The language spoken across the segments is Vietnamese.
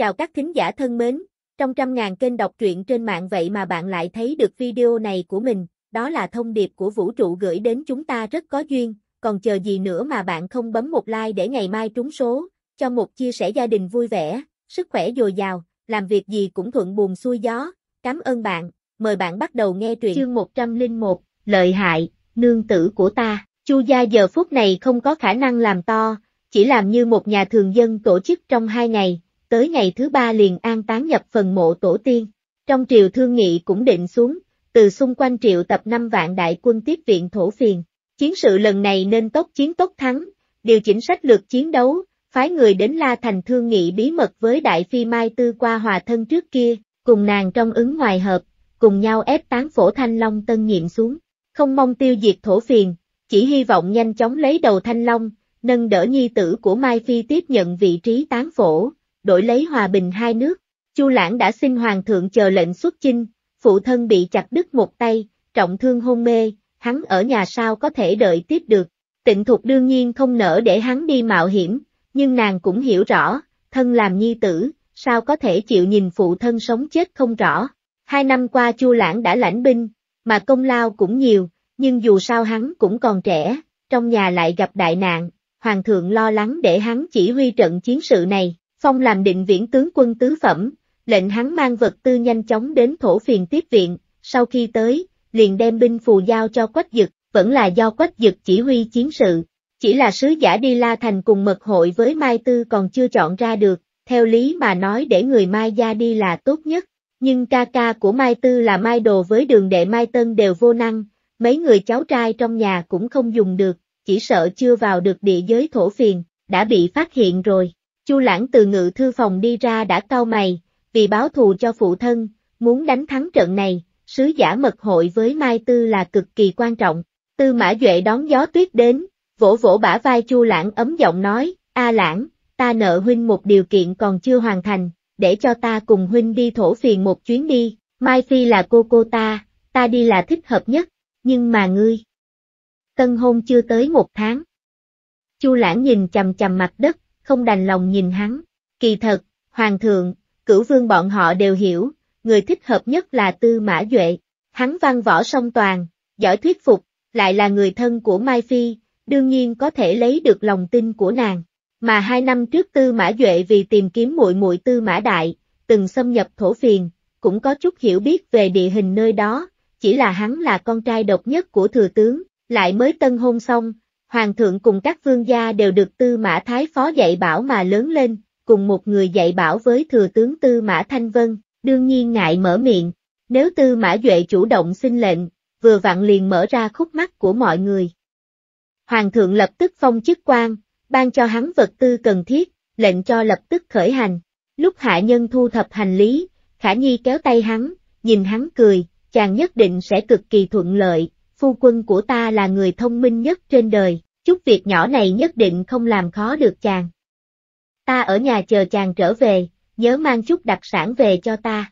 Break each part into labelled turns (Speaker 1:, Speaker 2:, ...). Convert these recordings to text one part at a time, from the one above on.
Speaker 1: Chào các thính giả thân mến, trong trăm ngàn kênh đọc truyện trên mạng vậy mà bạn lại thấy được video này của mình, đó là thông điệp của vũ trụ gửi đến chúng ta rất có duyên, còn chờ gì nữa mà bạn không bấm một like để ngày mai trúng số, cho một chia sẻ gia đình vui vẻ, sức khỏe dồi dào, làm việc gì cũng thuận buồm xuôi gió, cảm ơn bạn, mời bạn bắt đầu nghe truyện chương 101, lợi hại, nương tử của ta, chu gia giờ phút này không có khả năng làm to, chỉ làm như một nhà thường dân tổ chức trong hai ngày tới ngày thứ ba liền an táng nhập phần mộ tổ tiên. Trong triều thương nghị cũng định xuống, từ xung quanh triệu tập năm vạn đại quân tiếp viện thổ phiền. Chiến sự lần này nên tốc chiến tốc thắng, điều chỉnh sách lược chiến đấu, phái người đến La Thành thương nghị bí mật với Đại Phi Mai Tư qua hòa thân trước kia, cùng nàng trong ứng ngoài hợp, cùng nhau ép tán phổ Thanh Long tân nhiệm xuống, không mong tiêu diệt thổ phiền, chỉ hy vọng nhanh chóng lấy đầu Thanh Long, nâng đỡ nhi tử của Mai Phi tiếp nhận vị trí tán phổ, đổi lấy hòa bình hai nước. Chu Lãng đã xin hoàng thượng chờ lệnh xuất chinh, phụ thân bị chặt đứt một tay, trọng thương hôn mê, hắn ở nhà sao có thể đợi tiếp được. Tịnh Thục đương nhiên không nỡ để hắn đi mạo hiểm, nhưng nàng cũng hiểu rõ, thân làm nhi tử, sao có thể chịu nhìn phụ thân sống chết không rõ. Hai năm qua Chu Lãng đã lãnh binh, mà công lao cũng nhiều, nhưng dù sao hắn cũng còn trẻ, trong nhà lại gặp đại nạn, hoàng thượng lo lắng để hắn chỉ huy trận chiến sự này phong làm định viễn tướng quân tứ phẩm, lệnh hắn mang vật tư nhanh chóng đến thổ phiền tiếp viện, sau khi tới, liền đem binh phù giao cho quách dực, vẫn là do quách dực chỉ huy chiến sự. Chỉ là sứ giả đi la thành cùng mật hội với Mai Tư còn chưa chọn ra được, theo lý mà nói để người Mai gia đi là tốt nhất, nhưng ca ca của Mai Tư là Mai Đồ với đường đệ Mai Tân đều vô năng, mấy người cháu trai trong nhà cũng không dùng được, chỉ sợ chưa vào được địa giới thổ phiền, đã bị phát hiện rồi. Chu Lãng từ ngự thư phòng đi ra đã cau mày, vì báo thù cho phụ thân, muốn đánh thắng trận này, sứ giả mật hội với Mai Tư là cực kỳ quan trọng. Tư Mã Duệ đón gió tuyết đến, vỗ vỗ bả vai Chu Lãng ấm giọng nói, "A Lãng, ta nợ huynh một điều kiện còn chưa hoàn thành, để cho ta cùng huynh đi thổ phiền một chuyến đi, Mai Phi là cô cô ta, ta đi là thích hợp nhất, nhưng mà ngươi..." Tân hôn chưa tới một tháng. Chu Lãng nhìn chầm chầm mặt đất, không đành lòng nhìn hắn. Kỳ thật, Hoàng thượng, cửu vương bọn họ đều hiểu, người thích hợp nhất là Tư Mã Duệ. Hắn văn võ song toàn, giỏi thuyết phục, lại là người thân của Mai Phi, đương nhiên có thể lấy được lòng tin của nàng. Mà hai năm trước Tư Mã Duệ vì tìm kiếm muội muội Tư Mã Đại, từng xâm nhập thổ phiền, cũng có chút hiểu biết về địa hình nơi đó, chỉ là hắn là con trai độc nhất của thừa tướng, lại mới tân hôn xong, hoàng thượng cùng các vương gia đều được Tư Mã Thái Phó dạy bảo mà lớn lên, cùng một người dạy bảo với thừa tướng Tư Mã Thanh Vân, đương nhiên ngại mở miệng, nếu Tư Mã Duệ chủ động xin lệnh, vừa vặn liền mở ra khúc mắt của mọi người. Hoàng thượng lập tức phong chức quan, ban cho hắn vật tư cần thiết, lệnh cho lập tức khởi hành. Lúc hạ nhân thu thập hành lý, Khả Nhi kéo tay hắn, nhìn hắn cười, chàng nhất định sẽ cực kỳ thuận lợi, phu quân của ta là người thông minh nhất trên đời, chút việc nhỏ này nhất định không làm khó được chàng. Ta ở nhà chờ chàng trở về, nhớ mang chút đặc sản về cho ta.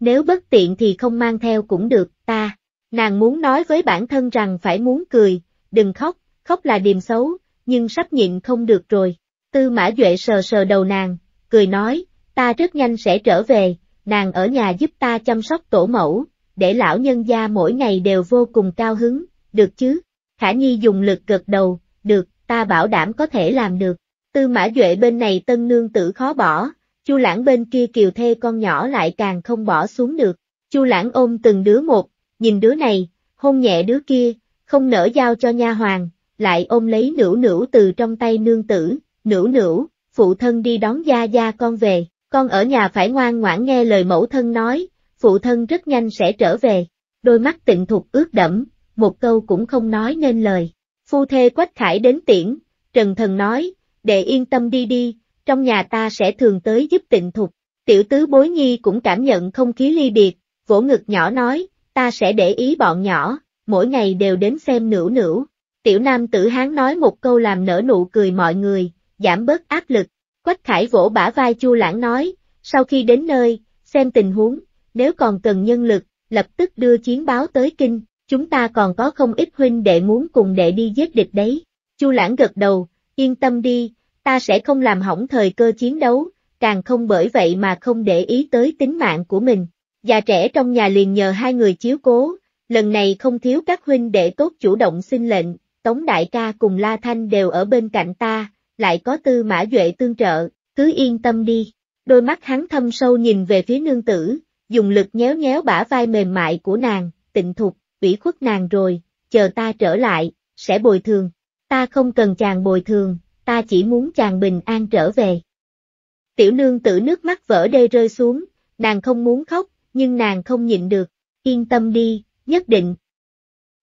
Speaker 1: Nếu bất tiện thì không mang theo cũng được, ta. Nàng muốn nói với bản thân rằng phải muốn cười, đừng khóc, khóc là điềm xấu, nhưng sắp nhịn không được rồi. Tư mã Duệ sờ sờ đầu nàng, cười nói, ta rất nhanh sẽ trở về, nàng ở nhà giúp ta chăm sóc tổ mẫu, để lão nhân gia mỗi ngày đều vô cùng cao hứng, được chứ? Khả Nhi dùng lực gật đầu, được, ta bảo đảm có thể làm được. Tư mã Duệ bên này tân nương tử khó bỏ, Chu lãng bên kia kiều thê con nhỏ lại càng không bỏ xuống được. Chu lãng ôm từng đứa một, nhìn đứa này, hôn nhẹ đứa kia, không nỡ giao cho nha hoàng, lại ôm lấy nữu nữu từ trong tay nương tử, nữu nữu, phụ thân đi đón gia gia con về, con ở nhà phải ngoan ngoãn nghe lời mẫu thân nói, phụ thân rất nhanh sẽ trở về, đôi mắt tịnh thục ướt đẫm, một câu cũng không nói nên lời. Phu thê quách khải đến tiễn, Trần Thần nói, để yên tâm đi đi, trong nhà ta sẽ thường tới giúp tịnh thục. Tiểu tứ bối nhi cũng cảm nhận không khí ly biệt, vỗ ngực nhỏ nói, ta sẽ để ý bọn nhỏ, mỗi ngày đều đến xem nữu nữu. Tiểu nam tử hán nói một câu làm nở nụ cười mọi người, giảm bớt áp lực. Quách khải vỗ bả vai chu lãng nói, sau khi đến nơi, xem tình huống, nếu còn cần nhân lực, lập tức đưa chiến báo tới kinh, chúng ta còn có không ít huynh đệ muốn cùng đệ đi giết địch đấy. Chu Lãng gật đầu, yên tâm đi, ta sẽ không làm hỏng thời cơ chiến đấu, càng không bởi vậy mà không để ý tới tính mạng của mình. Già trẻ trong nhà liền nhờ hai người chiếu cố, lần này không thiếu các huynh đệ tốt chủ động xin lệnh, Tống Đại ca cùng La Thanh đều ở bên cạnh ta, lại có tư mã duệ tương trợ, cứ yên tâm đi. Đôi mắt hắn thâm sâu nhìn về phía nương tử, dùng lực nhéo nhéo bả vai mềm mại của nàng, tịnh thục, ủy khuất nàng rồi, chờ ta trở lại, sẽ bồi thường, ta không cần chàng bồi thường, ta chỉ muốn chàng bình an trở về. Tiểu nương tử nước mắt vỡ đê rơi xuống, nàng không muốn khóc, nhưng nàng không nhịn được, yên tâm đi, nhất định.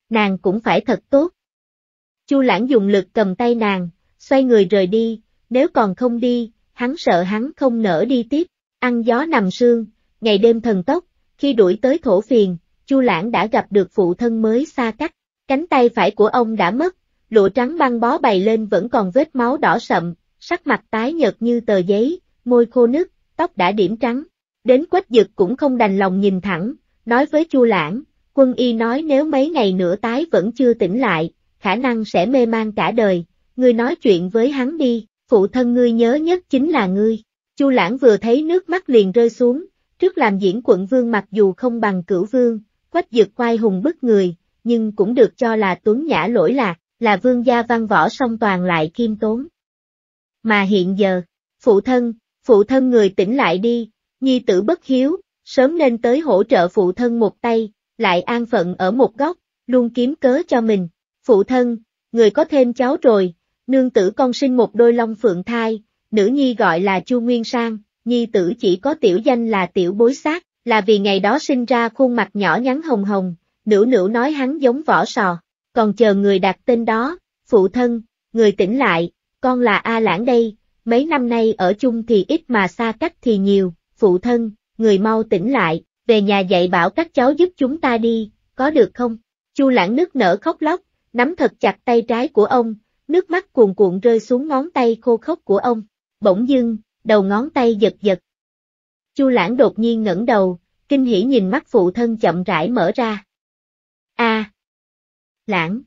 Speaker 1: Nàng cũng phải thật tốt. Chu lãng dùng lực cầm tay nàng, xoay người rời đi, nếu còn không đi, hắn sợ hắn không nỡ đi tiếp, ăn gió nằm sương, ngày đêm thần tốc, khi đuổi tới thổ phiền, Chu Lãng đã gặp được phụ thân mới xa cách, cánh tay phải của ông đã mất, lụa trắng băng bó bày lên vẫn còn vết máu đỏ sậm, sắc mặt tái nhợt như tờ giấy, môi khô nứt, tóc đã điểm trắng. Đến quách dực cũng không đành lòng nhìn thẳng, nói với Chu Lãng, quân y nói nếu mấy ngày nữa tái vẫn chưa tỉnh lại, khả năng sẽ mê man cả đời, ngươi nói chuyện với hắn đi, phụ thân ngươi nhớ nhất chính là ngươi. Chu Lãng vừa thấy nước mắt liền rơi xuống, Trước làm diễn quận vương mặc dù không bằng cửu vương, quách dực khoai hùng bức người, nhưng cũng được cho là tuấn nhã lỗi lạc, là vương gia văn võ song toàn lại kiêm tốn. Mà hiện giờ, phụ thân, phụ thân người tỉnh lại đi, nhi tử bất hiếu, sớm nên tới hỗ trợ phụ thân một tay, lại an phận ở một góc, luôn kiếm cớ cho mình. Phụ thân, người có thêm cháu rồi, nương tử con sinh một đôi long phượng thai, nữ nhi gọi là Chu Nguyên Sang, nhi tử chỉ có tiểu danh là tiểu bối sát, là vì ngày đó sinh ra khuôn mặt nhỏ nhắn hồng hồng, nữ nữ nói hắn giống vỏ sò, còn chờ người đặt tên đó, phụ thân, người tỉnh lại, con là A Lãng đây, mấy năm nay ở chung thì ít mà xa cách thì nhiều, phụ thân, người mau tỉnh lại, về nhà dạy bảo các cháu giúp chúng ta đi, có được không? Chu Lãng nức nở khóc lóc, nắm thật chặt tay trái của ông, nước mắt cuồn cuộn rơi xuống ngón tay khô khốc của ông. Bỗng dưng, đầu ngón tay giật giật. Chu Lãng đột nhiên ngẩng đầu, kinh hỉ nhìn mắt phụ thân chậm rãi mở ra. A. Lãng.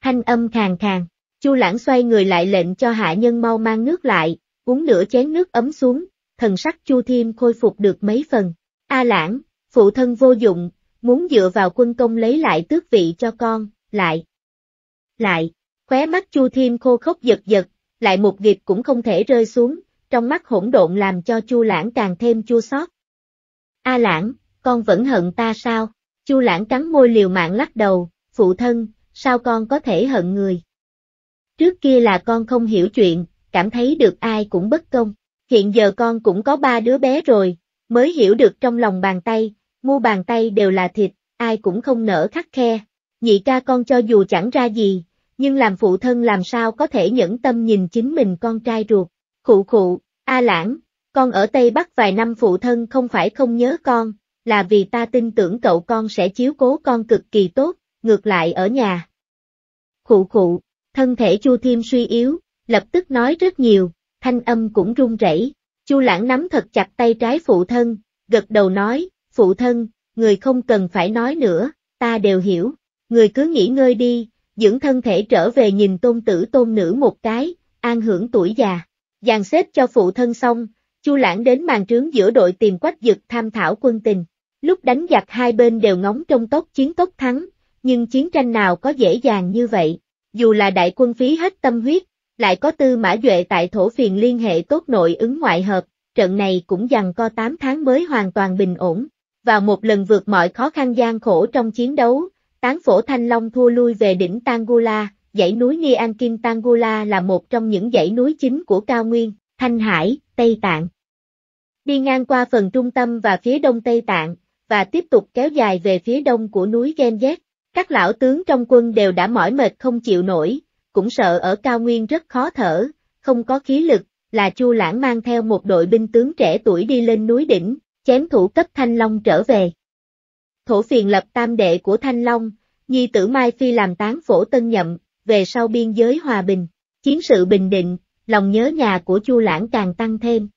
Speaker 1: Thanh âm khàn khàn, Chu Lãng xoay người lại lệnh cho hạ nhân mau mang nước lại, uống nửa chén nước ấm xuống, thần sắc Chu Thiêm khôi phục được mấy phần. A Lãng, phụ thân vô dụng, muốn dựa vào quân công lấy lại tước vị cho con, lại. Lại, khóe mắt Chu Thiêm khô khốc giật giật, lại một nghiệp cũng không thể rơi xuống, trong mắt hỗn độn làm cho Chu Lãng càng thêm chua xót. A Lãng, con vẫn hận ta sao? Chu Lãng cắn môi liều mạng lắc đầu, phụ thân, sao con có thể hận người? Trước kia là con không hiểu chuyện, cảm thấy được ai cũng bất công, hiện giờ con cũng có ba đứa bé rồi, mới hiểu được trong lòng bàn tay, mu bàn tay đều là thịt, ai cũng không nở khắc khe, nhị ca con cho dù chẳng ra gì, nhưng làm phụ thân làm sao có thể nhẫn tâm nhìn chính mình con trai ruột, khụ khụ, A Lãng, con ở Tây Bắc vài năm phụ thân không phải không nhớ con, là vì ta tin tưởng cậu con sẽ chiếu cố con cực kỳ tốt, ngược lại ở nhà. Khụ khụ, thân thể Chu Thiêm suy yếu, lập tức nói rất nhiều, thanh âm cũng run rẩy. Chu Lãng nắm thật chặt tay trái phụ thân, gật đầu nói, phụ thân, người không cần phải nói nữa, ta đều hiểu, người cứ nghỉ ngơi đi, dưỡng thân thể trở về nhìn tôn tử tôn nữ một cái, an hưởng tuổi già dàn xếp cho phụ thân xong, Chu Lãng đến màn trướng giữa đội tìm Quách Dực tham thảo quân tình. Lúc đánh giặc hai bên đều ngóng trong tốc chiến tốc thắng, nhưng chiến tranh nào có dễ dàng như vậy. Dù là đại quân phí hết tâm huyết, lại có tư mã duệ tại thổ phiền liên hệ tốt nội ứng ngoại hợp, trận này cũng dằn co 8 tháng mới hoàn toàn bình ổn. Và một lần vượt mọi khó khăn gian khổ trong chiến đấu, tán phổ Thanh Long thua lui về đỉnh Tangula, dãy núi an Kim tangula là một trong những dãy núi chính của cao nguyên, Thanh Hải, Tây Tạng. Đi ngang qua phần trung tâm và phía đông Tây Tạng, và tiếp tục kéo dài về phía đông của núi Genjet. Các lão tướng trong quân đều đã mỏi mệt không chịu nổi, cũng sợ ở cao nguyên rất khó thở, không có khí lực, là Chu Lãng mang theo một đội binh tướng trẻ tuổi đi lên núi đỉnh, chém thủ cấp Thanh Long trở về. Thổ phiền lập tam đệ của Thanh Long, nhi tử Mai Phi làm tán phổ tân nhậm, về sau biên giới hòa bình, chiến sự bình định, lòng nhớ nhà của Chu Lãng càng tăng thêm.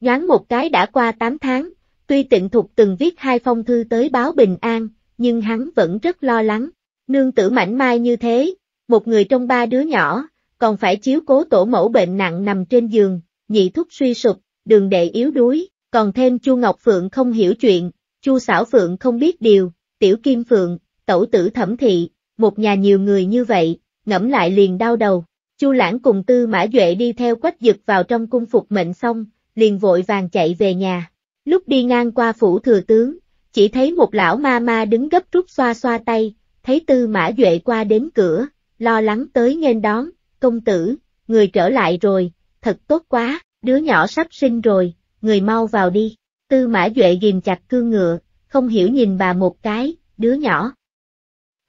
Speaker 1: Nhoáng một cái đã qua 8 tháng, tuy tịnh thục từng viết hai phong thư tới báo bình an, nhưng hắn vẫn rất lo lắng, nương tử mảnh mai như thế, một người trong ba đứa nhỏ, còn phải chiếu cố tổ mẫu bệnh nặng nằm trên giường, nhị thúc suy sụp, đường đệ yếu đuối, còn thêm Chu Ngọc Phượng không hiểu chuyện, Chu Sảo Phượng không biết điều, Tiểu Kim Phượng, tẩu tử thẩm thị, một nhà nhiều người như vậy, ngẫm lại liền đau đầu. Chu Lãng cùng Tư Mã Duệ đi theo quách dực vào trong cung phục mệnh xong, liền vội vàng chạy về nhà. Lúc đi ngang qua phủ thừa tướng, chỉ thấy một lão ma ma đứng gấp rút xoa xoa tay, thấy Tư Mã Duệ qua đến cửa, lo lắng tới nghênh đón, công tử, người trở lại rồi, thật tốt quá, đứa nhỏ sắp sinh rồi, người mau vào đi. Tư Mã Duệ ghim chặt cương ngựa, không hiểu nhìn bà một cái, đứa nhỏ,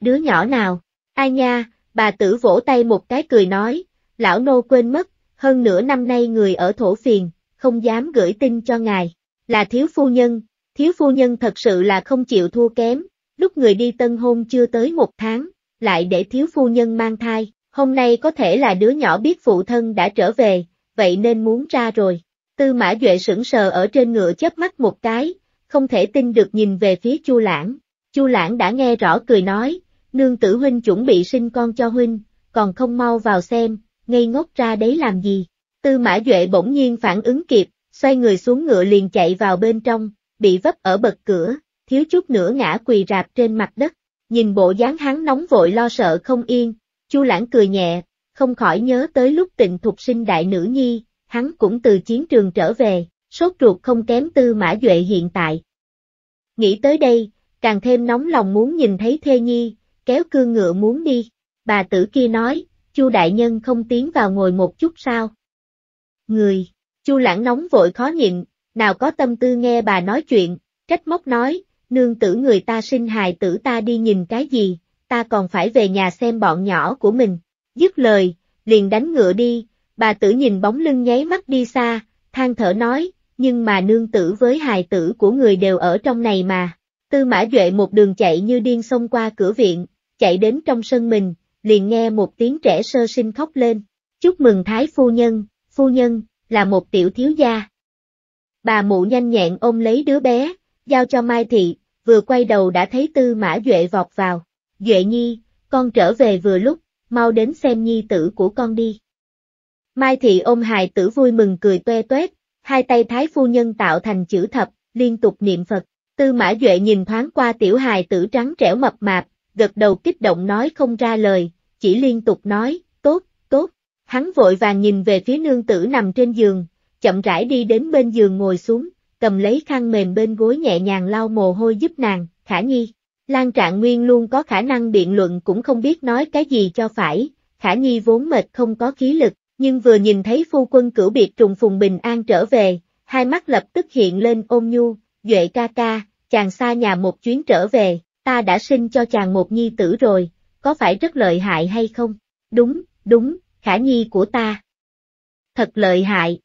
Speaker 1: đứa nhỏ nào, ai nha, bà tử vỗ tay một cái cười nói, lão nô quên mất, hơn nửa năm nay người ở thổ phiền, không dám gửi tin cho ngài, là thiếu phu nhân, thiếu phu nhân thật sự là không chịu thua kém, lúc người đi tân hôn chưa tới một tháng, lại để thiếu phu nhân mang thai, hôm nay có thể là đứa nhỏ biết phụ thân đã trở về, vậy nên muốn ra rồi. Tư Mã Duệ sững sờ ở trên ngựa chớp mắt một cái, không thể tin được nhìn về phía Chu Lãng. Chu Lãng đã nghe rõ cười nói, nương tử huynh chuẩn bị sinh con cho huynh, còn không mau vào xem, ngây ngốc ra đấy làm gì. Tư mã Duệ bỗng nhiên phản ứng kịp, xoay người xuống ngựa liền chạy vào bên trong, bị vấp ở bậc cửa, thiếu chút nữa ngã quỳ rạp trên mặt đất, nhìn bộ dáng hắn nóng vội lo sợ không yên, Chu Lãng cười nhẹ, không khỏi nhớ tới lúc tịnh thục sinh đại nữ nhi, hắn cũng từ chiến trường trở về, sốt ruột không kém tư mã Duệ hiện tại. Nghĩ tới đây, càng thêm nóng lòng muốn nhìn thấy Thê Nhi, kéo cương ngựa muốn đi. Bà tử kia nói, Chu đại nhân không tiến vào ngồi một chút sao? Người, Chu lãng nóng vội khó nhịn, nào có tâm tư nghe bà nói chuyện, trách móc nói, nương tử người ta sinh hài tử ta đi nhìn cái gì, ta còn phải về nhà xem bọn nhỏ của mình. Dứt lời, liền đánh ngựa đi, bà tử nhìn bóng lưng nháy mắt đi xa, than thở nói, nhưng mà nương tử với hài tử của người đều ở trong này mà. Tư Mã Duệ một đường chạy như điên xông qua cửa viện, chạy đến trong sân mình, liền nghe một tiếng trẻ sơ sinh khóc lên. Chúc mừng Thái Phu Nhân, Phu Nhân, là một tiểu thiếu gia. Bà mụ nhanh nhẹn ôm lấy đứa bé, giao cho Mai Thị, vừa quay đầu đã thấy Tư Mã Duệ vọt vào. Duệ Nhi, con trở về vừa lúc, mau đến xem nhi tử của con đi. Mai Thị ôm hài tử vui mừng cười toe toét, hai tay Thái Phu Nhân tạo thành chữ thập, liên tục niệm Phật. Tư Mã Duệ nhìn thoáng qua tiểu hài tử trắng trẻo mập mạp, gật đầu kích động nói không ra lời, chỉ liên tục nói, tốt, tốt. Hắn vội vàng nhìn về phía nương tử nằm trên giường, chậm rãi đi đến bên giường ngồi xuống, cầm lấy khăn mềm bên gối nhẹ nhàng lau mồ hôi giúp nàng, khả nhi. Lan Trạng Nguyên luôn có khả năng biện luận cũng không biết nói cái gì cho phải, khả nhi vốn mệt không có khí lực, nhưng vừa nhìn thấy phu quân cửu biệt trùng phùng bình an trở về, hai mắt lập tức hiện lên ôm nhu, duệ ca ca, chàng xa nhà một chuyến trở về, ta đã sinh cho chàng một nhi tử rồi, có phải rất lợi hại hay không? Đúng, đúng, khả nhi của ta. Thật lợi hại.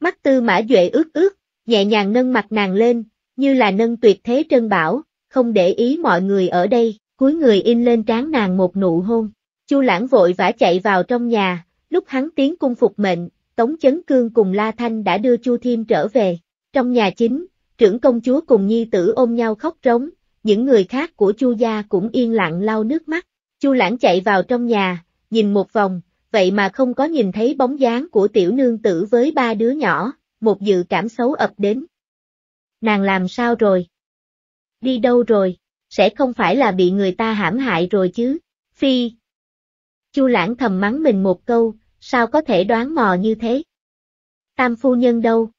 Speaker 1: Mắt tư mã duệ ướt ướt, nhẹ nhàng nâng mặt nàng lên, như là nâng tuyệt thế trân bảo, không để ý mọi người ở đây, cúi người in lên trán nàng một nụ hôn. Chu lãng vội vã chạy vào trong nhà, lúc hắn tiến cung phục mệnh, Tống Chấn Cương cùng La Thanh đã đưa Chu Thiêm trở về. Trong nhà chính, trưởng công chúa cùng nhi tử ôm nhau khóc rống, những người khác của Chu gia cũng yên lặng lau nước mắt. Chu Lãng chạy vào trong nhà, nhìn một vòng, vậy mà không có nhìn thấy bóng dáng của tiểu nương tử với ba đứa nhỏ, một dự cảm xấu ập đến. Nàng làm sao rồi? Đi đâu rồi? Sẽ không phải là bị người ta hãm hại rồi chứ? Phi! Chu Lãng thầm mắng mình một câu, sao có thể đoán mò như thế? Tam phu nhân đâu?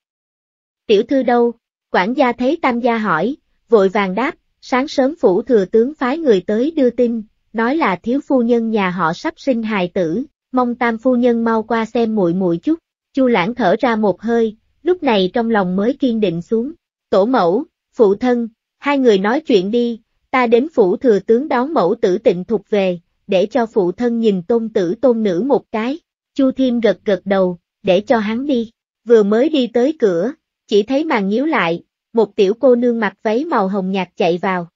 Speaker 1: Tiểu thư đâu? Quản gia thấy tam gia hỏi, vội vàng đáp, sáng sớm phủ thừa tướng phái người tới đưa tin, nói là thiếu phu nhân nhà họ sắp sinh hài tử, mong tam phu nhân mau qua xem muội muội chút. Chu lãng thở ra một hơi, lúc này trong lòng mới kiên định xuống. Tổ mẫu, phụ thân, hai người nói chuyện đi, ta đến phủ thừa tướng đón mẫu tử tịnh thục về, để cho phụ thân nhìn tôn tử tôn nữ một cái. Chu Thiêm gật gật đầu, để cho hắn đi. Vừa mới đi tới cửa, chỉ thấy màn nhíu lại, một tiểu cô nương mặc váy màu hồng nhạt chạy vào.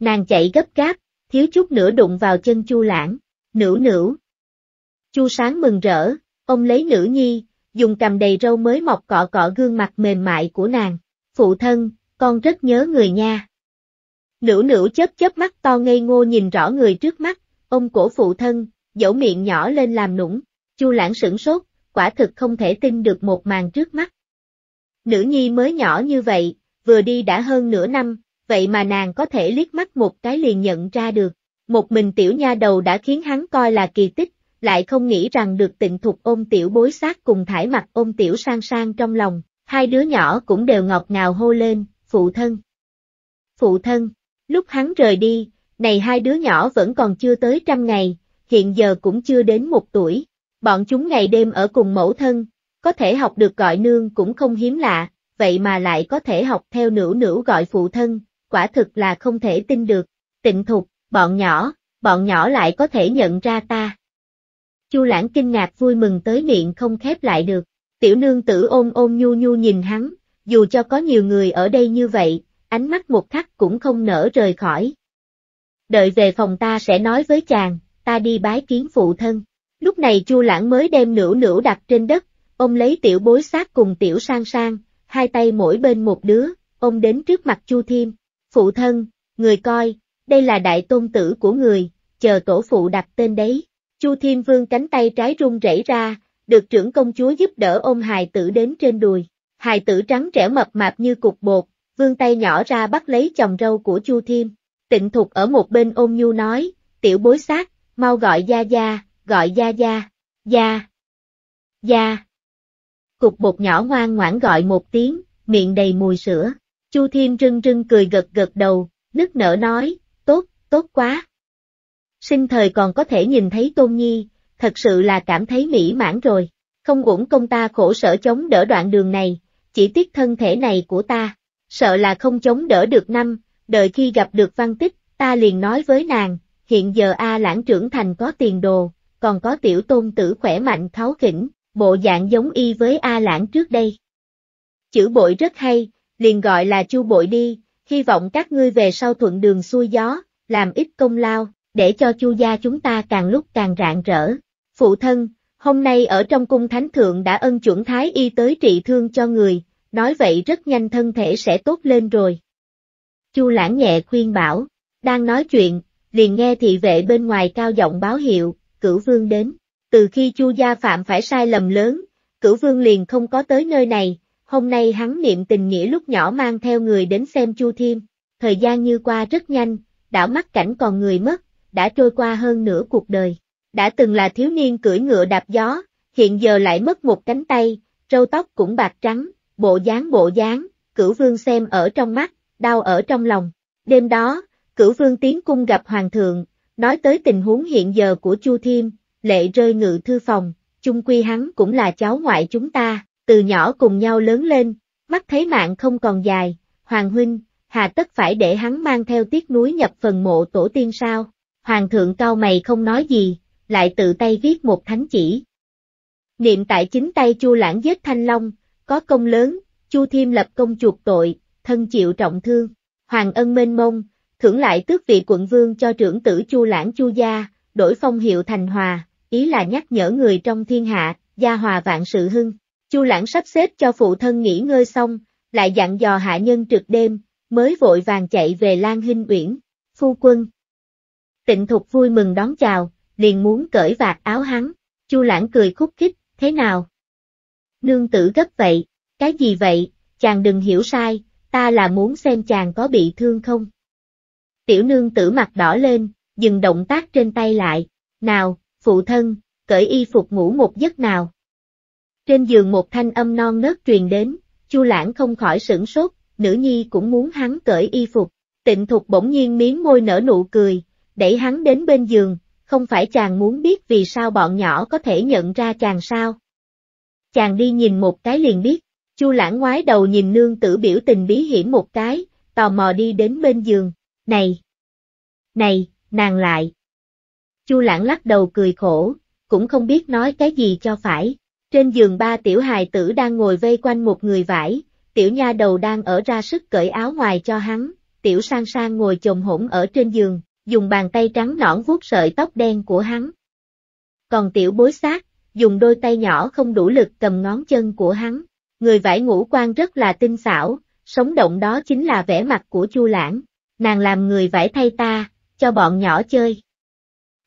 Speaker 1: Nàng chạy gấp gáp, thiếu chút nữa đụng vào chân Chu Lãng, nữ nữ. Chu Sáng mừng rỡ, ông lấy nữ nhi, dùng cầm đầy râu mới mọc cọ cọ gương mặt mềm mại của nàng. Phụ thân, con rất nhớ người nha. Nữ nữ chớp chớp mắt to ngây ngô nhìn rõ người trước mắt, ông cổ phụ thân, dẫu miệng nhỏ lên làm nũng, Chu Lãng sửng sốt, quả thực không thể tin được một màn trước mắt, Nữ nhi mới nhỏ như vậy, vừa đi đã hơn nửa năm, vậy mà nàng có thể liếc mắt một cái liền nhận ra được. Một mình tiểu nha đầu đã khiến hắn coi là kỳ tích, lại không nghĩ rằng được tịnh thục ôm tiểu bối sát cùng thải mặt ôm tiểu sang sang trong lòng, hai đứa nhỏ cũng đều ngọt ngào hô lên, phụ thân. Phụ thân, lúc hắn rời đi, này hai đứa nhỏ vẫn còn chưa tới trăm ngày, hiện giờ cũng chưa đến một tuổi, bọn chúng ngày đêm ở cùng mẫu thân, có thể học được gọi nương cũng không hiếm lạ, vậy mà lại có thể học theo nữ nữ gọi phụ thân, quả thực là không thể tin được, tịnh thục, bọn nhỏ, bọn nhỏ lại có thể nhận ra ta. Chu lãng kinh ngạc vui mừng tới miệng không khép lại được, tiểu nương tử ôm ôm nhu nhu nhìn hắn, dù cho có nhiều người ở đây như vậy, ánh mắt một khắc cũng không nở rời khỏi. Đợi về phòng ta sẽ nói với chàng, ta đi bái kiến phụ thân. Lúc này Chu Lãng mới đem nữ nữ đặt trên đất, ông lấy tiểu bối sát cùng tiểu sang sang, hai tay mỗi bên một đứa, ông đến trước mặt Chu Thiêm, phụ thân, người coi, đây là đại tôn tử của người, chờ tổ phụ đặt tên đấy. Chu Thiêm Vương cánh tay trái rung rẩy ra, được trưởng công chúa giúp đỡ ôm hài tử đến trên đùi. Hài tử trắng trẻ mập mạp như cục bột, vương tay nhỏ ra bắt lấy chồng râu của Chu Thiêm. Tịnh Thục ở một bên ôm nhu nói, tiểu bối sát, mau gọi gia gia, gọi gia gia, gia, gia cục bột nhỏ ngoan ngoãn gọi một tiếng, miệng đầy mùi sữa. Chu Thiên rưng rưng cười gật gật đầu, nức nở nói, tốt, tốt quá. Sinh thời còn có thể nhìn thấy Tôn Nhi, thật sự là cảm thấy mỹ mãn rồi, không uổng công ta khổ sở chống đỡ đoạn đường này, chỉ tiếc thân thể này của ta, sợ là không chống đỡ được năm, đợi khi gặp được văn tích, ta liền nói với nàng, hiện giờ A lãng trưởng thành có tiền đồ, còn có tiểu tôn tử khỏe mạnh tháo khỉnh, bộ dạng giống y với A Lãng trước đây. Chữ bội rất hay, liền gọi là chu bội đi, hy vọng các ngươi về sau thuận đường xuôi gió, làm ít công lao, để cho chu gia chúng ta càng lúc càng rạng rỡ. Phụ thân, hôm nay ở trong cung thánh thượng đã ân chuẩn thái y tới trị thương cho người, nói vậy rất nhanh thân thể sẽ tốt lên rồi. Chu lãng nhẹ khuyên bảo, đang nói chuyện, liền nghe thị vệ bên ngoài cao giọng báo hiệu, cửu vương đến từ khi Chu gia phạm phải sai lầm lớn, cửu vương liền không có tới nơi này, hôm nay hắn niệm tình nghĩa lúc nhỏ mang theo người đến xem Chu Thiêm, thời gian như qua rất nhanh, đảo mắt cảnh còn người mất, đã trôi qua hơn nửa cuộc đời, đã từng là thiếu niên cưỡi ngựa đạp gió, hiện giờ lại mất một cánh tay, râu tóc cũng bạc trắng, bộ dáng bộ dáng, cửu vương xem ở trong mắt, đau ở trong lòng. Đêm đó, cửu vương tiến cung gặp hoàng thượng, nói tới tình huống hiện giờ của Chu Thiêm, lệ rơi ngự thư phòng, chung quy hắn cũng là cháu ngoại chúng ta, từ nhỏ cùng nhau lớn lên, mắt thấy mạng không còn dài, Hoàng Huynh, hà tất phải để hắn mang theo tiếc núi nhập phần mộ tổ tiên sao, Hoàng thượng cao mày không nói gì, lại tự tay viết một thánh chỉ. Niệm tại chính tay Chu Lãng giết Thanh Long, có công lớn, Chu Thiêm lập công chuộc tội, thân chịu trọng thương, Hoàng ân mênh mông, thưởng lại tước vị quận vương cho trưởng tử Chu Lãng Chu Gia, đổi phong hiệu thành hòa, ý là nhắc nhở người trong thiên hạ, gia hòa vạn sự hưng. Chu lãng sắp xếp cho phụ thân nghỉ ngơi xong, lại dặn dò hạ nhân trực đêm, mới vội vàng chạy về Lan Hinh Uyển, phu quân. Tịnh Thục vui mừng đón chào, liền muốn cởi vạt áo hắn, Chu lãng cười khúc khích, thế nào? Nương tử gấp vậy, cái gì vậy, chàng đừng hiểu sai, ta là muốn xem chàng có bị thương không. Tiểu nương tử mặt đỏ lên, dừng động tác trên tay lại, nào, phụ thân, cởi y phục ngủ một giấc nào. Trên giường một thanh âm non nớt truyền đến, Chu Lãng không khỏi sửng sốt, nữ nhi cũng muốn hắn cởi y phục. Tịnh Thục bỗng nhiên miếng môi nở nụ cười, đẩy hắn đến bên giường, không phải chàng muốn biết vì sao bọn nhỏ có thể nhận ra chàng sao. Chàng đi nhìn một cái liền biết, Chu Lãng ngoái đầu nhìn nương tử biểu tình bí hiểm một cái, tò mò đi đến bên giường, này, này, nàng lại, Chu lãng lắc đầu cười khổ, cũng không biết nói cái gì cho phải. Trên giường ba tiểu hài tử đang ngồi vây quanh một người vải, tiểu nha đầu đang ở ra sức cởi áo ngoài cho hắn, tiểu sang sang ngồi chồng hỗn ở trên giường, dùng bàn tay trắng nõn vuốt sợi tóc đen của hắn. Còn tiểu bối sát, dùng đôi tay nhỏ không đủ lực cầm ngón chân của hắn. Người vải ngũ quan rất là tinh xảo, sống động đó chính là vẻ mặt của Chu Lãng. Nàng làm người vải thay ta, cho bọn nhỏ chơi.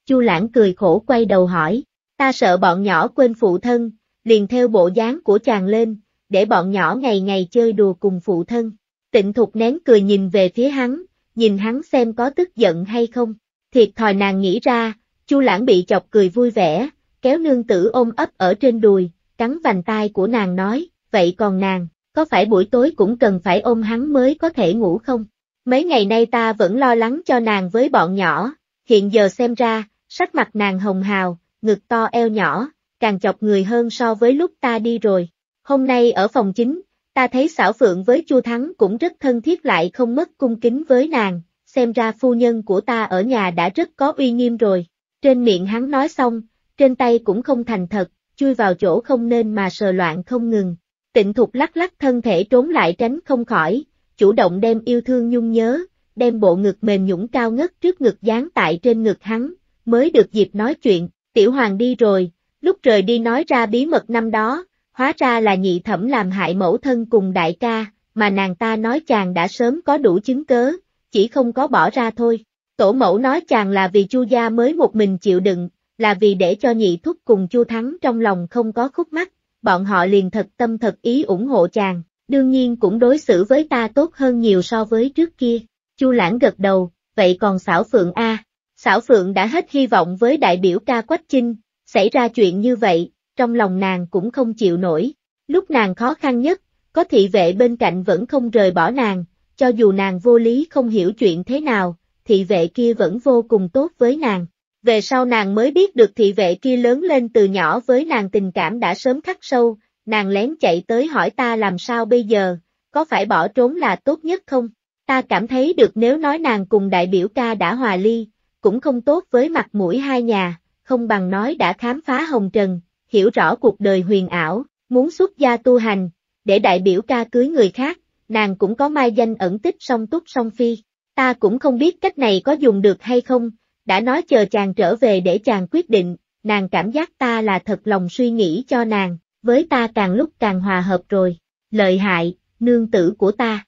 Speaker 1: Chu Lãng cười khổ quay đầu hỏi, ta sợ bọn nhỏ quên phụ thân, liền theo bộ dáng của chàng lên, để bọn nhỏ ngày ngày chơi đùa cùng phụ thân. Tịnh Thục nén cười nhìn về phía hắn, nhìn hắn xem có tức giận hay không. Thiệt thòi nàng nghĩ ra, Chu Lãng bị chọc cười vui vẻ, kéo nương tử ôm ấp ở trên đùi, cắn vành tai của nàng nói, vậy còn nàng, có phải buổi tối cũng cần phải ôm hắn mới có thể ngủ không? Mấy ngày nay ta vẫn lo lắng cho nàng với bọn nhỏ, hiện giờ xem ra, sắc mặt nàng hồng hào, ngực to eo nhỏ, càng chọc người hơn so với lúc ta đi rồi. Hôm nay ở phòng chính, ta thấy xảo phượng với Chu Thắng cũng rất thân thiết lại không mất cung kính với nàng, xem ra phu nhân của ta ở nhà đã rất có uy nghiêm rồi. Trên miệng hắn nói xong, trên tay cũng không thành thật, chui vào chỗ không nên mà sờ loạn không ngừng. Tịnh thục lắc lắc thân thể trốn lại tránh không khỏi, chủ động đem yêu thương nhung nhớ, đem bộ ngực mềm nhũng cao ngất trước ngực dán tại trên ngực hắn, mới được dịp nói chuyện, tiểu hoàng đi rồi, lúc rời đi nói ra bí mật năm đó, hóa ra là nhị thẩm làm hại mẫu thân cùng đại ca, mà nàng ta nói chàng đã sớm có đủ chứng cớ, chỉ không có bỏ ra thôi. Tổ mẫu nói chàng là vì chu gia mới một mình chịu đựng, là vì để cho nhị thúc cùng chu thắng trong lòng không có khúc mắc, bọn họ liền thật tâm thật ý ủng hộ chàng, đương nhiên cũng đối xử với ta tốt hơn nhiều so với trước kia. Chu lãng gật đầu, vậy còn xảo phượng A, Xảo Phượng đã hết hy vọng với đại biểu ca Quách Chinh, xảy ra chuyện như vậy, trong lòng nàng cũng không chịu nổi. Lúc nàng khó khăn nhất, có thị vệ bên cạnh vẫn không rời bỏ nàng, cho dù nàng vô lý không hiểu chuyện thế nào, thị vệ kia vẫn vô cùng tốt với nàng. Về sau nàng mới biết được thị vệ kia lớn lên từ nhỏ với nàng tình cảm đã sớm khắc sâu, nàng lén chạy tới hỏi ta làm sao bây giờ, có phải bỏ trốn là tốt nhất không? Ta cảm thấy được nếu nói nàng cùng đại biểu ca đã hòa ly, cũng không tốt với mặt mũi hai nhà, không bằng nói đã khám phá hồng trần, hiểu rõ cuộc đời huyền ảo, muốn xuất gia tu hành, để đại biểu ca cưới người khác, nàng cũng có mai danh ẩn tích song túc song phi. Ta cũng không biết cách này có dùng được hay không, đã nói chờ chàng trở về để chàng quyết định, nàng cảm giác ta là thật lòng suy nghĩ cho nàng, với ta càng lúc càng hòa hợp rồi, lợi hại, nương tử của ta.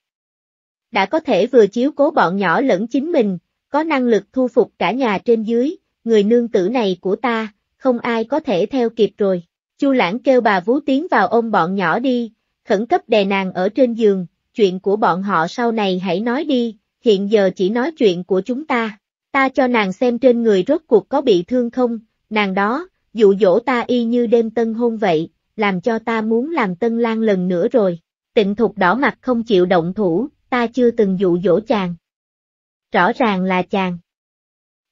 Speaker 1: Đã có thể vừa chiếu cố bọn nhỏ lẫn chính mình, có năng lực thu phục cả nhà trên dưới, người nương tử này của ta, không ai có thể theo kịp rồi. Chu Lãng kêu bà vú tiến vào ôm bọn nhỏ đi, khẩn cấp đè nàng ở trên giường, chuyện của bọn họ sau này hãy nói đi, hiện giờ chỉ nói chuyện của chúng ta. Ta cho nàng xem trên người rốt cuộc có bị thương không, nàng đó, dụ dỗ ta y như đêm tân hôn vậy, làm cho ta muốn làm tân lang lần nữa rồi. Tịnh thục đỏ mặt không chịu động thủ, ta chưa từng dụ dỗ chàng. Rõ ràng là chàng.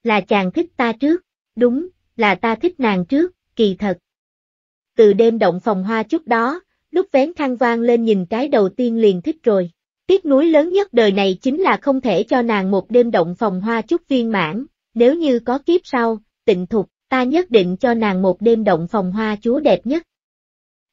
Speaker 1: Là chàng thích ta trước, đúng, là ta thích nàng trước, kỳ thật. Từ đêm động phòng hoa chút đó, lúc vén khăn vang lên nhìn cái đầu tiên liền thích rồi. Tiếc núi lớn nhất đời này chính là không thể cho nàng một đêm động phòng hoa chút viên mãn, nếu như có kiếp sau, tịnh thục, ta nhất định cho nàng một đêm động phòng hoa chúa đẹp nhất.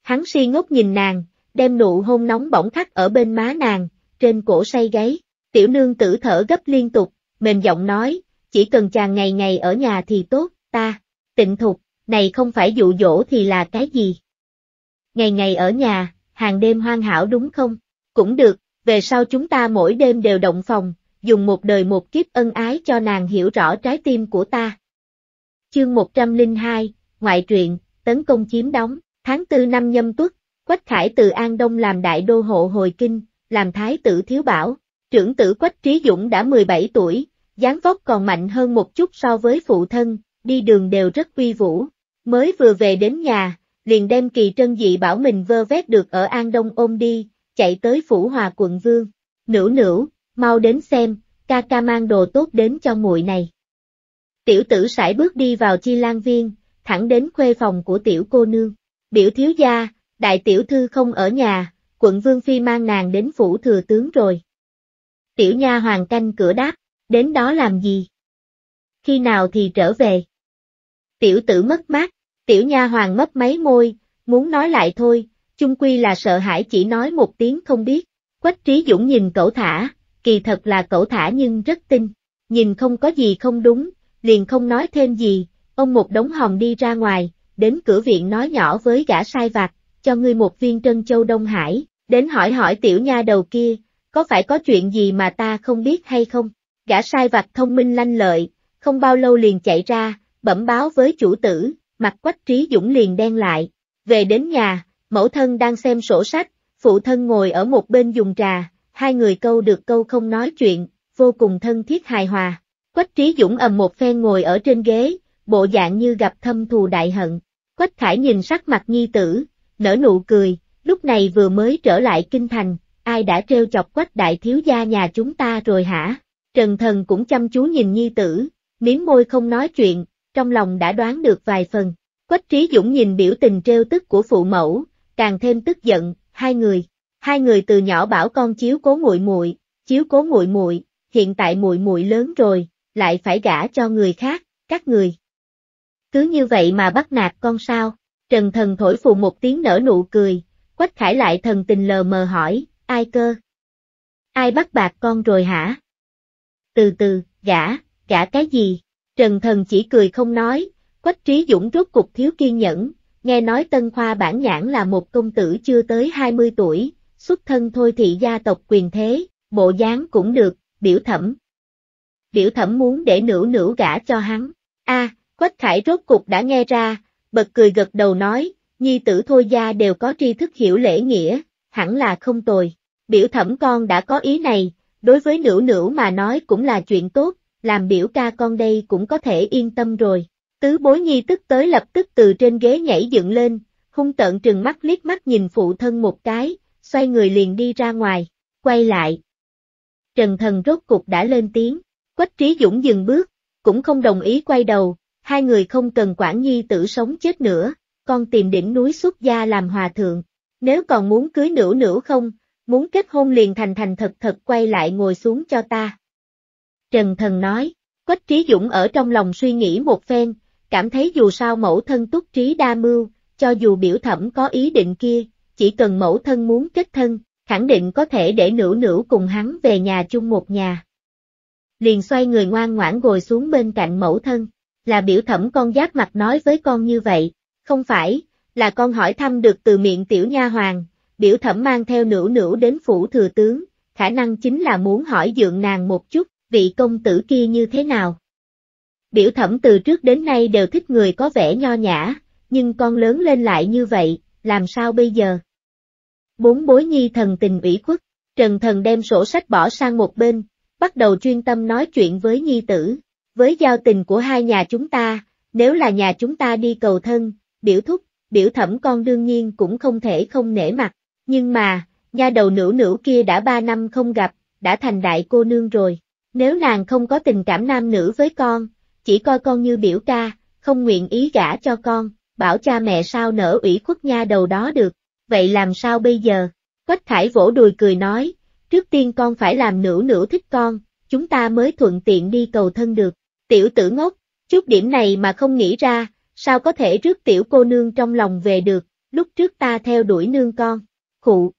Speaker 1: Hắn si ngốc nhìn nàng, đem nụ hôn nóng bỏng khắc ở bên má nàng, trên cổ say gáy. Tiểu nương tử thở gấp liên tục, mềm giọng nói, chỉ cần chàng ngày ngày ở nhà thì tốt, ta, tịnh thục, này không phải dụ dỗ thì là cái gì? Ngày ngày ở nhà, hàng đêm hoang hảo đúng không? Cũng được, về sau chúng ta mỗi đêm đều động phòng, dùng một đời một kiếp ân ái cho nàng hiểu rõ trái tim của ta. Chương 102, Ngoại truyện, tấn công chiếm đóng, tháng 4 năm nhâm tuất, Quách Khải từ An Đông làm đại đô hộ hồi kinh, làm thái tử thiếu bảo, Trưởng tử Quách Trí Dũng đã 17 tuổi, dáng vóc còn mạnh hơn một chút so với phụ thân, đi đường đều rất uy vũ. Mới vừa về đến nhà, liền đem kỳ trân dị bảo mình vơ vét được ở An Đông ôm đi, chạy tới Phủ Hòa quận Vương. Nữ nữ, mau đến xem, ca ca mang đồ tốt đến cho muội này. Tiểu tử sải bước đi vào chi lan viên, thẳng đến khuê phòng của tiểu cô nương. Biểu thiếu gia, đại tiểu thư không ở nhà, quận Vương Phi mang nàng đến Phủ Thừa Tướng rồi. Tiểu nha hoàng canh cửa đáp, đến đó làm gì? Khi nào thì trở về? Tiểu tử mất mát, tiểu nha hoàng mất mấy môi, muốn nói lại thôi, chung quy là sợ hãi chỉ nói một tiếng không biết. Quách trí dũng nhìn cậu thả, kỳ thật là cậu thả nhưng rất tin, nhìn không có gì không đúng, liền không nói thêm gì, ông một đống hồng đi ra ngoài, đến cửa viện nói nhỏ với gã sai vặt, cho ngươi một viên trân châu Đông Hải, đến hỏi hỏi tiểu nha đầu kia, có phải có chuyện gì mà ta không biết hay không? Gã sai vặt thông minh lanh lợi, không bao lâu liền chạy ra, bẩm báo với chủ tử, mặt quách trí dũng liền đen lại. Về đến nhà, mẫu thân đang xem sổ sách, phụ thân ngồi ở một bên dùng trà, hai người câu được câu không nói chuyện, vô cùng thân thiết hài hòa. Quách trí dũng ầm một phen ngồi ở trên ghế, bộ dạng như gặp thâm thù đại hận. Quách khải nhìn sắc mặt nhi tử, nở nụ cười, lúc này vừa mới trở lại kinh thành, ai đã trêu chọc quách đại thiếu gia nhà chúng ta rồi hả? Trần Thần cũng chăm chú nhìn nhi tử, miếm môi không nói chuyện, trong lòng đã đoán được vài phần. Quách Trí Dũng nhìn biểu tình trêu tức của phụ mẫu, càng thêm tức giận, hai người, hai người từ nhỏ bảo con chiếu cố muội muội, chiếu cố muội muội, hiện tại muội muội lớn rồi, lại phải gả cho người khác, các người. Cứ như vậy mà bắt nạt con sao? Trần Thần thổi phù một tiếng nở nụ cười, Quách Khải lại thần tình lờ mờ hỏi, Ai cơ? Ai bắt bạc con rồi hả? Từ từ, gã, gã cái gì? Trần Thần chỉ cười không nói, Quách Trí Dũng rốt cục thiếu kiên nhẫn, nghe nói Tân Khoa bản nhãn là một công tử chưa tới 20 tuổi, xuất thân thôi thị gia tộc quyền thế, bộ dáng cũng được, biểu thẩm. Biểu thẩm muốn để nữ nữ gả cho hắn. a à, Quách Khải rốt cục đã nghe ra, bật cười gật đầu nói, nhi tử thôi gia đều có tri thức hiểu lễ nghĩa, hẳn là không tồi. Biểu thẩm con đã có ý này, đối với nữ nữ mà nói cũng là chuyện tốt, làm biểu ca con đây cũng có thể yên tâm rồi. Tứ bối nhi tức tới lập tức từ trên ghế nhảy dựng lên, hung tợn trừng mắt liếc mắt nhìn phụ thân một cái, xoay người liền đi ra ngoài, quay lại. Trần thần rốt cục đã lên tiếng, quách trí dũng dừng bước, cũng không đồng ý quay đầu, hai người không cần quản nhi tử sống chết nữa, con tìm đỉnh núi xuất gia làm hòa thượng, nếu còn muốn cưới nữ nữ không, muốn kết hôn liền thành thành thật thật quay lại ngồi xuống cho ta. Trần Thần nói, Quách Trí Dũng ở trong lòng suy nghĩ một phen, cảm thấy dù sao mẫu thân túc trí đa mưu, cho dù biểu thẩm có ý định kia, chỉ cần mẫu thân muốn kết thân, khẳng định có thể để nữ nữ cùng hắn về nhà chung một nhà. Liền xoay người ngoan ngoãn ngồi xuống bên cạnh mẫu thân, là biểu thẩm con giáp mặt nói với con như vậy, không phải, là con hỏi thăm được từ miệng tiểu nha hoàng, biểu thẩm mang theo nữ nữ đến phủ thừa tướng, khả năng chính là muốn hỏi dượng nàng một chút, vị công tử kia như thế nào. Biểu thẩm từ trước đến nay đều thích người có vẻ nho nhã, nhưng con lớn lên lại như vậy, làm sao bây giờ? Bốn bối nhi thần tình ủy khuất, Trần Thần đem sổ sách bỏ sang một bên, bắt đầu chuyên tâm nói chuyện với nhi tử, với giao tình của hai nhà chúng ta, nếu là nhà chúng ta đi cầu thân, biểu thúc, biểu thẩm con đương nhiên cũng không thể không nể mặt, nhưng mà, nha đầu nữ nữ kia đã ba năm không gặp, đã thành đại cô nương rồi, nếu nàng không có tình cảm nam nữ với con, chỉ coi con như biểu ca, không nguyện ý gả cho con, bảo cha mẹ sao nở ủy khuất nha đầu đó được, vậy làm sao bây giờ? Quách Khải vỗ đùi cười nói, trước tiên con phải làm nữ nữ thích con, chúng ta mới thuận tiện đi cầu thân được, tiểu tử ngốc, chút điểm này mà không nghĩ ra, sao có thể rước tiểu cô nương trong lòng về được, lúc trước ta theo đuổi nương con, khụ.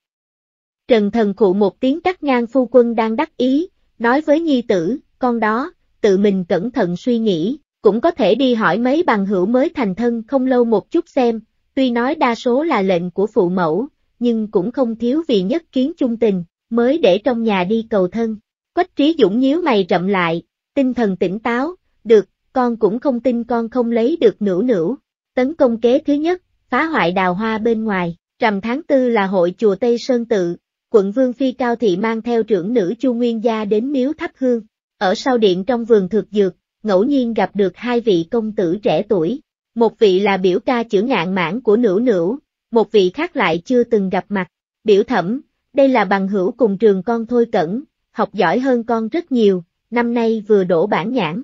Speaker 1: Trần thần khụ một tiếng cắt ngang phu quân đang đắc ý, nói với nhi tử, con đó, tự mình cẩn thận suy nghĩ, cũng có thể đi hỏi mấy bằng hữu mới thành thân không lâu một chút xem, tuy nói đa số là lệnh của phụ mẫu, nhưng cũng không thiếu vì nhất kiến chung tình, mới để trong nhà đi cầu thân. Quách trí dũng nhíu mày rậm lại, tinh thần tỉnh táo, được, con cũng không tin con không lấy được nữ nữ Tấn công kế thứ nhất, phá hoại đào hoa bên ngoài, rằm tháng tư là hội chùa Tây Sơn Tự, quận Vương Phi Cao Thị mang theo trưởng nữ Chu Nguyên Gia đến miếu thắp hương. Ở sau điện trong vườn thực dược, ngẫu nhiên gặp được hai vị công tử trẻ tuổi, một vị là biểu ca chữ ngạn mãn của nữ nữ, một vị khác lại chưa từng gặp mặt, biểu thẩm, đây là bằng hữu cùng trường con thôi cẩn, học giỏi hơn con rất nhiều, năm nay vừa đổ bản nhãn,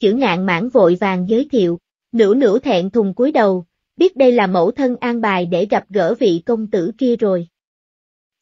Speaker 1: chữ ngạn mãn vội vàng giới thiệu, nữ nữ thẹn thùng cúi đầu, biết đây là mẫu thân an bài để gặp gỡ vị công tử kia rồi.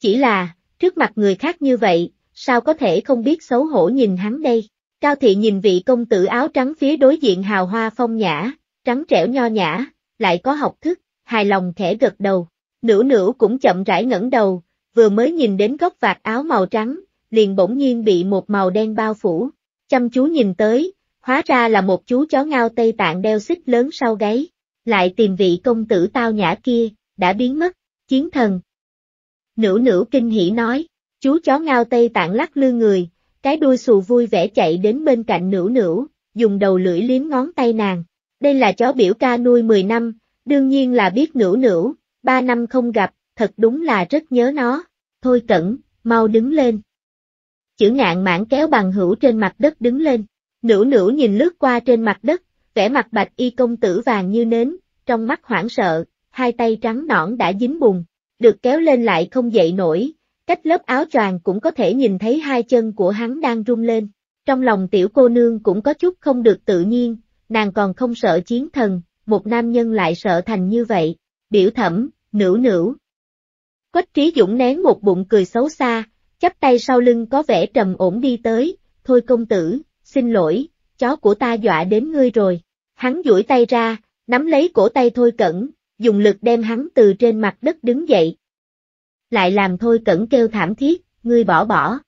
Speaker 1: Chỉ là, trước mặt người khác như vậy, sao có thể không biết xấu hổ nhìn hắn đây? Cao thị nhìn vị công tử áo trắng phía đối diện hào hoa phong nhã, trắng trẻo nho nhã, lại có học thức, hài lòng khẽ gật đầu. Nữ nữ cũng chậm rãi ngẩng đầu, vừa mới nhìn đến góc vạt áo màu trắng, liền bỗng nhiên bị một màu đen bao phủ. Chăm chú nhìn tới, Hóa ra là một chú chó ngao Tây Tạng đeo xích lớn sau gáy, lại tìm vị công tử tao nhã kia, đã biến mất, chiến thần. Nữ nữ kinh hỉ nói, chú chó ngao Tây Tạng lắc lư người, cái đuôi xù vui vẻ chạy đến bên cạnh nữ nữ, dùng đầu lưỡi liếm ngón tay nàng. Đây là chó biểu ca nuôi 10 năm, đương nhiên là biết nữ nữ, 3 năm không gặp, thật đúng là rất nhớ nó. Thôi cẩn, mau đứng lên. Chữ ngạn mãn kéo bằng hữu trên mặt đất đứng lên nữ nữ nhìn lướt qua trên mặt đất, vẻ mặt bạch y công tử vàng như nến, trong mắt hoảng sợ, hai tay trắng nõn đã dính bùn, được kéo lên lại không dậy nổi, cách lớp áo choàng cũng có thể nhìn thấy hai chân của hắn đang rung lên. Trong lòng tiểu cô nương cũng có chút không được tự nhiên, nàng còn không sợ chiến thần, một nam nhân lại sợ thành như vậy, biểu thẩm, nữ nữ. Quách trí dũng nén một bụng cười xấu xa, chắp tay sau lưng có vẻ trầm ổn đi tới, thôi công tử, xin lỗi, chó của ta dọa đến ngươi rồi. Hắn duỗi tay ra, nắm lấy cổ tay Thôi Cẩn, dùng lực đem hắn từ trên mặt đất đứng dậy. Lại làm Thôi Cẩn kêu thảm thiết, ngươi bỏ bỏ.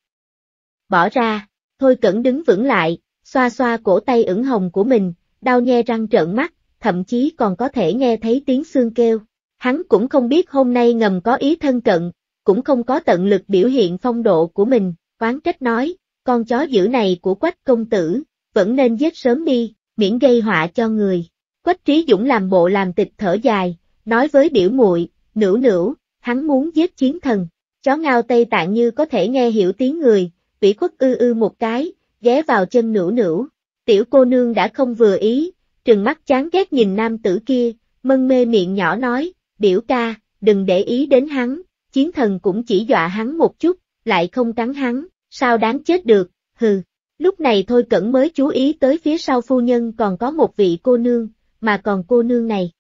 Speaker 1: Bỏ ra, Thôi Cẩn đứng vững lại, xoa xoa cổ tay ửng hồng của mình, đau nhe răng trợn mắt, thậm chí còn có thể nghe thấy tiếng xương kêu. Hắn cũng không biết hôm nay ngầm có ý thân cận, cũng không có tận lực biểu hiện phong độ của mình, quán trách nói, con chó dữ này của quách công tử, vẫn nên giết sớm đi, miễn gây họa cho người. Quách Trí Dũng làm bộ làm tịch thở dài, nói với biểu muội, nữ nữ, hắn muốn giết chiến thần. Chó ngao Tây Tạng như có thể nghe hiểu tiếng người, vĩ quất ư ư một cái, ghé vào chân nữ nữ. Tiểu cô nương đã không vừa ý, trừng mắt chán ghét nhìn nam tử kia, mân mê miệng nhỏ nói, biểu ca, đừng để ý đến hắn, chiến thần cũng chỉ dọa hắn một chút, lại không cắn hắn, sao đáng chết được, hừ. Lúc này thôi cẩn mới chú ý tới phía sau phu nhân còn có một vị cô nương, mà còn cô nương này.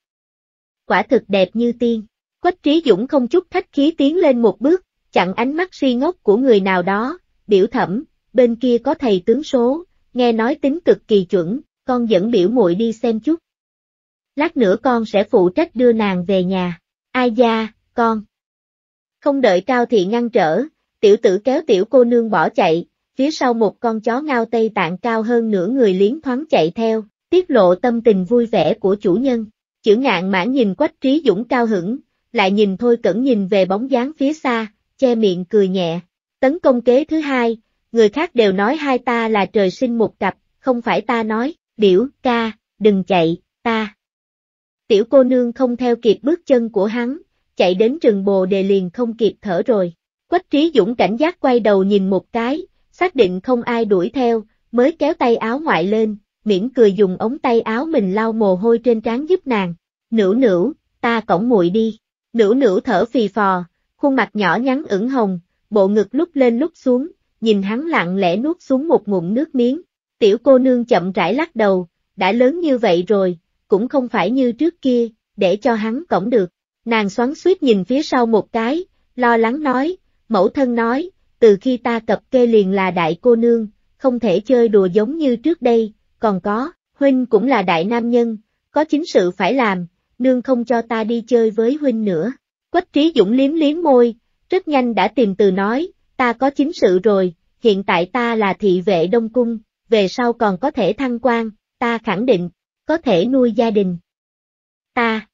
Speaker 1: Quả thực đẹp như tiên. Quách Trí Dũng không chút thách khí tiến lên một bước, chặn ánh mắt si ngốc của người nào đó, biểu thẩm, bên kia có thầy tướng số, nghe nói tính cực kỳ chuẩn, con dẫn biểu muội đi xem chút. Lát nữa con sẽ phụ trách đưa nàng về nhà. Ai da, con. Không đợi Cao Thị ngăn trở, tiểu tử kéo tiểu cô nương bỏ chạy, phía sau một con chó ngao Tây Tạng cao hơn nửa người liến thoáng chạy theo, tiết lộ tâm tình vui vẻ của chủ nhân. Chữ ngạn mãn nhìn quách trí dũng cao hững, lại nhìn thôi cẩn nhìn về bóng dáng phía xa, che miệng cười nhẹ. Tấn công kế thứ hai, người khác đều nói hai ta là trời sinh một cặp, không phải ta nói, điểu, ca, đừng chạy, ta. Tiểu cô nương không theo kịp bước chân của hắn, chạy đến rừng bồ đề liền không kịp thở rồi. Quách Trí Dũng cảnh giác quay đầu nhìn một cái, xác định không ai đuổi theo, mới kéo tay áo ngoại lên, mỉm cười dùng ống tay áo mình lau mồ hôi trên trán giúp nàng. Nữ nữ, ta cổng muội đi. Nữ nữ thở phì phò, khuôn mặt nhỏ nhắn ửng hồng, bộ ngực lúc lên lúc xuống, nhìn hắn lặng lẽ nuốt xuống một ngụm nước miếng. Tiểu cô nương chậm rãi lắc đầu, đã lớn như vậy rồi, cũng không phải như trước kia, để cho hắn cổng được. Nàng xoắn suýt nhìn phía sau một cái, lo lắng nói, Mẫu thân nói, từ khi ta cập kê liền là đại cô nương, không thể chơi đùa giống như trước đây, còn có, huynh cũng là đại nam nhân, có chính sự phải làm, nương không cho ta đi chơi với huynh nữa. Quách trí dũng liếm liếm môi, rất nhanh đã tìm từ nói, ta có chính sự rồi, hiện tại ta là thị vệ Đông Cung, về sau còn có thể thăng quan, ta khẳng định, có thể nuôi gia đình. Ta.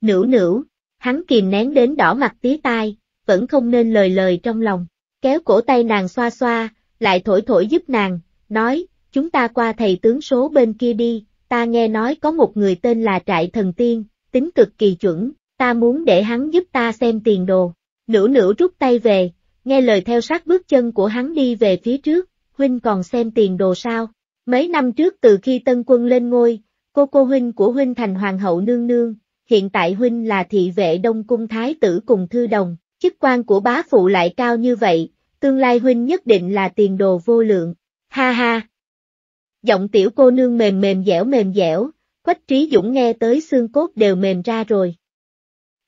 Speaker 1: Nữ nữ, hắn kìm nén đến đỏ mặt tía tai, vẫn không nên lời lời trong lòng. Kéo cổ tay nàng xoa xoa, lại thổi thổi giúp nàng, nói, chúng ta qua thầy tướng số bên kia đi, ta nghe nói có một người tên là Trại Thần Tiên, tính cực kỳ chuẩn, ta muốn để hắn giúp ta xem tiền đồ. Nữ nữ rút tay về, nghe lời theo sát bước chân của hắn đi về phía trước, huynh còn xem tiền đồ sao. Mấy năm trước từ khi tân quân lên ngôi, cô cô huynh của huynh thành hoàng hậu nương nương, hiện tại huynh là thị vệ đông cung thái tử cùng thư đồng, chức quan của bá phụ lại cao như vậy, tương lai huynh nhất định là tiền đồ vô lượng, ha ha. Giọng tiểu cô nương mềm mềm dẻo mềm dẻo, quách trí dũng nghe tới xương cốt đều mềm ra rồi.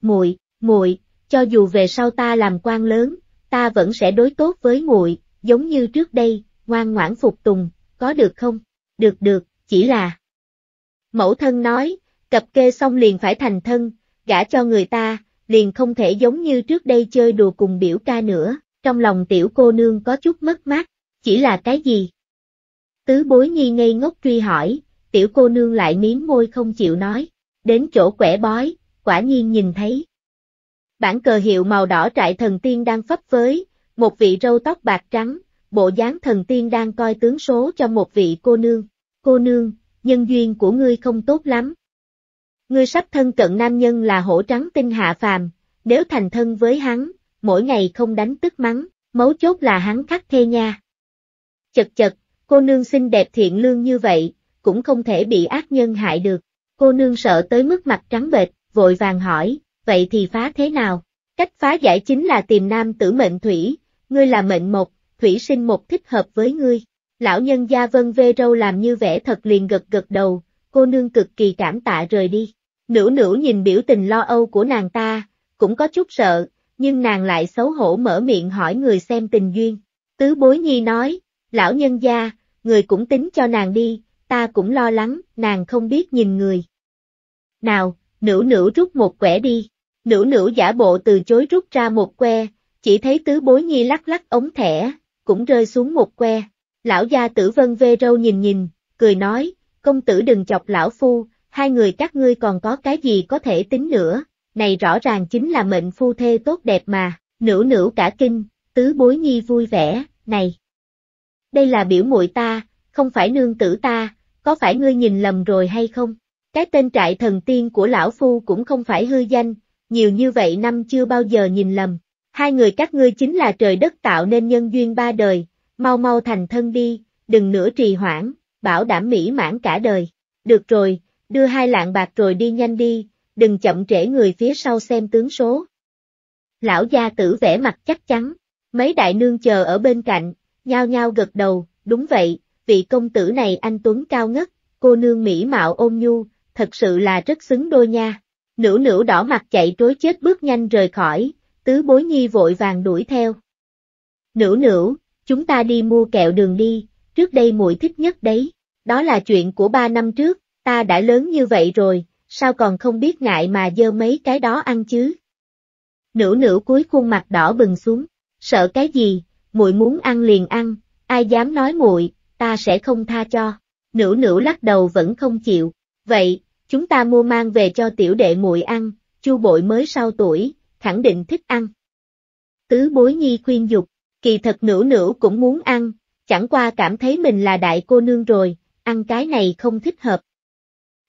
Speaker 1: Muội, muội, cho dù về sau ta làm quan lớn, ta vẫn sẽ đối tốt với muội, giống như trước đây, ngoan ngoãn phục tùng, có được không? Được được, chỉ là... Mẫu thân nói, cập kê xong liền phải thành thân, gả cho người ta, liền không thể giống như trước đây chơi đùa cùng biểu ca nữa, trong lòng tiểu cô nương có chút mất mát, chỉ là cái gì? Tứ bối nhi ngây ngốc truy hỏi, tiểu cô nương lại miếm môi không chịu nói, đến chỗ quẻ bói, quả nhiên nhìn thấy. Bản cờ hiệu màu đỏ trại thần tiên đang phấp với, một vị râu tóc bạc trắng, bộ dáng thần tiên đang coi tướng số cho một vị cô nương. Cô nương, nhân duyên của ngươi không tốt lắm, Ngươi sắp thân cận nam nhân là hổ trắng tinh hạ phàm, nếu thành thân với hắn, mỗi ngày không đánh tức mắng, mấu chốt là hắn khắc thê nha. Chật chật, cô nương xinh đẹp thiện lương như vậy, cũng không thể bị ác nhân hại được. Cô nương sợ tới mức mặt trắng bệch, vội vàng hỏi, vậy thì phá thế nào? Cách phá giải chính là tìm nam tử mệnh thủy, ngươi là mệnh một, thủy sinh một thích hợp với ngươi. Lão nhân gia vân vê râu làm như vẻ thật liền gật gật đầu, cô nương cực kỳ cảm tạ rời đi. Nữ nữ nhìn biểu tình lo âu của nàng ta, cũng có chút sợ, nhưng nàng lại xấu hổ mở miệng hỏi người xem tình duyên. Tứ bối nhi nói, lão nhân gia, người cũng tính cho nàng đi, ta cũng lo lắng, nàng không biết nhìn người. Nào, nữ nữ rút một quẻ đi, nữ nữ giả bộ từ chối rút ra một que, chỉ thấy tứ bối nhi lắc lắc ống thẻ, cũng rơi xuống một que. Lão gia tử vân vê râu nhìn nhìn, cười nói, công tử đừng chọc lão phu, hai người các ngươi còn có cái gì có thể tính nữa, này rõ ràng chính là mệnh phu thê tốt đẹp mà, nữ nữ cả kinh, tứ bối nhi vui vẻ, này. Đây là biểu muội ta, không phải nương tử ta, có phải ngươi nhìn lầm rồi hay không? Cái tên trại thần tiên của lão phu cũng không phải hư danh, nhiều như vậy năm chưa bao giờ nhìn lầm. Hai người các ngươi chính là trời đất tạo nên nhân duyên ba đời, mau mau thành thân đi, đừng nữa trì hoãn, bảo đảm mỹ mãn cả đời. Được rồi, đưa hai lạng bạc rồi đi nhanh đi, đừng chậm trễ người phía sau xem tướng số. Lão gia tử vẻ mặt chắc chắn, mấy đại nương chờ ở bên cạnh, nhao nhao gật đầu, đúng vậy, vị công tử này anh Tuấn cao ngất, cô nương mỹ mạo ôn nhu, thật sự là rất xứng đôi nha. Nữ nữ đỏ mặt chạy trối chết bước nhanh rời khỏi, tứ bối nhi vội vàng đuổi theo. Nữ nữ, chúng ta đi mua kẹo đường đi, trước đây muội thích nhất đấy, đó là chuyện của ba năm trước, ta đã lớn như vậy rồi, sao còn không biết ngại mà dơ mấy cái đó ăn chứ? Nữ nữ cuối khuôn mặt đỏ bừng xuống, sợ cái gì, muội muốn ăn liền ăn, ai dám nói muội, ta sẽ không tha cho. Nữ nữ lắc đầu vẫn không chịu, vậy, chúng ta mua mang về cho tiểu đệ muội ăn, chu bội mới sau tuổi, khẳng định thích ăn. Tứ bối nhi khuyên dục, kỳ thật nữ nữ cũng muốn ăn, chẳng qua cảm thấy mình là đại cô nương rồi, ăn cái này không thích hợp.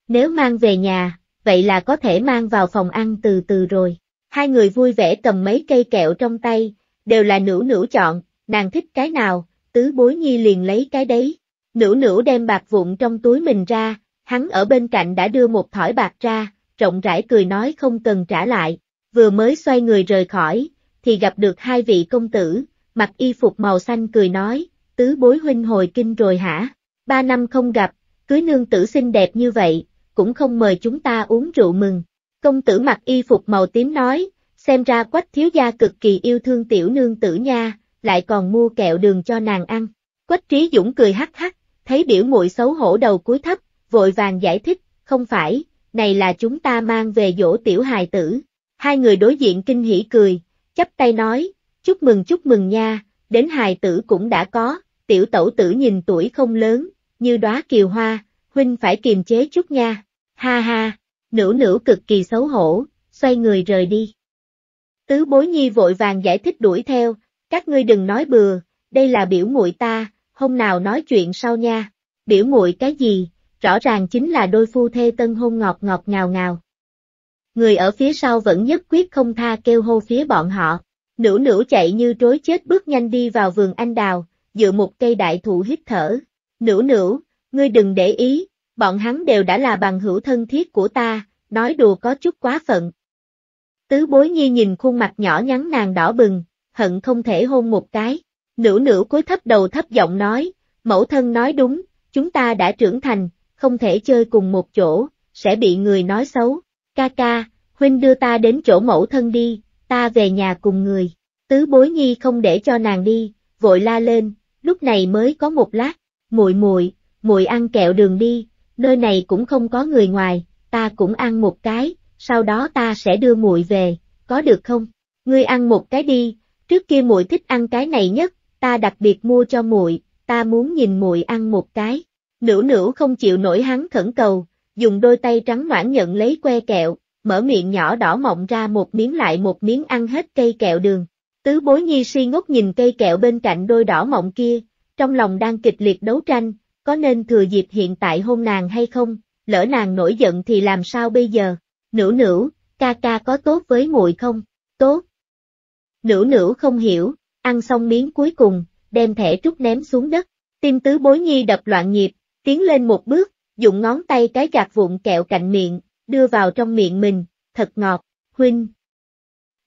Speaker 1: Nếu mang về nhà, vậy là có thể mang vào phòng ăn từ từ rồi. Hai người vui vẻ cầm mấy cây kẹo trong tay, đều là nữ nữ chọn, nàng thích cái nào, tứ bối nhi liền lấy cái đấy. Nữ nữ đem bạc vụn trong túi mình ra, hắn ở bên cạnh đã đưa một thỏi bạc ra, rộng rãi cười nói không cần trả lại, vừa mới xoay người rời khỏi, thì gặp được hai vị công tử, mặc y phục màu xanh cười nói, tứ bối huynh hồi kinh rồi hả? Ba năm không gặp, cưới nương tử xinh đẹp như vậy, cũng không mời chúng ta uống rượu mừng. Công tử mặc y phục màu tím nói, xem ra quách thiếu gia cực kỳ yêu thương tiểu nương tử nha, lại còn mua kẹo đường cho nàng ăn. Quách trí dũng cười hắc hắc, thấy biểu muội xấu hổ đầu cúi thấp, vội vàng giải thích, không phải, này là chúng ta mang về dỗ tiểu hài tử. Hai người đối diện kinh hỉ cười, chắp tay nói, chúc mừng chúc mừng nha, đến hài tử cũng đã có, tiểu tẩu tử nhìn tuổi không lớn, như đóa kiều hoa, huynh phải kiềm chế chút nha ha ha, nữ nữ cực kỳ xấu hổ, xoay người rời đi. Tứ bối nhi vội vàng giải thích đuổi theo, các ngươi đừng nói bừa, đây là biểu muội ta, hôm nào nói chuyện sau nha, biểu muội cái gì, rõ ràng chính là đôi phu thê tân hôn ngọt ngọt ngào ngào. Người ở phía sau vẫn nhất quyết không tha kêu hô phía bọn họ, nữ nữ chạy như trối chết bước nhanh đi vào vườn anh đào, dựa một cây đại thụ hít thở, nữ nữ, ngươi đừng để ý, bọn hắn đều đã là bằng hữu thân thiết của ta, nói đùa có chút quá phận. Tứ bối nhi nhìn khuôn mặt nhỏ nhắn nàng đỏ bừng, hận không thể hôn một cái, nữ nữ cối thấp đầu thấp giọng nói, mẫu thân nói đúng, chúng ta đã trưởng thành, không thể chơi cùng một chỗ, sẽ bị người nói xấu, ca ca, huynh đưa ta đến chỗ mẫu thân đi, ta về nhà cùng người, tứ bối nhi không để cho nàng đi, vội la lên, lúc này mới có một lát, muội muội, muội ăn kẹo đường đi, nơi này cũng không có người ngoài, ta cũng ăn một cái, sau đó ta sẽ đưa muội về, có được không? Ngươi ăn một cái đi, trước kia muội thích ăn cái này nhất, ta đặc biệt mua cho muội, ta muốn nhìn muội ăn một cái. nữ nữ không chịu nổi hắn khẩn cầu, dùng đôi tay trắng noãn nhận lấy que kẹo, mở miệng nhỏ đỏ mọng ra một miếng lại một miếng ăn hết cây kẹo đường. Tứ bối nhi si ngốc nhìn cây kẹo bên cạnh đôi đỏ mọng kia, trong lòng đang kịch liệt đấu tranh, có nên thừa dịp hiện tại hôn nàng hay không, lỡ nàng nổi giận thì làm sao bây giờ, nữ nữ, ca ca có tốt với muội không, tốt. Nữ nữ không hiểu, ăn xong miếng cuối cùng, đem thẻ trúc ném xuống đất, tim tứ bối nhi đập loạn nhịp, tiến lên một bước, dùng ngón tay cái gạt vụn kẹo cạnh miệng, đưa vào trong miệng mình, thật ngọt, huynh.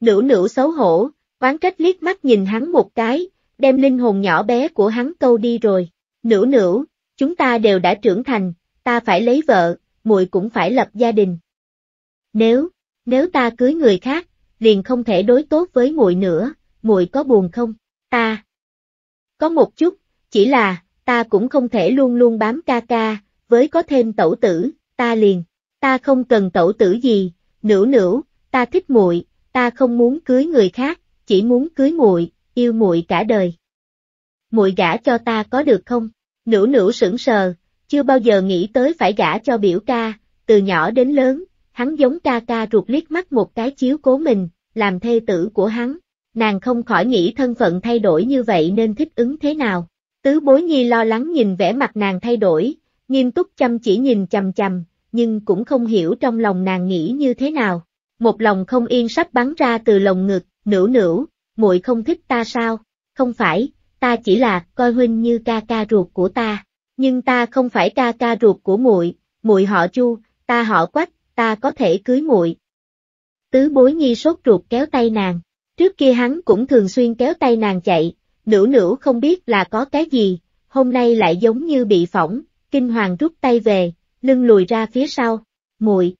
Speaker 1: Nữ nữ xấu hổ, quán trách liếc mắt nhìn hắn một cái, đem linh hồn nhỏ bé của hắn câu đi rồi, nữ nữ, Chúng ta đều đã trưởng thành, ta phải lấy vợ, muội cũng phải lập gia đình. Nếu, nếu ta cưới người khác, liền không thể đối tốt với muội nữa, muội có buồn không? Ta. Có một chút, chỉ là, ta cũng không thể luôn luôn bám ca ca, với có thêm tẩu tử, ta liền, ta không cần tẩu tử gì, nữ nữ, ta thích muội, ta không muốn cưới người khác, chỉ muốn cưới muội, yêu muội cả đời. Muội gả cho ta có được không? nữ nữ sững sờ, chưa bao giờ nghĩ tới phải gả cho biểu ca, từ nhỏ đến lớn, hắn giống ca ca ruột liếc mắt một cái chiếu cố mình, làm thê tử của hắn. Nàng không khỏi nghĩ thân phận thay đổi như vậy nên thích ứng thế nào. Tứ bối nhi lo lắng nhìn vẻ mặt nàng thay đổi, nghiêm túc chăm chỉ nhìn chầm chầm, nhưng cũng không hiểu trong lòng nàng nghĩ như thế nào. Một lòng không yên sắp bắn ra từ lồng ngực, nữ nữ, muội không thích ta sao? Không phải, ta chỉ là coi huynh như ca ca ruột của ta, nhưng ta không phải ca ca ruột của muội, muội họ Chu, ta họ Quách, ta có thể cưới muội. Tứ Bối Nhi sốt ruột kéo tay nàng, trước kia hắn cũng thường xuyên kéo tay nàng chạy, nữ nữ không biết là có cái gì, hôm nay lại giống như bị phỏng, kinh hoàng rút tay về, lưng lùi ra phía sau, muội.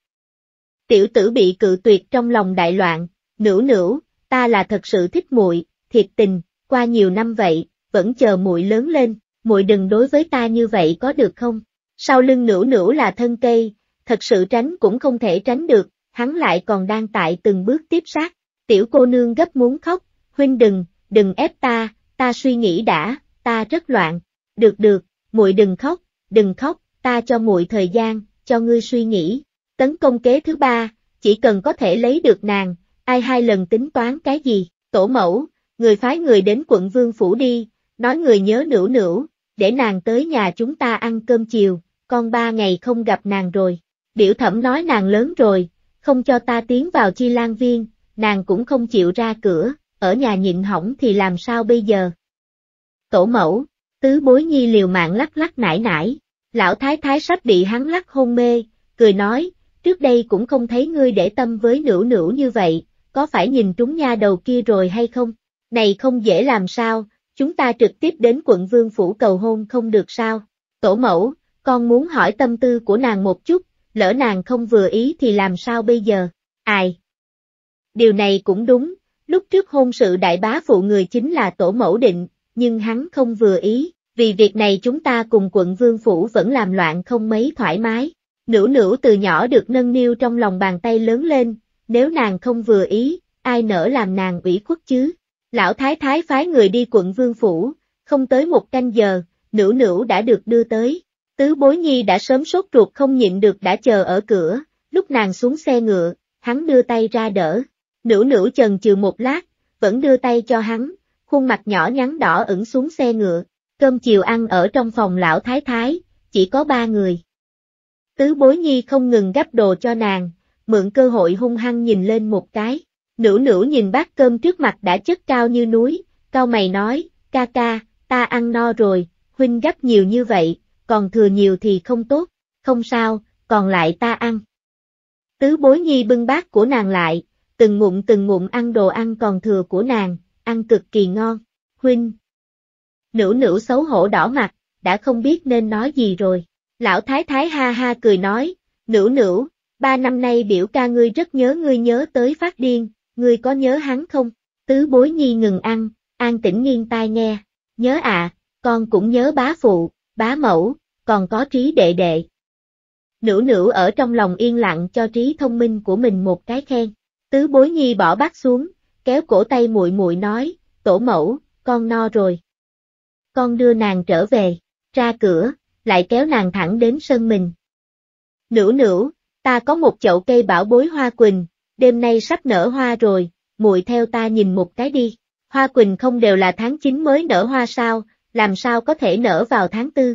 Speaker 1: Tiểu tử bị cự tuyệt trong lòng đại loạn, nữ nữ, ta là thật sự thích muội, thiệt tình, qua nhiều năm vậy, vẫn chờ muội lớn lên, muội đừng đối với ta như vậy có được không? Sau lưng nữu nữu là thân cây, thật sự tránh cũng không thể tránh được, hắn lại còn đang tại từng bước tiếp sát, tiểu cô nương gấp muốn khóc, huynh đừng, đừng ép ta, ta suy nghĩ đã, ta rất loạn, được được, muội đừng khóc, đừng khóc, ta cho muội thời gian, cho ngươi suy nghĩ, tấn công kế thứ ba, chỉ cần có thể lấy được nàng, ai hai lần tính toán cái gì, tổ mẫu, người phái người đến quận vương phủ đi, nói người nhớ nữu nữu, để nàng tới nhà chúng ta ăn cơm chiều, con ba ngày không gặp nàng rồi. Biểu thẩm nói nàng lớn rồi, không cho ta tiến vào chi lan viên, nàng cũng không chịu ra cửa, ở nhà nhịn hỏng thì làm sao bây giờ? Tổ mẫu, tứ bối nhi liều mạng lắc lắc nải nải, lão thái thái sắp bị hắn lắc hôn mê, cười nói, trước đây cũng không thấy ngươi để tâm với nữ nữ như vậy, có phải nhìn trúng nha đầu kia rồi hay không? Này không dễ làm sao, chúng ta trực tiếp đến quận vương phủ cầu hôn không được sao? Tổ mẫu, con muốn hỏi tâm tư của nàng một chút, lỡ nàng không vừa ý thì làm sao bây giờ? Ai? Điều này cũng đúng, lúc trước hôn sự đại bá phụ người chính là tổ mẫu định, nhưng hắn không vừa ý, vì việc này chúng ta cùng quận vương phủ vẫn làm loạn không mấy thoải mái. Nữ nữ từ nhỏ được nâng niu trong lòng bàn tay lớn lên, nếu nàng không vừa ý, ai nỡ làm nàng ủy khuất chứ? Lão Thái Thái phái người đi quận Vương Phủ, không tới một canh giờ, nữ nữ đã được đưa tới. Tứ bối nhi đã sớm sốt ruột không nhịn được đã chờ ở cửa, lúc nàng xuống xe ngựa, hắn đưa tay ra đỡ. Nữ nữ chần chừ một lát, vẫn đưa tay cho hắn, khuôn mặt nhỏ nhắn đỏ ửng xuống xe ngựa, cơm chiều ăn ở trong phòng lão thái thái, chỉ có ba người. Tứ bối nhi không ngừng gấp đồ cho nàng, mượn cơ hội hung hăng nhìn lên một cái nữ nữ nhìn bát cơm trước mặt đã chất cao như núi, cao mày nói, ca ca, ta ăn no rồi, huynh gấp nhiều như vậy, còn thừa nhiều thì không tốt, không sao, còn lại ta ăn. Tứ bối nhi bưng bát của nàng lại, từng mụn từng mụn ăn đồ ăn còn thừa của nàng, ăn cực kỳ ngon, huynh. Nữ nữ xấu hổ đỏ mặt, đã không biết nên nói gì rồi, lão thái thái ha ha cười nói, nữ nữ, ba năm nay biểu ca ngươi rất nhớ ngươi nhớ tới phát điên, ngươi có nhớ hắn không? Tứ bối nhi ngừng ăn, an tĩnh nghiêng tai nghe, nhớ à, con cũng nhớ bá phụ, bá mẫu, còn có trí đệ đệ. Nữ nữ ở trong lòng yên lặng cho trí thông minh của mình một cái khen, tứ bối nhi bỏ bát xuống, kéo cổ tay muội muội nói, tổ mẫu, con no rồi. Con đưa nàng trở về, ra cửa, lại kéo nàng thẳng đến sân mình. Nữ nữ, ta có một chậu cây bảo bối hoa quỳnh, đêm nay sắp nở hoa rồi, muội theo ta nhìn một cái đi. Hoa quỳnh không đều là tháng 9 mới nở hoa sao, làm sao có thể nở vào tháng 4.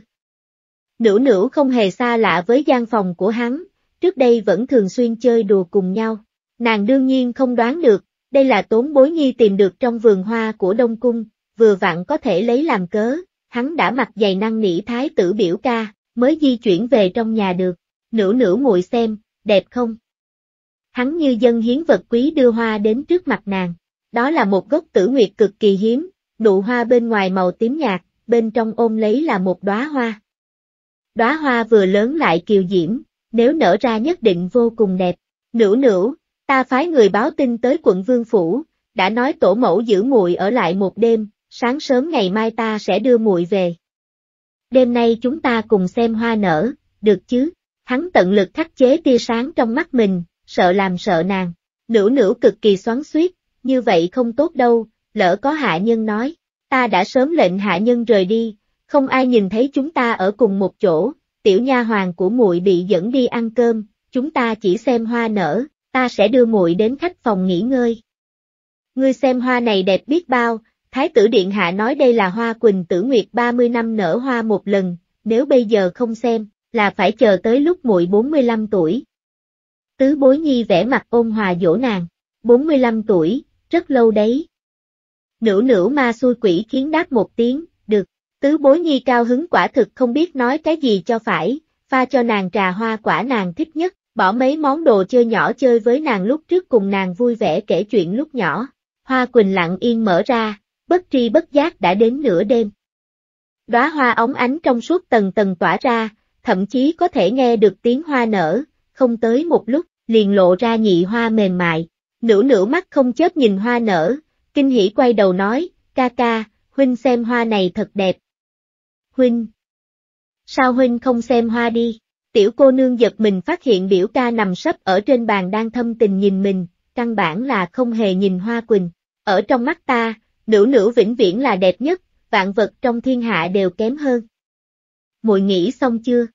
Speaker 1: Nữ nữ không hề xa lạ với gian phòng của hắn, trước đây vẫn thường xuyên chơi đùa cùng nhau. Nàng đương nhiên không đoán được, đây là tốn bối nhi tìm được trong vườn hoa của Đông Cung, vừa vặn có thể lấy làm cớ, hắn đã mặc giày năng nỉ thái tử biểu ca, mới di chuyển về trong nhà được. Nữ nữ muội xem, đẹp không? hắn như dân hiến vật quý đưa hoa đến trước mặt nàng. Đó là một gốc tử nguyệt cực kỳ hiếm, nụ hoa bên ngoài màu tím nhạt, bên trong ôm lấy là một đóa hoa. Đóa hoa vừa lớn lại kiều diễm, nếu nở ra nhất định vô cùng đẹp. Nữ nữ, ta phái người báo tin tới quận Vương Phủ, đã nói tổ mẫu giữ muội ở lại một đêm, sáng sớm ngày mai ta sẽ đưa muội về. Đêm nay chúng ta cùng xem hoa nở, được chứ? Hắn tận lực khắc chế tia sáng trong mắt mình, sợ làm sợ nàng. Nữ nữ cực kỳ xoắn xuýt, như vậy không tốt đâu, lỡ có hạ nhân nói, ta đã sớm lệnh hạ nhân rời đi, không ai nhìn thấy chúng ta ở cùng một chỗ, tiểu nha hoàng của muội bị dẫn đi ăn cơm, chúng ta chỉ xem hoa nở, ta sẽ đưa muội đến khách phòng nghỉ ngơi. Ngươi xem hoa này đẹp biết bao, Thái tử Điện Hạ nói đây là hoa quỳnh tử nguyệt 30 năm nở hoa một lần, nếu bây giờ không xem, là phải chờ tới lúc muội 45 tuổi, Tứ bối nhi vẽ mặt ôn hòa dỗ nàng, 45 tuổi, rất lâu đấy. Nữ nữ ma xui quỷ khiến đáp một tiếng, được, tứ bối nhi cao hứng quả thực không biết nói cái gì cho phải, pha cho nàng trà hoa quả nàng thích nhất, bỏ mấy món đồ chơi nhỏ chơi với nàng lúc trước cùng nàng vui vẻ kể chuyện lúc nhỏ. Hoa Quỳnh lặng yên mở ra, bất tri bất giác đã đến nửa đêm. Đóa hoa ống ánh trong suốt tầng tầng tỏa ra, thậm chí có thể nghe được tiếng hoa nở, không tới một lúc, liền lộ ra nhị hoa mềm mại, nữ nữ mắt không chớp nhìn hoa nở, kinh hỉ quay đầu nói, ca ca, huynh xem hoa này thật đẹp. Huynh! Sao huynh không xem hoa đi? Tiểu cô nương giật mình phát hiện biểu ca nằm sấp ở trên bàn đang thâm tình nhìn mình, căn bản là không hề nhìn hoa quỳnh. Ở trong mắt ta, nữ nữ vĩnh viễn là đẹp nhất, vạn vật trong thiên hạ đều kém hơn. Mùi nghĩ xong chưa?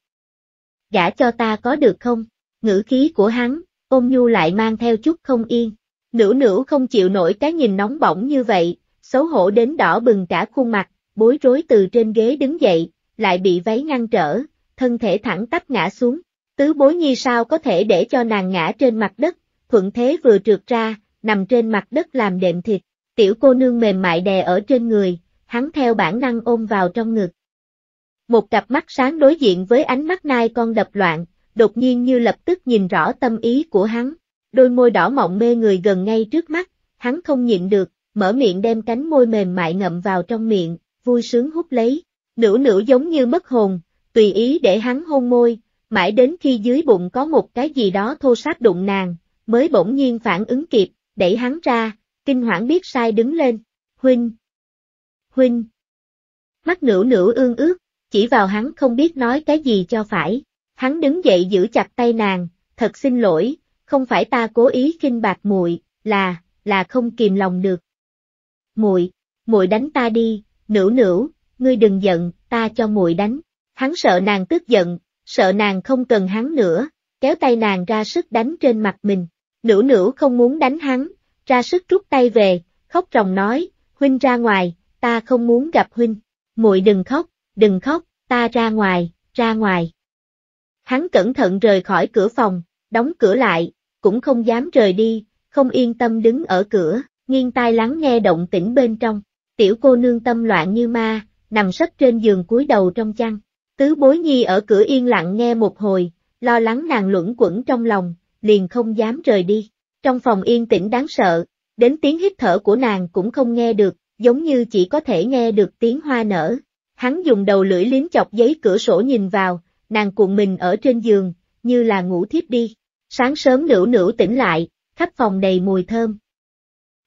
Speaker 1: Gả cho ta có được không? ngữ khí của hắn, ôm nhu lại mang theo chút không yên. Nữ nữ không chịu nổi cái nhìn nóng bỏng như vậy, xấu hổ đến đỏ bừng cả khuôn mặt, bối rối từ trên ghế đứng dậy, lại bị váy ngăn trở, thân thể thẳng tắp ngã xuống. Tứ bối nhi sao có thể để cho nàng ngã trên mặt đất, thuận thế vừa trượt ra, nằm trên mặt đất làm đệm thịt, tiểu cô nương mềm mại đè ở trên người, hắn theo bản năng ôm vào trong ngực. Một cặp mắt sáng đối diện với ánh mắt nai con đập loạn, đột nhiên như lập tức nhìn rõ tâm ý của hắn, đôi môi đỏ mộng mê người gần ngay trước mắt, hắn không nhịn được, mở miệng đem cánh môi mềm mại ngậm vào trong miệng, vui sướng hút lấy, nữ nữ giống như mất hồn, tùy ý để hắn hôn môi, mãi đến khi dưới bụng có một cái gì đó thô sát đụng nàng, mới bỗng nhiên phản ứng kịp, đẩy hắn ra, kinh hoảng biết sai đứng lên, huynh, huynh, mắt nữ nữ ương ước, chỉ vào hắn không biết nói cái gì cho phải, Hắn đứng dậy giữ chặt tay nàng, thật xin lỗi, không phải ta cố ý khinh bạc muội, là, là không kìm lòng được. Muội, muội đánh ta đi, nữ nữ, ngươi đừng giận, ta cho muội đánh. Hắn sợ nàng tức giận, sợ nàng không cần hắn nữa, kéo tay nàng ra sức đánh trên mặt mình. Nữ nữ không muốn đánh hắn, ra sức rút tay về, khóc ròng nói, huynh ra ngoài, ta không muốn gặp huynh. Muội đừng khóc, đừng khóc, ta ra ngoài, ra ngoài. Hắn cẩn thận rời khỏi cửa phòng, đóng cửa lại, cũng không dám rời đi, không yên tâm đứng ở cửa, nghiêng tai lắng nghe động tĩnh bên trong. Tiểu cô nương tâm loạn như ma, nằm sấp trên giường cúi đầu trong chăn. Tứ bối nhi ở cửa yên lặng nghe một hồi, lo lắng nàng luẩn quẩn trong lòng, liền không dám rời đi. Trong phòng yên tĩnh đáng sợ, đến tiếng hít thở của nàng cũng không nghe được, giống như chỉ có thể nghe được tiếng hoa nở. Hắn dùng đầu lưỡi liếm chọc giấy cửa sổ nhìn vào, nàng cuộn mình ở trên giường, như là ngủ thiếp đi. Sáng sớm nữu nữu tỉnh lại, khắp phòng đầy mùi thơm.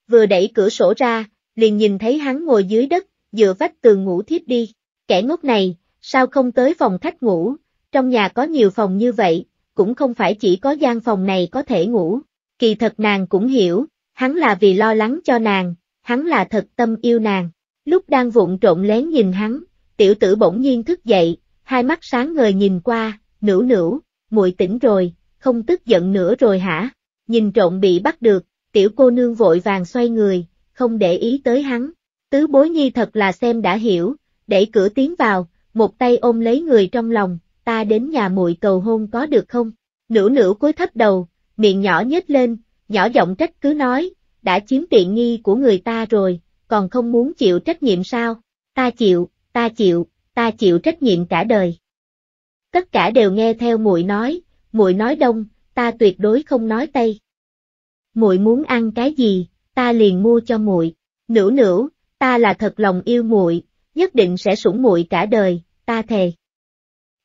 Speaker 1: Vừa đẩy cửa sổ ra, liền nhìn thấy hắn ngồi dưới đất, dựa vách tường ngủ thiếp đi. Kẻ ngốc này, sao không tới phòng khách ngủ, trong nhà có nhiều phòng như vậy, cũng không phải chỉ có gian phòng này có thể ngủ. Kỳ thật nàng cũng hiểu, hắn là vì lo lắng cho nàng, hắn là thật tâm yêu nàng. Lúc đang vụng trộn lén nhìn hắn, tiểu tử bỗng nhiên thức dậy, hai mắt sáng ngời nhìn qua, nữ nữ, muội tỉnh rồi, không tức giận nữa rồi hả? Nhìn trộn bị bắt được, tiểu cô nương vội vàng xoay người, không để ý tới hắn. Tứ bối nhi thật là xem đã hiểu, đẩy cửa tiến vào, một tay ôm lấy người trong lòng, ta đến nhà muội cầu hôn có được không? Nữ nữ cúi thấp đầu, miệng nhỏ nhếch lên, nhỏ giọng trách cứ nói, đã chiếm tiện nghi của người ta rồi, còn không muốn chịu trách nhiệm sao? Ta chịu, ta chịu ta chịu trách nhiệm cả đời. Tất cả đều nghe theo muội nói, muội nói đông, ta tuyệt đối không nói tây. Muội muốn ăn cái gì, ta liền mua cho muội. nữ nữ, ta là thật lòng yêu muội, nhất định sẽ sủng muội cả đời, ta thề.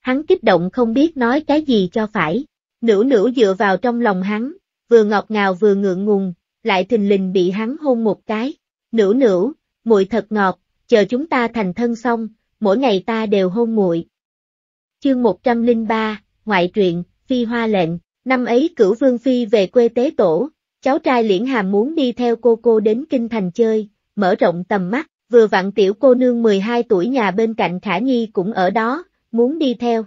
Speaker 1: Hắn kích động không biết nói cái gì cho phải. nữ nữ dựa vào trong lòng hắn, vừa ngọt ngào vừa ngượng ngùng, lại thình lình bị hắn hôn một cái. nữ nữ, muội thật ngọt, chờ chúng ta thành thân xong, mỗi ngày ta đều hôn muội. Chương 103, Ngoại truyện, Phi Hoa lệnh, năm ấy cửu vương phi về quê tế tổ, cháu trai liễn hàm muốn đi theo cô cô đến kinh thành chơi, mở rộng tầm mắt, vừa vặn tiểu cô nương 12 tuổi nhà bên cạnh Khả Nhi cũng ở đó, muốn đi theo.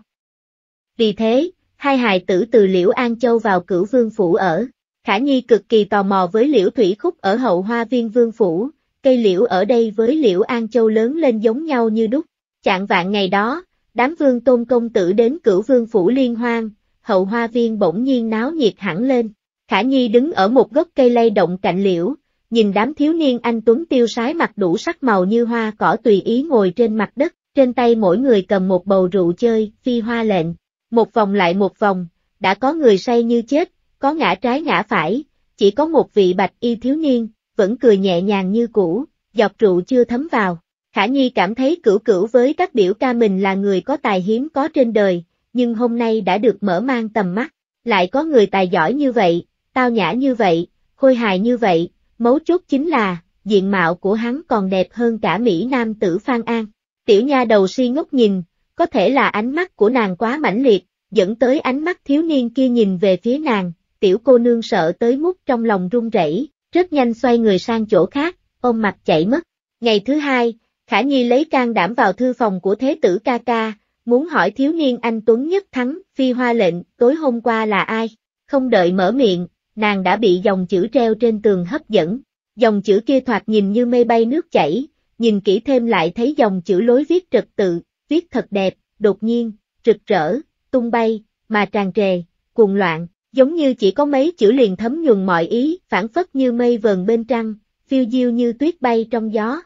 Speaker 1: Vì thế, hai hài tử từ Liễu An Châu vào cửu vương phủ ở, Khả Nhi cực kỳ tò mò với Liễu Thủy Khúc ở hậu hoa viên vương phủ, cây liễu ở đây với Liễu An Châu lớn lên giống nhau như đúc, Chạng vạn ngày đó, đám vương tôn công tử đến cửu vương phủ liên hoan, hậu hoa viên bỗng nhiên náo nhiệt hẳn lên. Khả Nhi đứng ở một gốc cây lay động cạnh liễu, nhìn đám thiếu niên anh Tuấn tiêu sái mặt đủ sắc màu như hoa cỏ tùy ý ngồi trên mặt đất, trên tay mỗi người cầm một bầu rượu chơi, phi hoa lệnh, một vòng lại một vòng, đã có người say như chết, có ngã trái ngã phải, chỉ có một vị bạch y thiếu niên, vẫn cười nhẹ nhàng như cũ, giọt rượu chưa thấm vào, Khả Nhi cảm thấy cửu cửu với các biểu ca mình là người có tài hiếm có trên đời, nhưng hôm nay đã được mở mang tầm mắt, lại có người tài giỏi như vậy, tao nhã như vậy, khôi hài như vậy, mấu chốt chính là, diện mạo của hắn còn đẹp hơn cả Mỹ Nam tử Phan An. Tiểu nha đầu si ngốc nhìn, có thể là ánh mắt của nàng quá mãnh liệt, dẫn tới ánh mắt thiếu niên kia nhìn về phía nàng, tiểu cô nương sợ tới mút trong lòng run rẩy, rất nhanh xoay người sang chỗ khác, ôm mặt chạy mất. Ngày thứ hai, Khả Nhi lấy can đảm vào thư phòng của thế tử ca ca, muốn hỏi thiếu niên anh Tuấn nhất thắng, phi hoa lệnh, tối hôm qua là ai? Không đợi mở miệng, nàng đã bị dòng chữ treo trên tường hấp dẫn. Dòng chữ kia thoạt nhìn như mây bay nước chảy, nhìn kỹ thêm lại thấy dòng chữ lối viết trật tự, viết thật đẹp, đột nhiên, rực rỡ, tung bay, mà tràn trề, cuồng loạn, giống như chỉ có mấy chữ liền thấm nhuần mọi ý, phản phất như mây vờn bên trăng, phiêu diêu như tuyết bay trong gió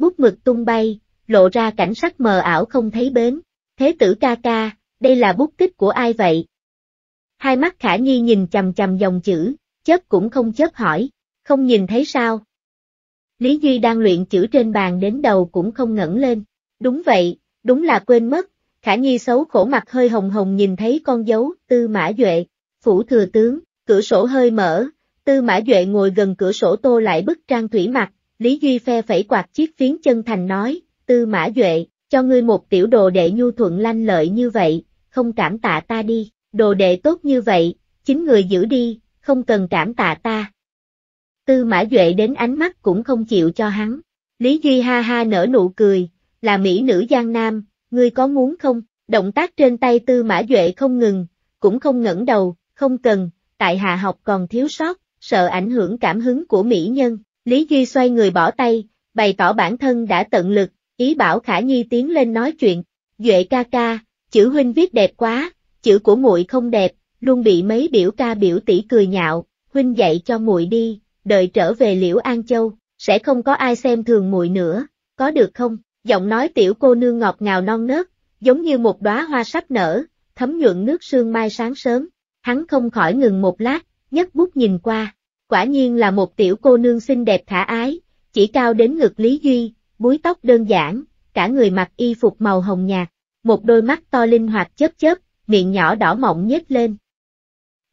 Speaker 1: bút mực tung bay, lộ ra cảnh sắc mờ ảo không thấy bến. Thế tử ca ca, đây là bút tích của ai vậy? Hai mắt khả nghi nhìn chầm chầm dòng chữ, chớp cũng không chớp hỏi, không nhìn thấy sao? Lý Duy đang luyện chữ trên bàn đến đầu cũng không ngẩng lên. Đúng vậy, đúng là quên mất, khả nhi xấu khổ mặt hơi hồng hồng nhìn thấy con dấu, tư mã duệ, phủ thừa tướng, cửa sổ hơi mở, tư mã duệ ngồi gần cửa sổ tô lại bức trang thủy mặt, Lý Duy phe phẩy quạt chiếc phiến chân thành nói, tư mã duệ, cho ngươi một tiểu đồ đệ nhu thuận lanh lợi như vậy, không cảm tạ ta đi, đồ đệ tốt như vậy, chính người giữ đi, không cần cảm tạ ta. Tư mã duệ đến ánh mắt cũng không chịu cho hắn, Lý Duy ha ha nở nụ cười, là mỹ nữ Giang Nam, ngươi có muốn không, động tác trên tay tư mã duệ không ngừng, cũng không ngẩng đầu, không cần, tại hạ học còn thiếu sót, sợ ảnh hưởng cảm hứng của mỹ nhân, Lý Duy xoay người bỏ tay, bày tỏ bản thân đã tận lực, ý bảo Khả Nhi tiến lên nói chuyện, Duệ ca ca, chữ huynh viết đẹp quá, chữ của muội không đẹp, luôn bị mấy biểu ca biểu tỷ cười nhạo, huynh dạy cho muội đi, đợi trở về Liễu An Châu, sẽ không có ai xem thường muội nữa, có được không? Giọng nói tiểu cô nương ngọt ngào non nớt, giống như một đóa hoa sắp nở, thấm nhuận nước sương mai sáng sớm. Hắn không khỏi ngừng một lát, nhấc bút nhìn qua, quả nhiên là một tiểu cô nương xinh đẹp khả ái, chỉ cao đến ngực Lý Duy, búi tóc đơn giản, cả người mặc y phục màu hồng nhạt, một đôi mắt to linh hoạt chớp chớp, miệng nhỏ đỏ mọng nhếch lên.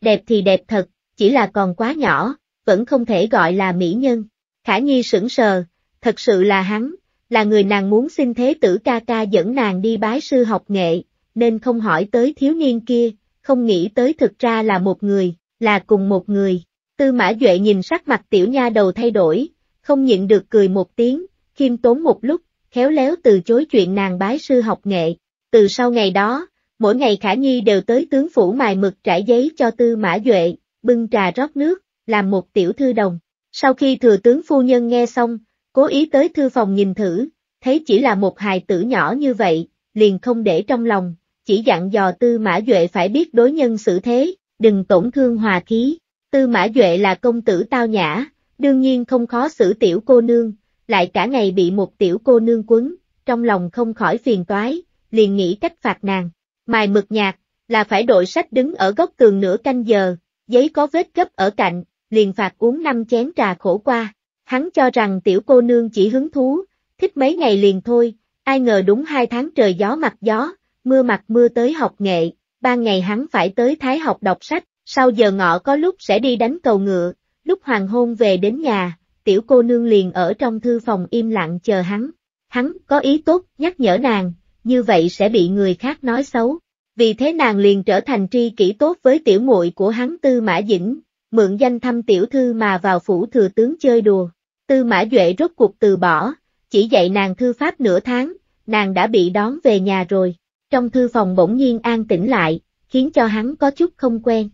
Speaker 1: Đẹp thì đẹp thật, chỉ là còn quá nhỏ, vẫn không thể gọi là mỹ nhân. Khả Nhi sững sờ, thật sự là hắn, là người nàng muốn xin thế tử ca ca dẫn nàng đi bái sư học nghệ, nên không hỏi tới thiếu niên kia, không nghĩ tới thực ra là một người, là cùng một người. Tư Mã Duệ nhìn sắc mặt tiểu nha đầu thay đổi, không nhịn được cười một tiếng, khiêm tốn một lúc, khéo léo từ chối chuyện nàng bái sư học nghệ. Từ sau ngày đó, mỗi ngày Khả Nhi đều tới tướng phủ mài mực trải giấy cho Tư Mã Duệ, bưng trà rót nước, làm một tiểu thư đồng. Sau khi thừa tướng phu nhân nghe xong, cố ý tới thư phòng nhìn thử, thấy chỉ là một hài tử nhỏ như vậy, liền không để trong lòng, chỉ dặn dò Tư Mã Duệ phải biết đối nhân xử thế, đừng tổn thương hòa khí. Tư Mã Duệ là công tử tao nhã, đương nhiên không khó xử tiểu cô nương, lại cả ngày bị một tiểu cô nương quấn, trong lòng không khỏi phiền toái, liền nghĩ cách phạt nàng. Mài mực nhạc, là phải đội sách đứng ở góc tường nửa canh giờ, giấy có vết gấp ở cạnh, liền phạt uống năm chén trà khổ qua. Hắn cho rằng tiểu cô nương chỉ hứng thú, thích mấy ngày liền thôi, ai ngờ đúng hai tháng trời gió mặt gió, mưa mặt mưa tới học nghệ, ban ngày hắn phải tới Thái học đọc sách, sau giờ ngọ có lúc sẽ đi đánh cầu ngựa, lúc hoàng hôn về đến nhà, tiểu cô nương liền ở trong thư phòng im lặng chờ hắn. Hắn có ý tốt nhắc nhở nàng, như vậy sẽ bị người khác nói xấu. Vì thế nàng liền trở thành tri kỷ tốt với tiểu muội của hắn Tư Mã Dĩnh, mượn danh thăm tiểu thư mà vào phủ thừa tướng chơi đùa. Tư Mã Duệ rốt cuộc từ bỏ, chỉ dạy nàng thư pháp nửa tháng, nàng đã bị đón về nhà rồi. Trong thư phòng bỗng nhiên an tĩnh lại, khiến cho hắn có chút không quen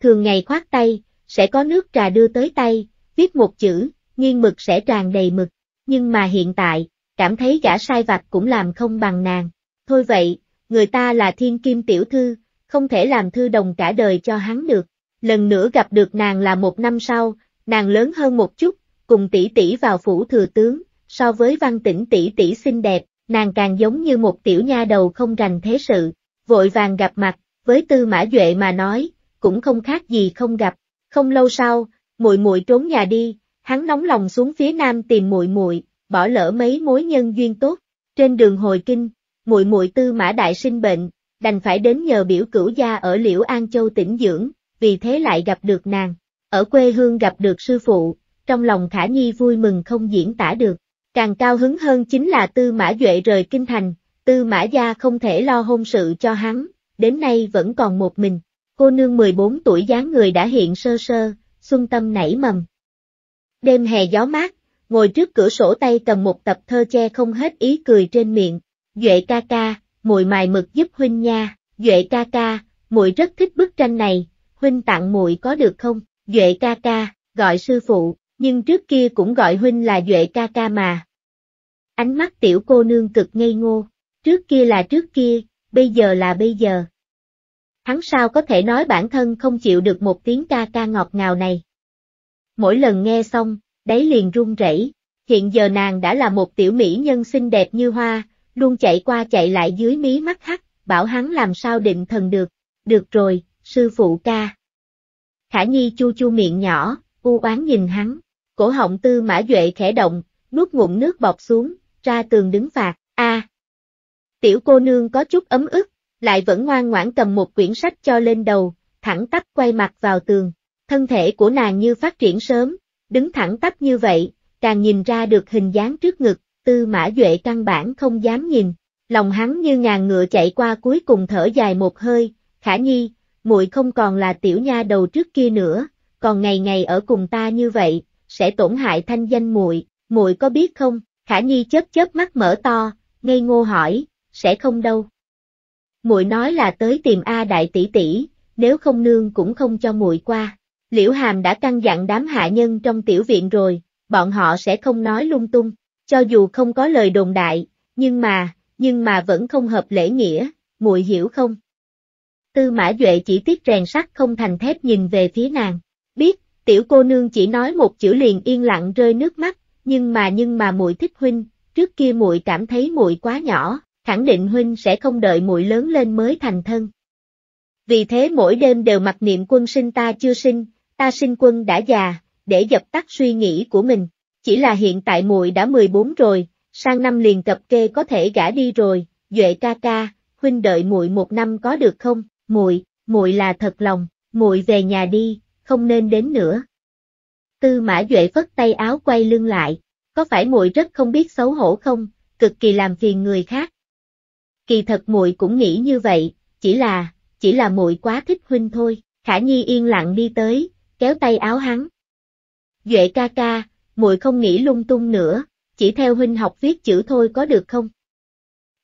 Speaker 1: thường ngày khoát tay, sẽ có nước trà đưa tới tay, viết một chữ, nghiêng mực sẽ tràn đầy mực, nhưng mà hiện tại, cảm thấy gã sai vặt cũng làm không bằng nàng. Thôi vậy, người ta là thiên kim tiểu thư, không thể làm thư đồng cả đời cho hắn được. Lần nữa gặp được nàng là một năm sau, nàng lớn hơn một chút, cùng tỷ tỷ vào phủ thừa tướng, so với văn tỉnh tỷ tỷ xinh đẹp, nàng càng giống như một tiểu nha đầu không rành thế sự, vội vàng gặp mặt, với tư mã duệ mà nói, cũng không khác gì không gặp. Không lâu sau, muội muội trốn nhà đi, hắn nóng lòng xuống phía nam tìm muội muội, bỏ lỡ mấy mối nhân duyên tốt. Trên đường hồi kinh, muội muội Tư Mã Đại sinh bệnh, đành phải đến nhờ biểu cửu gia ở Liễu An Châu tỉnh dưỡng, vì thế lại gặp được nàng. Ở quê hương gặp được sư phụ, trong lòng Khả Nhi vui mừng không diễn tả được. Càng cao hứng hơn chính là Tư Mã Duệ rời kinh thành, Tư Mã Gia không thể lo hôn sự cho hắn, đến nay vẫn còn một mình. Cô nương 14 tuổi dáng người đã hiện sơ sơ, xuân tâm nảy mầm. Đêm hè gió mát, ngồi trước cửa sổ tay cầm một tập thơ che không hết ý cười trên miệng. Duệ ca ca, muội mài mực giúp huynh nha, Duệ ca ca, muội rất thích bức tranh này, huynh tặng muội có được không? Duệ ca ca, gọi sư phụ, nhưng trước kia cũng gọi huynh là Duệ ca ca mà. Ánh mắt tiểu cô nương cực ngây ngô, trước kia là trước kia, bây giờ là bây giờ, hắn sao có thể nói bản thân không chịu được một tiếng ca ca ngọt ngào này. Mỗi lần nghe xong, đáy liền run rẩy. hiện giờ nàng đã là một tiểu mỹ nhân xinh đẹp như hoa, luôn chạy qua chạy lại dưới mí mắt hắt, bảo hắn làm sao định thần được, được rồi, sư phụ ca. Khả Nhi chu chu miệng nhỏ, u oán nhìn hắn, cổ họng tư mã duệ khẽ động, nuốt ngụm nước bọt xuống, ra tường đứng phạt, a. Tiểu cô nương có chút ấm ức, lại vẫn ngoan ngoãn cầm một quyển sách cho lên đầu, thẳng tắp quay mặt vào tường. Thân thể của nàng như phát triển sớm, đứng thẳng tắp như vậy, càng nhìn ra được hình dáng trước ngực, tư mã duệ căn bản không dám nhìn. Lòng hắn như ngàn ngựa chạy qua cuối cùng thở dài một hơi, khả nhi, muội không còn là tiểu nha đầu trước kia nữa, còn ngày ngày ở cùng ta như vậy, sẽ tổn hại thanh danh muội, muội có biết không? Khả nhi chớp chớp mắt mở to, ngây ngô hỏi, sẽ không đâu muội nói là tới tìm A đại tỷ tỷ, nếu không nương cũng không cho muội qua. Liễu Hàm đã căn dặn đám hạ nhân trong tiểu viện rồi, bọn họ sẽ không nói lung tung, cho dù không có lời đồn đại, nhưng mà, nhưng mà vẫn không hợp lễ nghĩa, muội hiểu không? Tư Mã Duệ chỉ tiếc rèn sắt không thành thép nhìn về phía nàng, biết, tiểu cô nương chỉ nói một chữ liền yên lặng rơi nước mắt, nhưng mà nhưng mà muội thích huynh, trước kia muội cảm thấy muội quá nhỏ, khẳng định huynh sẽ không đợi muội lớn lên mới thành thân. Vì thế mỗi đêm đều mặc niệm quân sinh ta chưa sinh, ta sinh quân đã già, để dập tắt suy nghĩ của mình. Chỉ là hiện tại muội đã 14 rồi, sang năm liền cập kê có thể gả đi rồi, Duệ ca ca, huynh đợi muội một năm có được không? Muội, muội là thật lòng, muội về nhà đi, không nên đến nữa. Tư Mã Duệ phất tay áo quay lưng lại, có phải muội rất không biết xấu hổ không, cực kỳ làm phiền người khác kỳ thật muội cũng nghĩ như vậy, chỉ là, chỉ là muội quá thích huynh thôi. Khả Nhi yên lặng đi tới, kéo tay áo hắn. Duệ ca ca, muội không nghĩ lung tung nữa, chỉ theo huynh học viết chữ thôi có được không?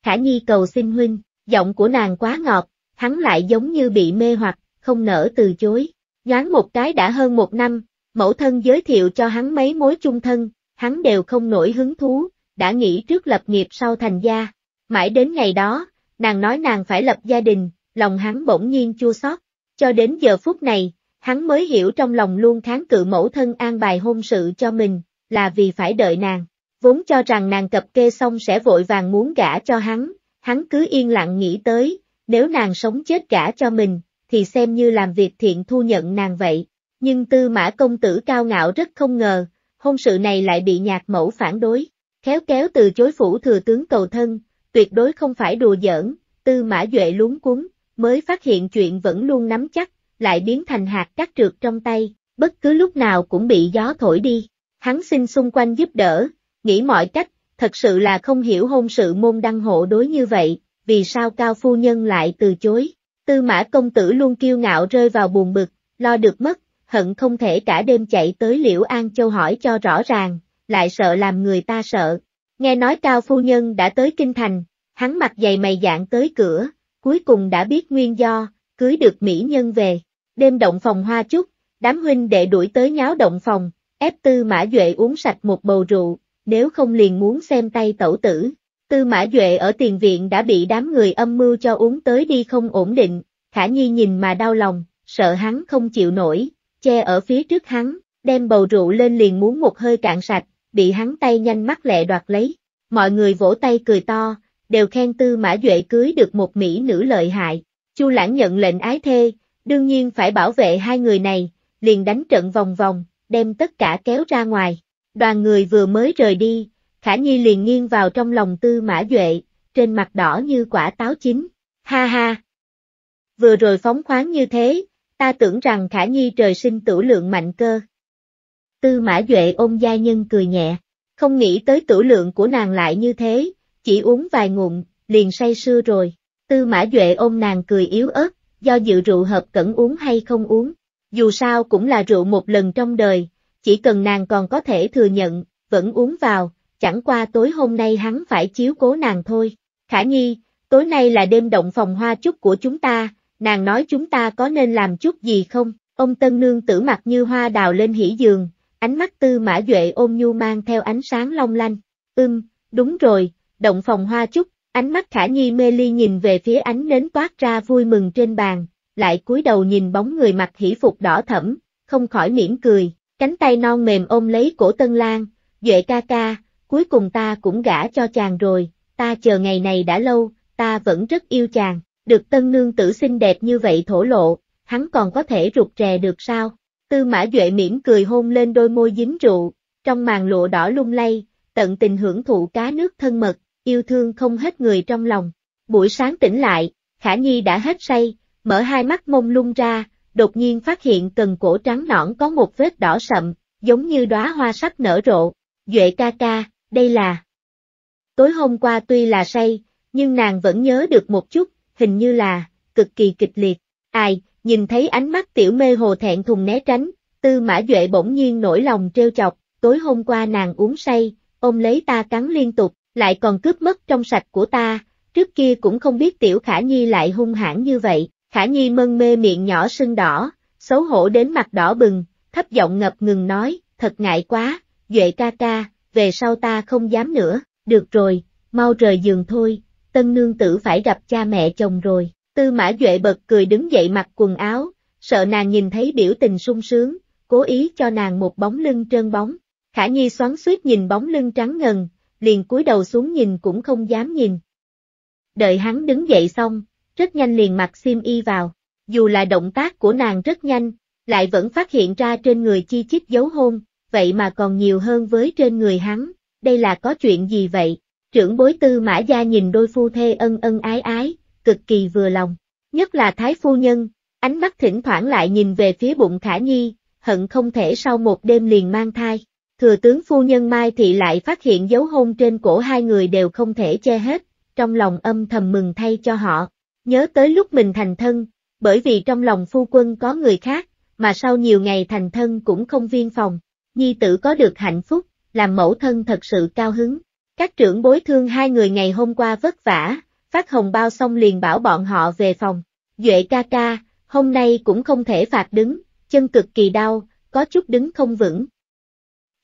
Speaker 1: Khả Nhi cầu xin huynh, giọng của nàng quá ngọt, hắn lại giống như bị mê hoặc, không nỡ từ chối. Nhoáng một cái đã hơn một năm, mẫu thân giới thiệu cho hắn mấy mối chung thân, hắn đều không nổi hứng thú, đã nghĩ trước lập nghiệp sau thành gia, Mãi đến ngày đó, nàng nói nàng phải lập gia đình, lòng hắn bỗng nhiên chua xót. Cho đến giờ phút này, hắn mới hiểu trong lòng luôn kháng cự mẫu thân an bài hôn sự cho mình, là vì phải đợi nàng. Vốn cho rằng nàng cập kê xong sẽ vội vàng muốn gả cho hắn, hắn cứ yên lặng nghĩ tới, nếu nàng sống chết gả cho mình, thì xem như làm việc thiện thu nhận nàng vậy. Nhưng tư mã công tử cao ngạo rất không ngờ, hôn sự này lại bị nhạc mẫu phản đối, khéo kéo từ chối phủ thừa tướng cầu thân, tuyệt đối không phải đùa giỡn, tư mã duệ luống cuốn, mới phát hiện chuyện vẫn luôn nắm chắc, lại biến thành hạt cát trượt trong tay, bất cứ lúc nào cũng bị gió thổi đi. Hắn xin xung quanh giúp đỡ, nghĩ mọi cách, thật sự là không hiểu hôn sự môn đăng hộ đối như vậy, vì sao cao phu nhân lại từ chối. Tư mã công tử luôn kiêu ngạo rơi vào buồn bực, lo được mất, hận không thể cả đêm chạy tới Liễu An Châu hỏi cho rõ ràng, lại sợ làm người ta sợ, Nghe nói Cao Phu Nhân đã tới Kinh Thành, hắn mặt dày mày dạng tới cửa, cuối cùng đã biết nguyên do, cưới được Mỹ Nhân về. Đêm động phòng hoa chúc, đám huynh đệ đuổi tới nháo động phòng, ép Tư Mã Duệ uống sạch một bầu rượu, nếu không liền muốn xem tay tẩu tử. Tư Mã Duệ ở tiền viện đã bị đám người âm mưu cho uống tới đi không ổn định, Khả Nhi nhìn mà đau lòng, sợ hắn không chịu nổi, che ở phía trước hắn, đem bầu rượu lên liền muốn một hơi cạn sạch, bị hắn tay nhanh mắt lẹ đoạt lấy. Mọi người vỗ tay cười to, đều khen tư mã duệ cưới được một mỹ nữ lợi hại. Chu lãng nhận lệnh ái thê, đương nhiên phải bảo vệ hai người này, liền đánh trận vòng vòng, đem tất cả kéo ra ngoài. Đoàn người vừa mới rời đi, Khả Nhi liền nghiêng vào trong lòng tư mã duệ, trên mặt đỏ như quả táo chín. Ha ha! Vừa rồi phóng khoáng như thế, ta tưởng rằng Khả Nhi trời sinh tử lượng mạnh cơ, Tư Mã Duệ ôm gia nhân cười nhẹ, không nghĩ tới tử lượng của nàng lại như thế, chỉ uống vài ngụm, liền say sưa rồi. Tư Mã Duệ ôm nàng cười yếu ớt, do dự rượu hợp cẩn uống hay không uống, dù sao cũng là rượu một lần trong đời, chỉ cần nàng còn có thể thừa nhận, vẫn uống vào, chẳng qua tối hôm nay hắn phải chiếu cố nàng thôi. Khả Nhi, tối nay là đêm động phòng hoa chúc của chúng ta, nàng nói chúng ta có nên làm chút gì không? Ông Tân Nương tử mặt như hoa đào lên hỉ giường, Ánh mắt tư mã duệ ôm nhu mang theo ánh sáng long lanh. Ừm, đúng rồi, động phòng hoa chút, ánh mắt khả nhi mê ly nhìn về phía ánh nến toát ra vui mừng trên bàn, lại cúi đầu nhìn bóng người mặc hỷ phục đỏ thẫm, không khỏi mỉm cười, cánh tay non mềm ôm lấy cổ tân lan, duệ ca ca, cuối cùng ta cũng gả cho chàng rồi, ta chờ ngày này đã lâu, ta vẫn rất yêu chàng, được tân nương tử xinh đẹp như vậy thổ lộ, hắn còn có thể rụt rè được sao? Tư mã Duệ mỉm cười hôn lên đôi môi dính rượu, trong màn lụa đỏ lung lay, tận tình hưởng thụ cá nước thân mật, yêu thương không hết người trong lòng. Buổi sáng tỉnh lại, Khả Nhi đã hết say, mở hai mắt mông lung ra, đột nhiên phát hiện cần cổ trắng nõn có một vết đỏ sậm, giống như đóa hoa sắc nở rộ. Duệ ca ca, đây là... Tối hôm qua tuy là say, nhưng nàng vẫn nhớ được một chút, hình như là, cực kỳ kịch liệt. Ai, Nhìn thấy ánh mắt tiểu mê hồ thẹn thùng né tránh, tư mã duệ bỗng nhiên nổi lòng trêu chọc, tối hôm qua nàng uống say, ôm lấy ta cắn liên tục, lại còn cướp mất trong sạch của ta, trước kia cũng không biết tiểu khả nhi lại hung hãn như vậy, khả nhi mân mê miệng nhỏ sưng đỏ, xấu hổ đến mặt đỏ bừng, thấp giọng ngập ngừng nói, thật ngại quá, duệ ca ca, về sau ta không dám nữa, được rồi, mau rời giường thôi, tân nương tử phải gặp cha mẹ chồng rồi. Tư mã Duệ bật cười đứng dậy mặc quần áo, sợ nàng nhìn thấy biểu tình sung sướng, cố ý cho nàng một bóng lưng trơn bóng. Khả Nhi xoắn suýt nhìn bóng lưng trắng ngần, liền cúi đầu xuống nhìn cũng không dám nhìn. Đợi hắn đứng dậy xong, rất nhanh liền mặc xiêm y vào, dù là động tác của nàng rất nhanh, lại vẫn phát hiện ra trên người chi chít dấu hôn, vậy mà còn nhiều hơn với trên người hắn, đây là có chuyện gì vậy? Trưởng bối tư mã gia nhìn đôi phu thê ân ân ái ái, cực kỳ vừa lòng. Nhất là Thái Phu Nhân, ánh mắt thỉnh thoảng lại nhìn về phía bụng Khả Nhi, hận không thể sau một đêm liền mang thai. Thừa tướng Phu Nhân Mai thị lại phát hiện dấu hôn trên cổ hai người đều không thể che hết, trong lòng âm thầm mừng thay cho họ. Nhớ tới lúc mình thành thân, bởi vì trong lòng phu quân có người khác, mà sau nhiều ngày thành thân cũng không viên phòng, nhi tử có được hạnh phúc, làm mẫu thân thật sự cao hứng. Các trưởng bối thương hai người ngày hôm qua vất vả, phát hồng bao xong liền bảo bọn họ về phòng. Duệ ca ca, hôm nay cũng không thể phạt đứng, chân cực kỳ đau, có chút đứng không vững.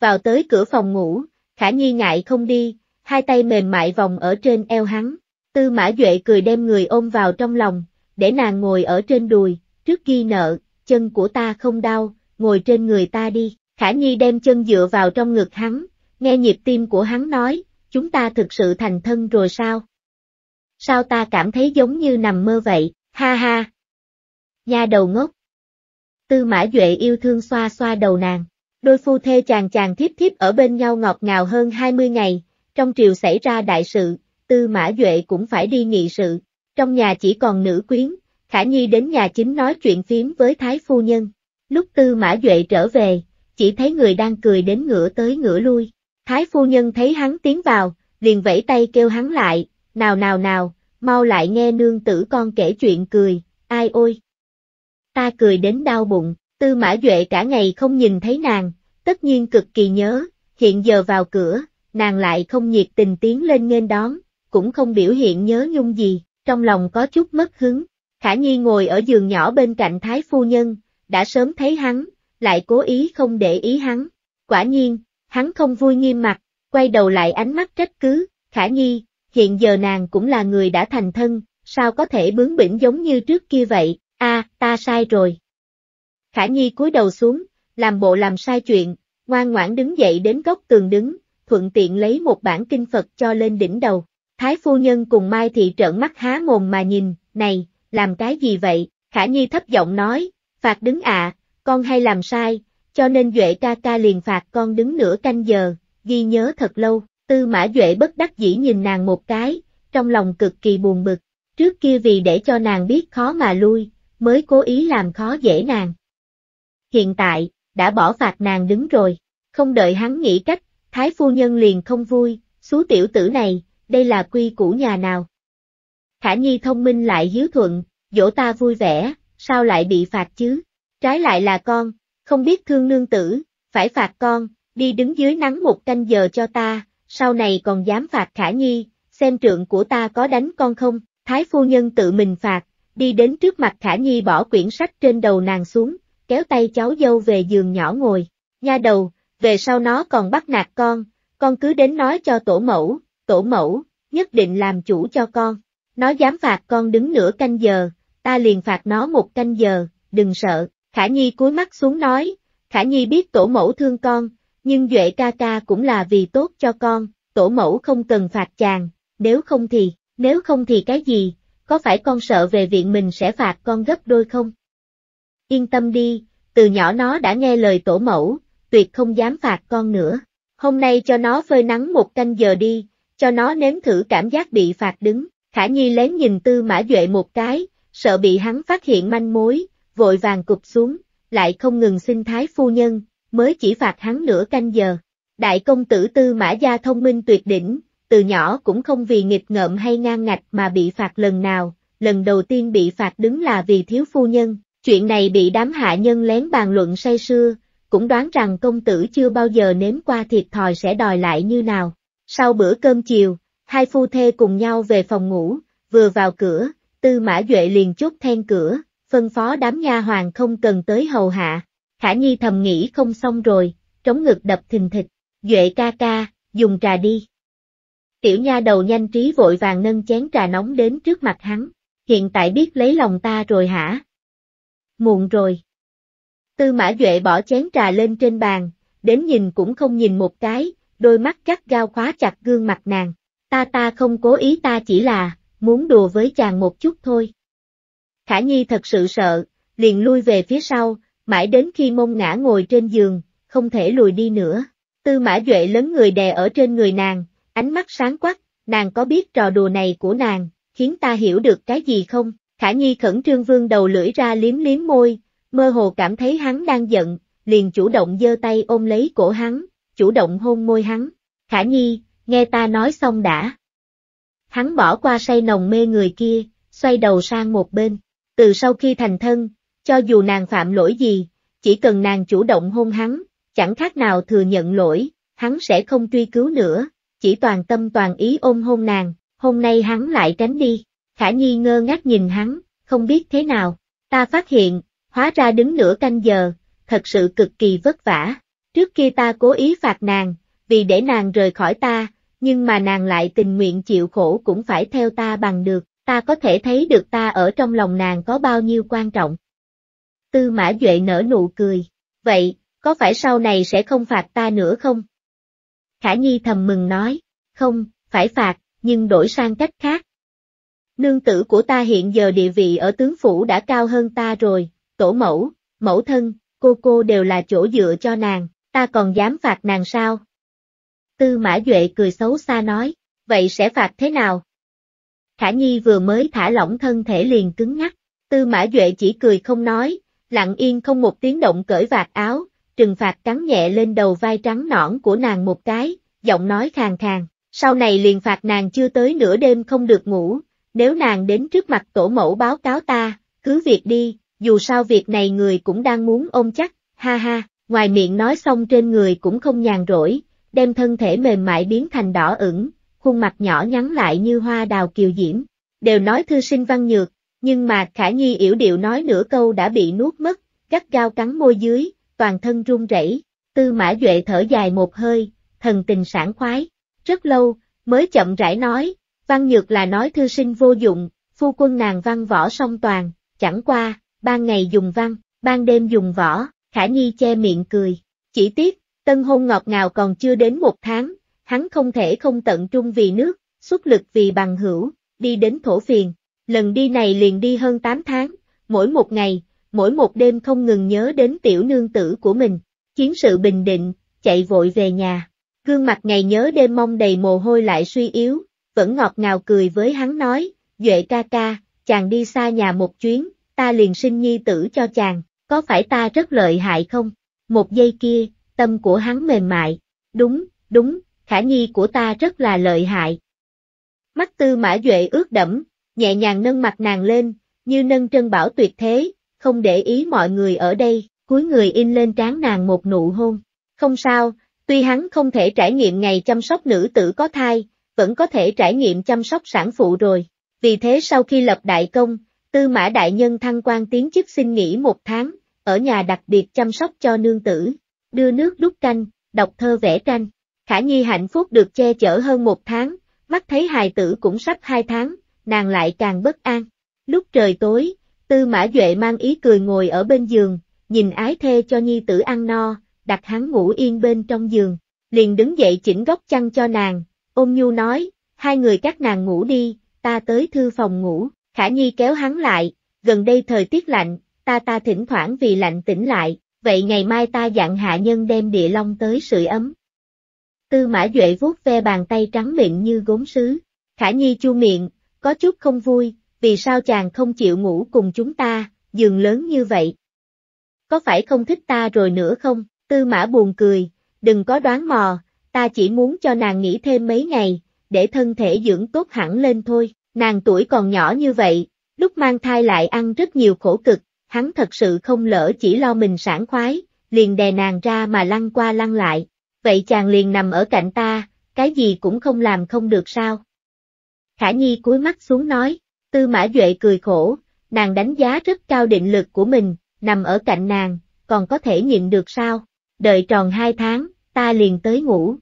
Speaker 1: Vào tới cửa phòng ngủ, Khả Nhi ngại không đi, hai tay mềm mại vòng ở trên eo hắn. Tư Mã Duệ cười đem người ôm vào trong lòng, để nàng ngồi ở trên đùi, trước ghi nợ, chân của ta không đau, ngồi trên người ta đi. Khả Nhi đem chân dựa vào trong ngực hắn, nghe nhịp tim của hắn nói, chúng ta thực sự thành thân rồi sao? sao ta cảm thấy giống như nằm mơ vậy, ha ha. nhà đầu ngốc. Tư mã Duệ yêu thương xoa xoa đầu nàng. Đôi phu thê chàng chàng thiếp thiếp ở bên nhau ngọt ngào hơn 20 ngày, trong triều xảy ra đại sự, tư mã Duệ cũng phải đi nghị sự, trong nhà chỉ còn nữ quyến, Khả Nhi đến nhà chính nói chuyện phím với Thái Phu Nhân. Lúc tư mã Duệ trở về, chỉ thấy người đang cười đến ngửa tới ngửa lui. Thái Phu Nhân thấy hắn tiến vào, liền vẫy tay kêu hắn lại, nào nào nào, mau lại nghe nương tử con kể chuyện cười, ai ôi. Ta cười đến đau bụng, tư mã duệ cả ngày không nhìn thấy nàng, tất nhiên cực kỳ nhớ, hiện giờ vào cửa, nàng lại không nhiệt tình tiến lên nghênh đón, cũng không biểu hiện nhớ nhung gì, trong lòng có chút mất hứng. Khả Nhi ngồi ở giường nhỏ bên cạnh Thái Phu Nhân, đã sớm thấy hắn, lại cố ý không để ý hắn. Quả nhiên, hắn không vui nghiêm mặt, quay đầu lại ánh mắt trách cứ, Khả Nhi, hiện giờ nàng cũng là người đã thành thân, sao có thể bướng bỉnh giống như trước kia vậy, a, ta sai rồi. Khả Nhi cúi đầu xuống, làm bộ làm sai chuyện, ngoan ngoãn đứng dậy đến góc tường đứng, thuận tiện lấy một bản kinh Phật cho lên đỉnh đầu. Thái phu nhân cùng Mai thị trợn mắt há mồm mà nhìn, này, làm cái gì vậy? Khả Nhi thấp giọng nói, phạt đứng ạ, à, con hay làm sai, cho nên Duệ ca ca liền phạt con đứng nửa canh giờ, ghi nhớ thật lâu. Tư Mã Duệ bất đắc dĩ nhìn nàng một cái, trong lòng cực kỳ buồn bực, trước kia vì để cho nàng biết khó mà lui, mới cố ý làm khó dễ nàng. Hiện tại, đã bỏ phạt nàng đứng rồi, không đợi hắn nghĩ cách, thái phu nhân liền không vui, xú tiểu tử này, đây là quy củ nhà nào. Khả Nhi thông minh lại hiếu thuận, dỗ ta vui vẻ, sao lại bị phạt chứ? Trái lại là con, không biết thương nương tử, phải phạt con, đi đứng dưới nắng một canh giờ cho ta, sau này còn dám phạt Khả Nhi, xem trượng của ta có đánh con không, Thái Phu Nhân tự mình phạt, đi đến trước mặt Khả Nhi bỏ quyển sách trên đầu nàng xuống, kéo tay cháu dâu về giường nhỏ ngồi, nha đầu, về sau nó còn bắt nạt con, con cứ đến nói cho tổ mẫu, tổ mẫu, nhất định làm chủ cho con, nó dám phạt con đứng nửa canh giờ, ta liền phạt nó một canh giờ, đừng sợ, Khả Nhi cúi mắt xuống nói, Khả Nhi biết tổ mẫu thương con, nhưng Duệ ca ca cũng là vì tốt cho con, tổ mẫu không cần phạt chàng, nếu không thì, nếu không thì cái gì, có phải con sợ về viện mình sẽ phạt con gấp đôi không? Yên tâm đi, từ nhỏ nó đã nghe lời tổ mẫu, tuyệt không dám phạt con nữa. Hôm nay cho nó phơi nắng một canh giờ đi, cho nó nếm thử cảm giác bị phạt đứng. Khả Nhi lén nhìn Tư Mã Duệ một cái, sợ bị hắn phát hiện manh mối, vội vàng cụp xuống, lại không ngừng xin Thái Phu Nhân, mới chỉ phạt hắn nửa canh giờ. Đại công tử Tư Mã Gia thông minh tuyệt đỉnh, từ nhỏ cũng không vì nghịch ngợm hay ngang ngạch mà bị phạt lần nào, lần đầu tiên bị phạt đứng là vì thiếu phu nhân. Chuyện này bị đám hạ nhân lén bàn luận say sưa, cũng đoán rằng công tử chưa bao giờ nếm qua thiệt thòi sẽ đòi lại như nào. Sau bữa cơm chiều, hai phu thê cùng nhau về phòng ngủ, vừa vào cửa, Tư Mã Duệ liền chút then cửa, phân phó đám nha hoàng không cần tới hầu hạ. Khả Nhi thầm nghĩ không xong rồi, trống ngực đập thình thịch, Duệ ca ca, dùng trà đi. Tiểu nha đầu nhanh trí vội vàng nâng chén trà nóng đến trước mặt hắn, hiện tại biết lấy lòng ta rồi hả? Muộn rồi. Tư mã Duệ bỏ chén trà lên trên bàn, đến nhìn cũng không nhìn một cái, đôi mắt gắt gao khóa chặt gương mặt nàng. Ta ta không cố ý ta chỉ là, muốn đùa với chàng một chút thôi. Khả Nhi thật sự sợ, liền lui về phía sau, mãi đến khi mông ngã ngồi trên giường, không thể lùi đi nữa. Tư mã Duệ lớn người đè ở trên người nàng, ánh mắt sáng quắc, nàng có biết trò đùa này của nàng, khiến ta hiểu được cái gì không? Khả Nhi khẩn trương vương đầu lưỡi ra liếm liếm môi, mơ hồ cảm thấy hắn đang giận, liền chủ động giơ tay ôm lấy cổ hắn, chủ động hôn môi hắn. Khả Nhi, nghe ta nói xong đã. Hắn bỏ qua say nồng mê người kia, xoay đầu sang một bên. Từ sau khi thành thân, cho dù nàng phạm lỗi gì, chỉ cần nàng chủ động hôn hắn, chẳng khác nào thừa nhận lỗi, hắn sẽ không truy cứu nữa, chỉ toàn tâm toàn ý ôm hôn nàng, hôm nay hắn lại tránh đi. Khả Nhi ngơ ngác nhìn hắn, không biết thế nào, ta phát hiện, hóa ra đứng nửa canh giờ, thật sự cực kỳ vất vả. Trước kia ta cố ý phạt nàng, vì để nàng rời khỏi ta, nhưng mà nàng lại tình nguyện chịu khổ cũng phải theo ta bằng được, ta có thể thấy được ta ở trong lòng nàng có bao nhiêu quan trọng. Tư Mã Duệ nở nụ cười, vậy, có phải sau này sẽ không phạt ta nữa không? Khả Nhi thầm mừng nói, không, phải phạt, nhưng đổi sang cách khác. Nương tử của ta hiện giờ địa vị ở tướng phủ đã cao hơn ta rồi, tổ mẫu, mẫu thân, cô cô đều là chỗ dựa cho nàng, ta còn dám phạt nàng sao? Tư Mã Duệ cười xấu xa nói, vậy sẽ phạt thế nào? Khả Nhi vừa mới thả lỏng thân thể liền cứng nhắc. Tư Mã Duệ chỉ cười không nói, lặng yên không một tiếng động cởi vạt áo, trừng phạt cắn nhẹ lên đầu vai trắng nõn của nàng một cái, giọng nói khàn khàn, sau này liền phạt nàng chưa tới nửa đêm không được ngủ, nếu nàng đến trước mặt tổ mẫu báo cáo ta, cứ việc đi, dù sao việc này người cũng đang muốn ôm chắc, ha ha, ngoài miệng nói xong trên người cũng không nhàn rỗi, đem thân thể mềm mại biến thành đỏ ửng, khuôn mặt nhỏ nhắn lại như hoa đào kiều diễm, đều nói thư sinh văn nhược, nhưng mà Khả Nhi yểu điệu nói nửa câu đã bị nuốt mất, gắt gao cắn môi dưới, toàn thân run rẩy. Tư Mã Duệ thở dài một hơi, thần tình sảng khoái, rất lâu, mới chậm rãi nói, văn nhược là nói thư sinh vô dụng, phu quân nàng văn võ song toàn, chẳng qua, ban ngày dùng văn, ban đêm dùng võ, Khả Nhi che miệng cười, chỉ tiếc, tân hôn ngọt ngào còn chưa đến một tháng, hắn không thể không tận trung vì nước, xuất lực vì bằng hữu, đi đến thổ phiền, lần đi này liền đi hơn 8 tháng, mỗi một ngày, mỗi một đêm không ngừng nhớ đến tiểu nương tử của mình, chiến sự bình định, chạy vội về nhà. Gương mặt ngày nhớ đêm mong đầy mồ hôi lại suy yếu, vẫn ngọt ngào cười với hắn nói, Duệ ca ca, chàng đi xa nhà một chuyến, ta liền sinh nhi tử cho chàng, có phải ta rất lợi hại không? Một giây kia, tâm của hắn mềm mại, đúng, đúng, khả nhi của ta rất là lợi hại. Mắt tư mã Duệ ướt đẫm, nhẹ nhàng nâng mặt nàng lên, như nâng trân bảo tuyệt thế, không để ý mọi người ở đây, cuối người in lên trán nàng một nụ hôn. Không sao, tuy hắn không thể trải nghiệm ngày chăm sóc nữ tử có thai, vẫn có thể trải nghiệm chăm sóc sản phụ rồi. Vì thế sau khi lập đại công, tư mã đại nhân thăng quan tiến chức xin nghỉ một tháng, ở nhà đặc biệt chăm sóc cho nương tử, đưa nước đút canh, đọc thơ vẽ tranh. Khả Nhi hạnh phúc được che chở hơn một tháng, mắt thấy hài tử cũng sắp hai tháng, nàng lại càng bất an. Lúc trời tối, tư mã Duệ mang ý cười ngồi ở bên giường, nhìn ái thê cho nhi tử ăn no, đặt hắn ngủ yên bên trong giường, liền đứng dậy chỉnh góc chăn cho nàng, ôm nhu nói, hai người các nàng ngủ đi, ta tới thư phòng ngủ, khả nhi kéo hắn lại, gần đây thời tiết lạnh, ta ta thỉnh thoảng vì lạnh tỉnh lại, vậy ngày mai ta dặn hạ nhân đem địa long tới sưởi ấm. Tư mã Duệ vuốt ve bàn tay trắng mịn như gốm sứ, khả nhi chu miệng, có chút không vui, vì sao chàng không chịu ngủ cùng chúng ta, giường lớn như vậy. Có phải không thích ta rồi nữa không? Tư mã buồn cười, đừng có đoán mò, ta chỉ muốn cho nàng nghỉ thêm mấy ngày, để thân thể dưỡng tốt hẳn lên thôi, nàng tuổi còn nhỏ như vậy, lúc mang thai lại ăn rất nhiều khổ cực, hắn thật sự không lỡ chỉ lo mình sảng khoái, liền đè nàng ra mà lăn qua lăn lại, vậy chàng liền nằm ở cạnh ta, cái gì cũng không làm không được sao, Khả Nhi cúi mắt xuống nói, Tư Mã Duệ cười khổ, nàng đánh giá rất cao định lực của mình, nằm ở cạnh nàng, còn có thể nhịn được sao, đợi tròn hai tháng, ta liền tới ngủ.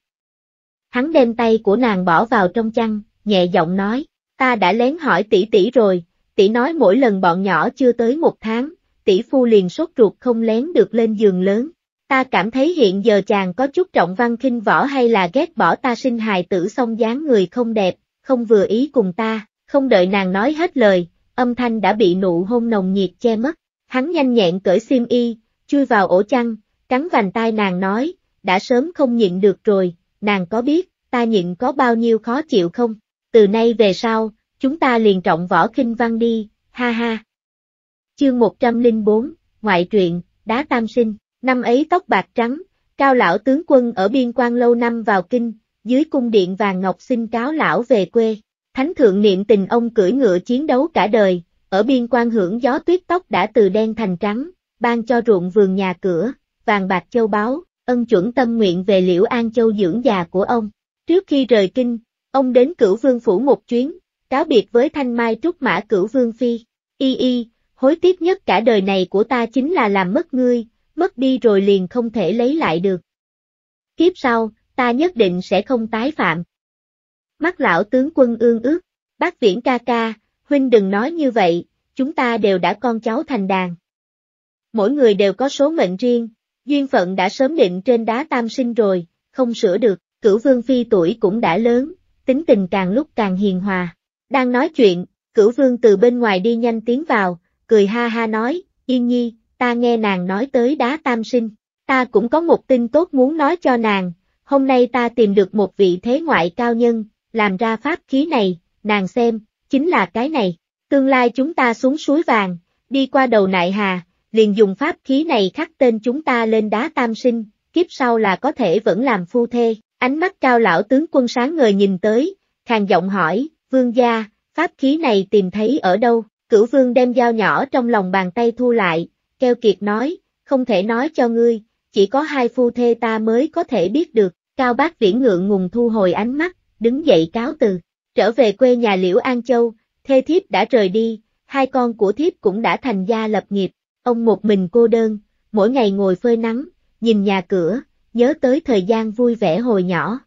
Speaker 1: Hắn đem tay của nàng bỏ vào trong chăn, nhẹ giọng nói, ta đã lén hỏi tỷ tỷ rồi, tỷ nói mỗi lần bọn nhỏ chưa tới một tháng, tỷ phu liền sốt ruột không lén được lên giường lớn. Ta cảm thấy hiện giờ chàng có chút trọng văn khinh võ hay là ghét bỏ ta sinh hài tử xong dáng người không đẹp, không vừa ý cùng ta, không đợi nàng nói hết lời, âm thanh đã bị nụ hôn nồng nhiệt che mất, hắn nhanh nhẹn cởi xiêm y, chui vào ổ chăn, cắn vành tai nàng nói, đã sớm không nhịn được rồi, nàng có biết, ta nhịn có bao nhiêu khó chịu không, từ nay về sau, chúng ta liền trọng võ khinh văn đi, ha ha. Chương 104, Ngoại truyện, Đá Tam Sinh, năm ấy tóc bạc trắng, cao lão tướng quân ở biên quan lâu năm vào kinh, dưới cung điện vàng ngọc xin cáo lão về quê. Thánh thượng niệm tình ông cưỡi ngựa chiến đấu cả đời, ở biên quan hưởng gió tuyết tóc đã từ đen thành trắng, ban cho ruộng vườn nhà cửa, vàng bạc châu báu, ân chuẩn tâm nguyện về liễu an châu dưỡng già của ông. Trước khi rời kinh, ông đến cửu vương phủ một chuyến, cáo biệt với thanh mai trúc mã cửu vương phi. Y y, hối tiếc nhất cả đời này của ta chính là làm mất ngươi, mất đi rồi liền không thể lấy lại được. Kiếp sau, ta nhất định sẽ không tái phạm. Mắt lão tướng quân ương ước, bác viễn ca ca, huynh đừng nói như vậy, chúng ta đều đã con cháu thành đàn. Mỗi người đều có số mệnh riêng, duyên phận đã sớm định trên đá tam sinh rồi, không sửa được, cửu vương phi tuổi cũng đã lớn, tính tình càng lúc càng hiền hòa. Đang nói chuyện, cửu vương từ bên ngoài đi nhanh tiến vào, cười ha ha nói, yên nhi, ta nghe nàng nói tới đá tam sinh, ta cũng có một tin tốt muốn nói cho nàng, hôm nay ta tìm được một vị thế ngoại cao nhân, làm ra pháp khí này, nàng xem, chính là cái này. Tương lai chúng ta xuống suối vàng, đi qua đầu nại hà, liền dùng pháp khí này khắc tên chúng ta lên đá tam sinh, kiếp sau là có thể vẫn làm phu thê. Ánh mắt cao lão tướng quân sáng ngời nhìn tới, khàn giọng hỏi, vương gia, pháp khí này tìm thấy ở đâu? Cửu vương đem dao nhỏ trong lòng bàn tay thu lại, keo kiệt nói, không thể nói cho ngươi, chỉ có hai phu thê ta mới có thể biết được. Cao Bác Viễn ngượng ngùng thu hồi ánh mắt, đứng dậy cáo từ, trở về quê nhà Liễu An Châu, thê thiếp đã rời đi, hai con của thiếp cũng đã thành gia lập nghiệp, ông một mình cô đơn, mỗi ngày ngồi phơi nắng, nhìn nhà cửa, nhớ tới thời gian vui vẻ hồi nhỏ.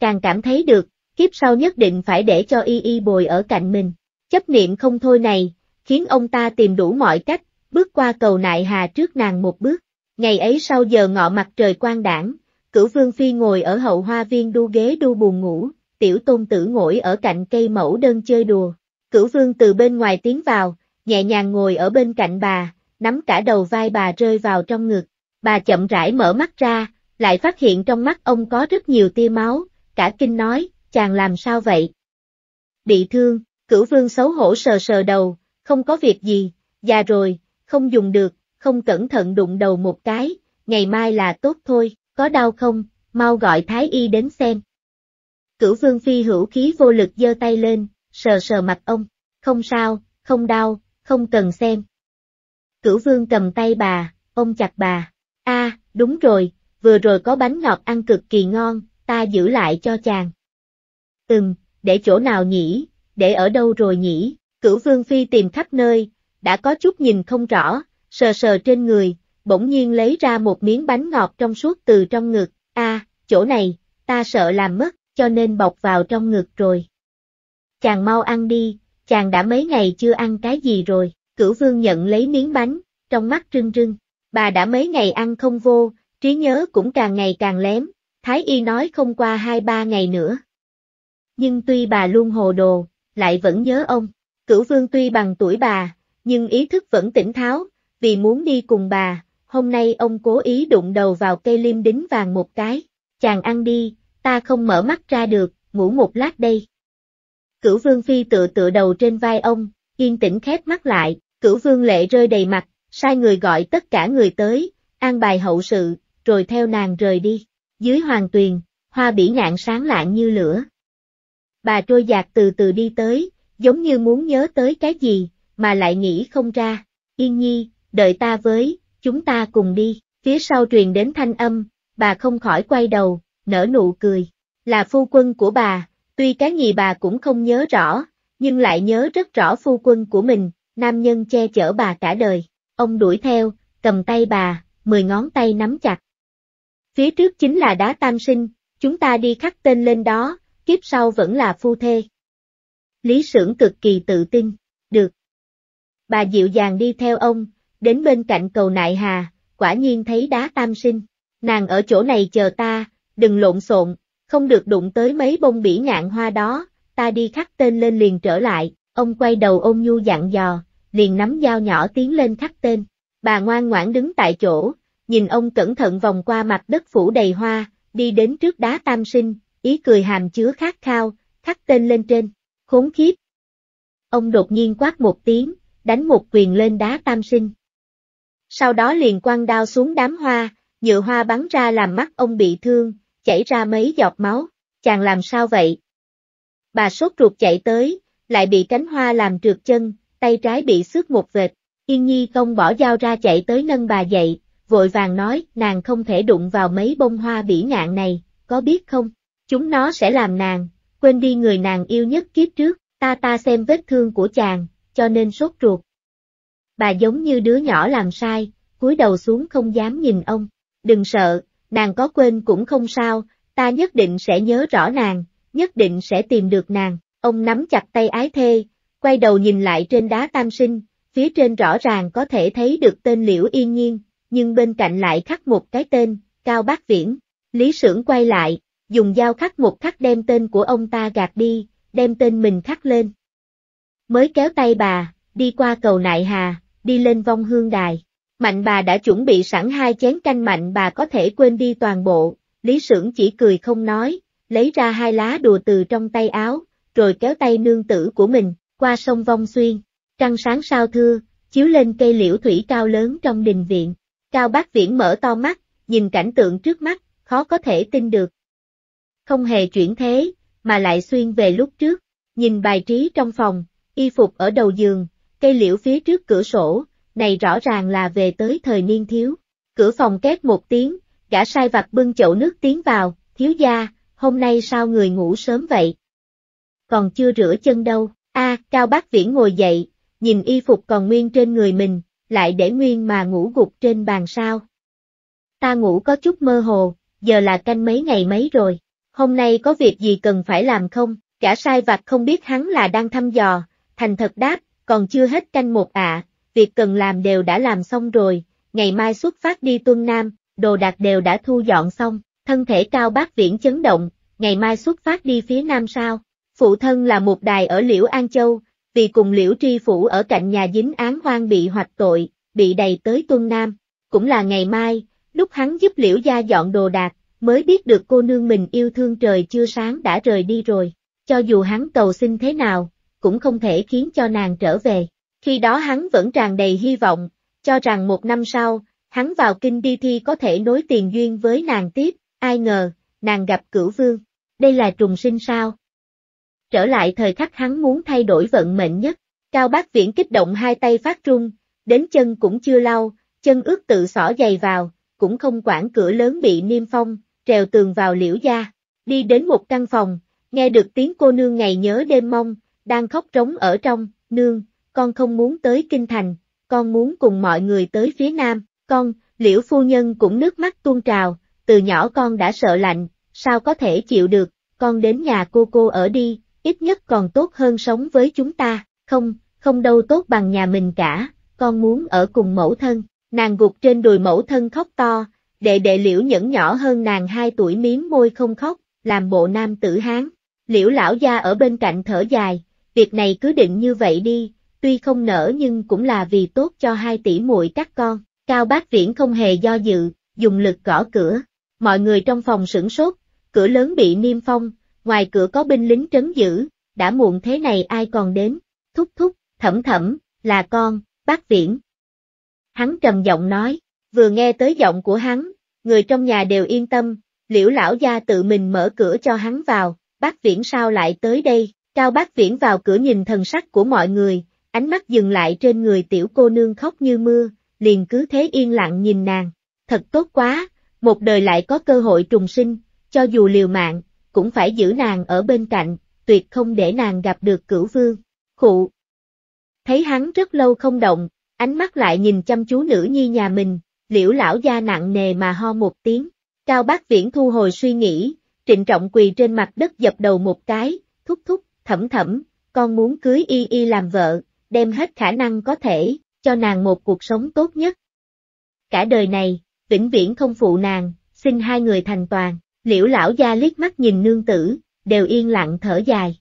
Speaker 1: Càng cảm thấy được, kiếp sau nhất định phải để cho y y bồi ở cạnh mình, chấp niệm không thôi này, khiến ông ta tìm đủ mọi cách, bước qua cầu nại hà trước nàng một bước. Ngày ấy sau giờ ngọ mặt trời quang đảng, Cửu Vương Phi ngồi ở hậu hoa viên đu ghế đu buồn ngủ, tiểu tôn tử ngồi ở cạnh cây mẫu đơn chơi đùa. Cửu Vương từ bên ngoài tiến vào, nhẹ nhàng ngồi ở bên cạnh bà, nắm cả đầu vai bà rơi vào trong ngực. Bà chậm rãi mở mắt ra, lại phát hiện trong mắt ông có rất nhiều tia máu, cả kinh nói, chàng làm sao vậy? Bị thương, cửu vương xấu hổ sờ sờ đầu, không có việc gì, già rồi, không dùng được, không cẩn thận đụng đầu một cái, ngày mai là tốt thôi có đau không, mau gọi Thái Y đến xem. Cửu vương phi hữu khí vô lực giơ tay lên, sờ sờ mặt ông, không sao, không đau, không cần xem. Cửu vương cầm tay bà, ông chặt bà, a đúng rồi, vừa rồi có bánh ngọt ăn cực kỳ ngon, ta giữ lại cho chàng. Ừm, để chỗ nào nhỉ, để ở đâu rồi nhỉ, cửu vương phi tìm khắp nơi, đã có chút nhìn không rõ, sờ sờ trên người, bỗng nhiên lấy ra một miếng bánh ngọt trong suốt từ trong ngực, a, à, chỗ này, ta sợ làm mất, cho nên bọc vào trong ngực rồi. Chàng mau ăn đi, chàng đã mấy ngày chưa ăn cái gì rồi, cửu vương nhận lấy miếng bánh, trong mắt rưng rưng, bà đã mấy ngày ăn không vô, trí nhớ cũng càng ngày càng lém, thái y nói không qua hai ba ngày nữa. Nhưng tuy bà luôn hồ đồ, lại vẫn nhớ ông, cửu vương tuy bằng tuổi bà, nhưng ý thức vẫn tỉnh tháo, vì muốn đi cùng bà, hôm nay ông cố ý đụng đầu vào cây liêm đính vàng một cái, chàng ăn đi, ta không mở mắt ra được, ngủ một lát đây. Cửu vương phi tựa tựa đầu trên vai ông, yên tĩnh khép mắt lại, cửu vương lệ rơi đầy mặt, sai người gọi tất cả người tới, an bài hậu sự, rồi theo nàng rời đi. Dưới hoàng tuyền, hoa bỉ ngạn sáng lạng như lửa. Bà trôi dạt từ từ đi tới, giống như muốn nhớ tới cái gì, mà lại nghĩ không ra. Yên nhi, đợi ta với, chúng ta cùng đi, phía sau truyền đến thanh âm, bà không khỏi quay đầu, nở nụ cười, là phu quân của bà, tuy cái gì bà cũng không nhớ rõ, nhưng lại nhớ rất rõ phu quân của mình, nam nhân che chở bà cả đời, ông đuổi theo, cầm tay bà, mười ngón tay nắm chặt. Phía trước chính là đá tam sinh, chúng ta đi khắc tên lên đó, kiếp sau vẫn là phu thê. Lý Sưởng cực kỳ tự tin, được. Bà dịu dàng đi theo ông, đến bên cạnh cầu nại hà, quả nhiên thấy đá tam sinh, nàng ở chỗ này chờ ta, đừng lộn xộn, không được đụng tới mấy bông bỉ ngạn hoa đó, ta đi khắc tên lên liền trở lại, ông quay đầu ôn nhu dặn dò, liền nắm dao nhỏ tiến lên khắc tên, bà ngoan ngoãn đứng tại chỗ, nhìn ông cẩn thận vòng qua mặt đất phủ đầy hoa, đi đến trước đá tam sinh, ý cười hàm chứa khát khao, khắc tên lên trên, khốn khiếp. Ông đột nhiên quát một tiếng, đánh một quyền lên đá tam sinh, sau đó liền quăng đao xuống đám hoa, nhựa hoa bắn ra làm mắt ông bị thương, chảy ra mấy giọt máu, chàng làm sao vậy? Bà sốt ruột chạy tới, lại bị cánh hoa làm trượt chân, tay trái bị xước một vệt, Yên Nhi công bỏ dao ra chạy tới nâng bà dậy, vội vàng nói nàng không thể đụng vào mấy bông hoa bỉ ngạn này, có biết không? Chúng nó sẽ làm nàng, quên đi người nàng yêu nhất kiếp trước, ta ta xem vết thương của chàng, cho nên sốt ruột, bà giống như đứa nhỏ làm sai, cúi đầu xuống không dám nhìn ông. Đừng sợ, nàng có quên cũng không sao, ta nhất định sẽ nhớ rõ nàng, nhất định sẽ tìm được nàng. Ông nắm chặt tay ái thê, quay đầu nhìn lại trên đá tam sinh, phía trên rõ ràng có thể thấy được tên Liễu Yên Nhiên, nhưng bên cạnh lại khắc một cái tên, Cao Bác Viễn. Lý Sưởng quay lại, dùng dao khắc một khắc đem tên của ông ta gạt đi, đem tên mình khắc lên. Mới kéo tay bà, đi qua cầu Nại Hà, đi lên vong hương đài. Mạnh bà đã chuẩn bị sẵn hai chén canh mạnh bà có thể quên đi toàn bộ, Lý Sưởng chỉ cười không nói, lấy ra hai lá đùa từ trong tay áo, rồi kéo tay nương tử của mình, qua sông Vong Xuyên. Trăng sáng sao thưa, chiếu lên cây liễu thủy cao lớn trong đình viện. Cao Bác Viễn mở to mắt, nhìn cảnh tượng trước mắt, khó có thể tin được. Không hề chuyển thế, mà lại xuyên về lúc trước, nhìn bài trí trong phòng, y phục ở đầu giường, cây liễu phía trước cửa sổ, này rõ ràng là về tới thời niên thiếu. Cửa phòng két một tiếng, gã sai vặt bưng chậu nước tiến vào, thiếu gia, hôm nay sao người ngủ sớm vậy? Còn chưa rửa chân đâu, a Cao Bác Viễn ngồi dậy, nhìn y phục còn nguyên trên người mình, lại để nguyên mà ngủ gục trên bàn sao. Ta ngủ có chút mơ hồ, giờ là canh mấy ngày mấy rồi, hôm nay có việc gì cần phải làm không? Cả sai vặt không biết hắn là đang thăm dò, thành thật đáp, còn chưa hết canh một ạ, à, việc cần làm đều đã làm xong rồi, ngày mai xuất phát đi tuân nam, đồ đạc đều đã thu dọn xong, thân thể cao bác viễn chấn động, ngày mai xuất phát đi phía nam sao, phụ thân là một đài ở Liễu An Châu, vì cùng Liễu Tri Phủ ở cạnh nhà dính án hoang bị hoạch tội, bị đầy tới tuân nam, cũng là ngày mai, lúc hắn giúp Liễu gia dọn đồ đạc, mới biết được cô nương mình yêu thương trời chưa sáng đã rời đi rồi, cho dù hắn cầu xin thế nào cũng không thể khiến cho nàng trở về. Khi đó hắn vẫn tràn đầy hy vọng, cho rằng một năm sau, hắn vào kinh đi thi có thể nối tiền duyên với nàng tiếp, ai ngờ, nàng gặp cửu vương. Đây là trùng sinh sao? Trở lại thời khắc hắn muốn thay đổi vận mệnh nhất, Cao Bác Viễn kích động hai tay phát trung, đến chân cũng chưa lau, chân ướt tự xỏ giày vào, cũng không quản cửa lớn bị niêm phong, trèo tường vào liễu gia, đi đến một căn phòng, nghe được tiếng cô nương ngày nhớ đêm mong, đang khóc trống ở trong, nương, con không muốn tới Kinh Thành, con muốn cùng mọi người tới phía Nam, con, liễu phu nhân cũng nước mắt tuôn trào, từ nhỏ con đã sợ lạnh, sao có thể chịu được, con đến nhà cô cô ở đi, ít nhất còn tốt hơn sống với chúng ta, không, không đâu tốt bằng nhà mình cả, con muốn ở cùng mẫu thân, nàng gục trên đùi mẫu thân khóc to, đệ đệ liễu nhẫn nhỏ hơn nàng 2 tuổi miếm môi không khóc, làm bộ nam tử hán, liễu lão gia ở bên cạnh thở dài, việc này cứ định như vậy đi, tuy không nở nhưng cũng là vì tốt cho hai tỷ muội các con. Cao Bác Viễn không hề do dự, dùng lực gõ cửa. Mọi người trong phòng sửng sốt, cửa lớn bị niêm phong, ngoài cửa có binh lính trấn giữ, đã muộn thế này ai còn đến, thúc thúc, thẩm thẩm, là con, Bác Viễn. Hắn trầm giọng nói, vừa nghe tới giọng của hắn, người trong nhà đều yên tâm, liễu lão gia tự mình mở cửa cho hắn vào, Bác Viễn sao lại tới đây? Cao Bác Viễn vào cửa nhìn thần sắc của mọi người, ánh mắt dừng lại trên người tiểu cô nương khóc như mưa, liền cứ thế yên lặng nhìn nàng. Thật tốt quá, một đời lại có cơ hội trùng sinh, cho dù liều mạng, cũng phải giữ nàng ở bên cạnh, tuyệt không để nàng gặp được cửu vương. Khụ! Thấy hắn rất lâu không động, ánh mắt lại nhìn chăm chú nữ nhi nhà mình, liễu lão gia nặng nề mà ho một tiếng. Cao Bác Viễn thu hồi suy nghĩ, trịnh trọng quỳ trên mặt đất dập đầu một cái, thúc thúc, thẩm thẩm, con muốn cưới y y làm vợ, đem hết khả năng có thể, cho nàng một cuộc sống tốt nhất. Cả đời này, vĩnh viễn không phụ nàng, xin hai người thành toàn, liễu lão gia liếc mắt nhìn nương tử, đều yên lặng thở dài.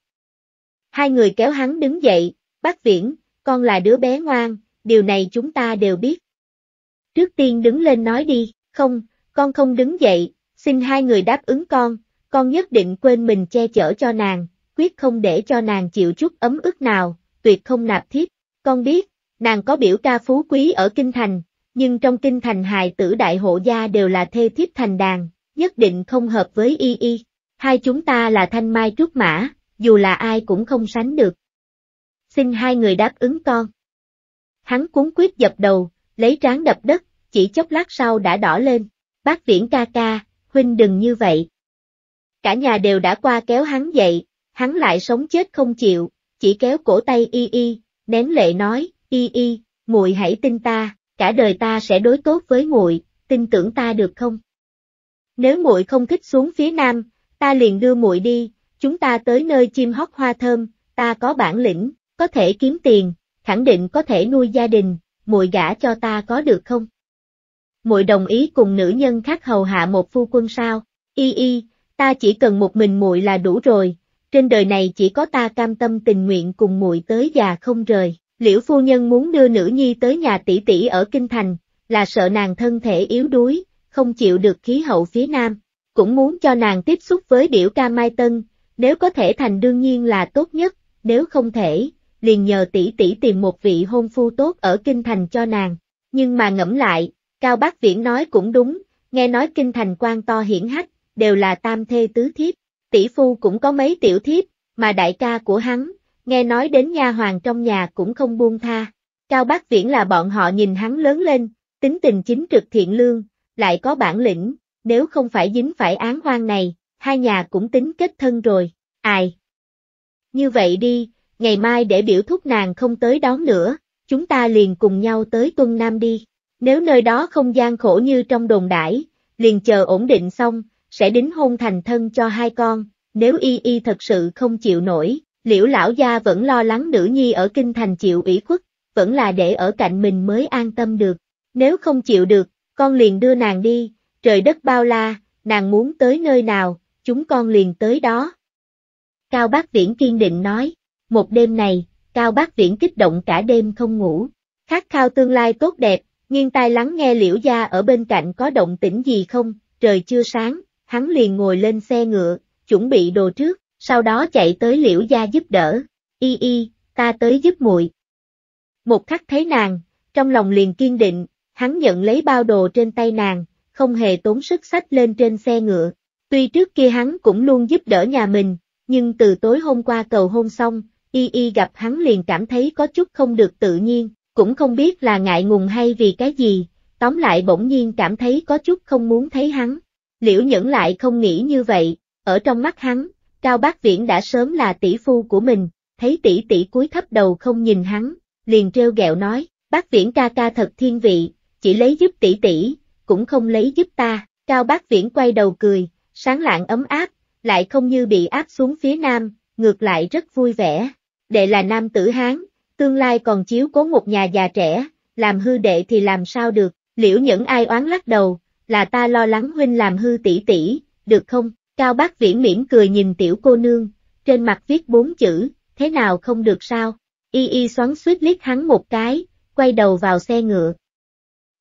Speaker 1: Hai người kéo hắn đứng dậy, bác viễn, con là đứa bé ngoan, điều này chúng ta đều biết. Trước tiên đứng lên nói đi, không, con không đứng dậy, xin hai người đáp ứng con, con nhất định quên mình che chở cho nàng, quyết không để cho nàng chịu chút ấm ức nào, tuyệt không nạp thiếp. Con biết, nàng có biểu ca phú quý ở Kinh Thành, nhưng trong Kinh Thành hài tử đại hộ gia đều là thê thiếp thành đàn, nhất định không hợp với y y. Hai chúng ta là thanh mai trúc mã, dù là ai cũng không sánh được. Xin hai người đáp ứng con. Hắn cuốn quyết dập đầu, lấy trán đập đất, chỉ chốc lát sau đã đỏ lên. Bác viễn ca ca, huynh đừng như vậy. Cả nhà đều đã qua kéo hắn dậy, hắn lại sống chết không chịu, chỉ kéo cổ tay y y, nén lệ nói, y y, muội hãy tin ta, cả đời ta sẽ đối tốt với muội, tin tưởng ta được không? Nếu muội không thích xuống phía nam, ta liền đưa muội đi, chúng ta tới nơi chim hót hoa thơm, ta có bản lĩnh, có thể kiếm tiền, khẳng định có thể nuôi gia đình, muội gả cho ta có được không? Muội đồng ý cùng nữ nhân khác hầu hạ một phu quân sao? Y y, ta chỉ cần một mình muội là đủ rồi, trên đời này chỉ có ta cam tâm tình nguyện cùng muội tới già không rời. Liễu phu nhân muốn đưa nữ nhi tới nhà tỷ tỷ ở Kinh Thành, là sợ nàng thân thể yếu đuối, không chịu được khí hậu phía Nam, cũng muốn cho nàng tiếp xúc với điểu ca Mai Tân, nếu có thể thành đương nhiên là tốt nhất, nếu không thể, liền nhờ tỷ tỷ tìm một vị hôn phu tốt ở Kinh Thành cho nàng. Nhưng mà ngẫm lại, Cao Bác Viễn nói cũng đúng, nghe nói Kinh Thành quan to hiển hách, đều là tam thê tứ thiếp, tỷ phu cũng có mấy tiểu thiếp, mà đại ca của hắn, nghe nói đến nha hoàng trong nhà cũng không buông tha. Cao Bác Viễn là bọn họ nhìn hắn lớn lên, tính tình chính trực thiện lương, lại có bản lĩnh, nếu không phải dính phải án hoang này, hai nhà cũng tính kết thân rồi, ai. Như vậy đi, ngày mai để biểu thúc nàng không tới đón nữa, chúng ta liền cùng nhau tới Tuân Nam đi, nếu nơi đó không gian khổ như trong đồn đải, liền chờ ổn định xong, sẽ đính hôn thành thân cho hai con, nếu y y thật sự không chịu nổi, liễu lão gia vẫn lo lắng nữ nhi ở kinh thành chịu ủy khuất, vẫn là để ở cạnh mình mới an tâm được, nếu không chịu được, con liền đưa nàng đi, trời đất bao la, nàng muốn tới nơi nào, chúng con liền tới đó. Cao Bác Viễn kiên định nói, một đêm này, Cao Bác Viễn kích động cả đêm không ngủ, khát khao tương lai tốt đẹp, nghiêng tai lắng nghe liễu gia ở bên cạnh có động tĩnh gì không, trời chưa sáng, hắn liền ngồi lên xe ngựa, chuẩn bị đồ trước, sau đó chạy tới liễu gia giúp đỡ, y y, ta tới giúp muội. Một khắc thấy nàng, trong lòng liền kiên định, hắn nhận lấy bao đồ trên tay nàng, không hề tốn sức sách lên trên xe ngựa. Tuy trước kia hắn cũng luôn giúp đỡ nhà mình, nhưng từ tối hôm qua cầu hôn xong, y y gặp hắn liền cảm thấy có chút không được tự nhiên, cũng không biết là ngại ngùng hay vì cái gì, tóm lại bỗng nhiên cảm thấy có chút không muốn thấy hắn. Liễu Nhẫn lại không nghĩ như vậy, ở trong mắt hắn, Cao Bác Viễn đã sớm là tỷ phu của mình, thấy tỷ tỷ cúi thấp đầu không nhìn hắn, liền trêu ghẹo nói, Bác Viễn ca ca thật thiên vị, chỉ lấy giúp tỷ tỷ, cũng không lấy giúp ta. Cao Bác Viễn quay đầu cười, sáng lạng ấm áp, lại không như bị áp xuống phía nam, ngược lại rất vui vẻ. Đệ là nam tử Hán, tương lai còn chiếu cố một nhà già trẻ, làm hư đệ thì làm sao được, liễu nhẫn ai oán lắc đầu, là ta lo lắng huynh làm hư tỷ tỷ, được không? Cao Bác Viễn mỉm cười nhìn tiểu cô nương, trên mặt viết bốn chữ, thế nào không được sao? Y y xoắn suýt liếc hắn một cái, quay đầu vào xe ngựa.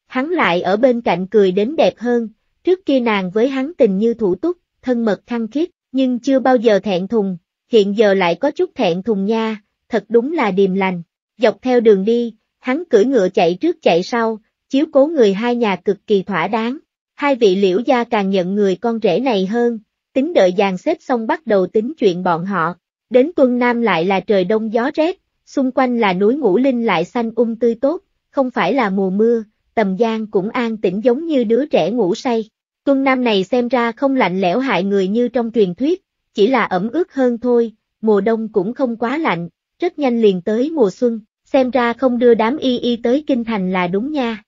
Speaker 1: Hắn lại ở bên cạnh cười đến đẹp hơn, trước kia nàng với hắn tình như thủ túc, thân mật khăng khít, nhưng chưa bao giờ thẹn thùng, hiện giờ lại có chút thẹn thùng nha, thật đúng là điềm lành. Dọc theo đường đi, hắn cưỡi ngựa chạy trước chạy sau, chiếu cố người hai nhà cực kỳ thỏa đáng. Hai vị liễu gia càng nhận người con rể này hơn, tính đợi dàn xếp xong bắt đầu tính chuyện bọn họ. Đến quân Nam lại là trời đông gió rét, xung quanh là núi ngũ linh lại xanh um tươi tốt, không phải là mùa mưa, tầm giang cũng an tĩnh giống như đứa trẻ ngủ say. Quân Nam này xem ra không lạnh lẽo hại người như trong truyền thuyết, chỉ là ẩm ướt hơn thôi, mùa đông cũng không quá lạnh, rất nhanh liền tới mùa xuân, xem ra không đưa đám y y tới kinh thành là đúng nha.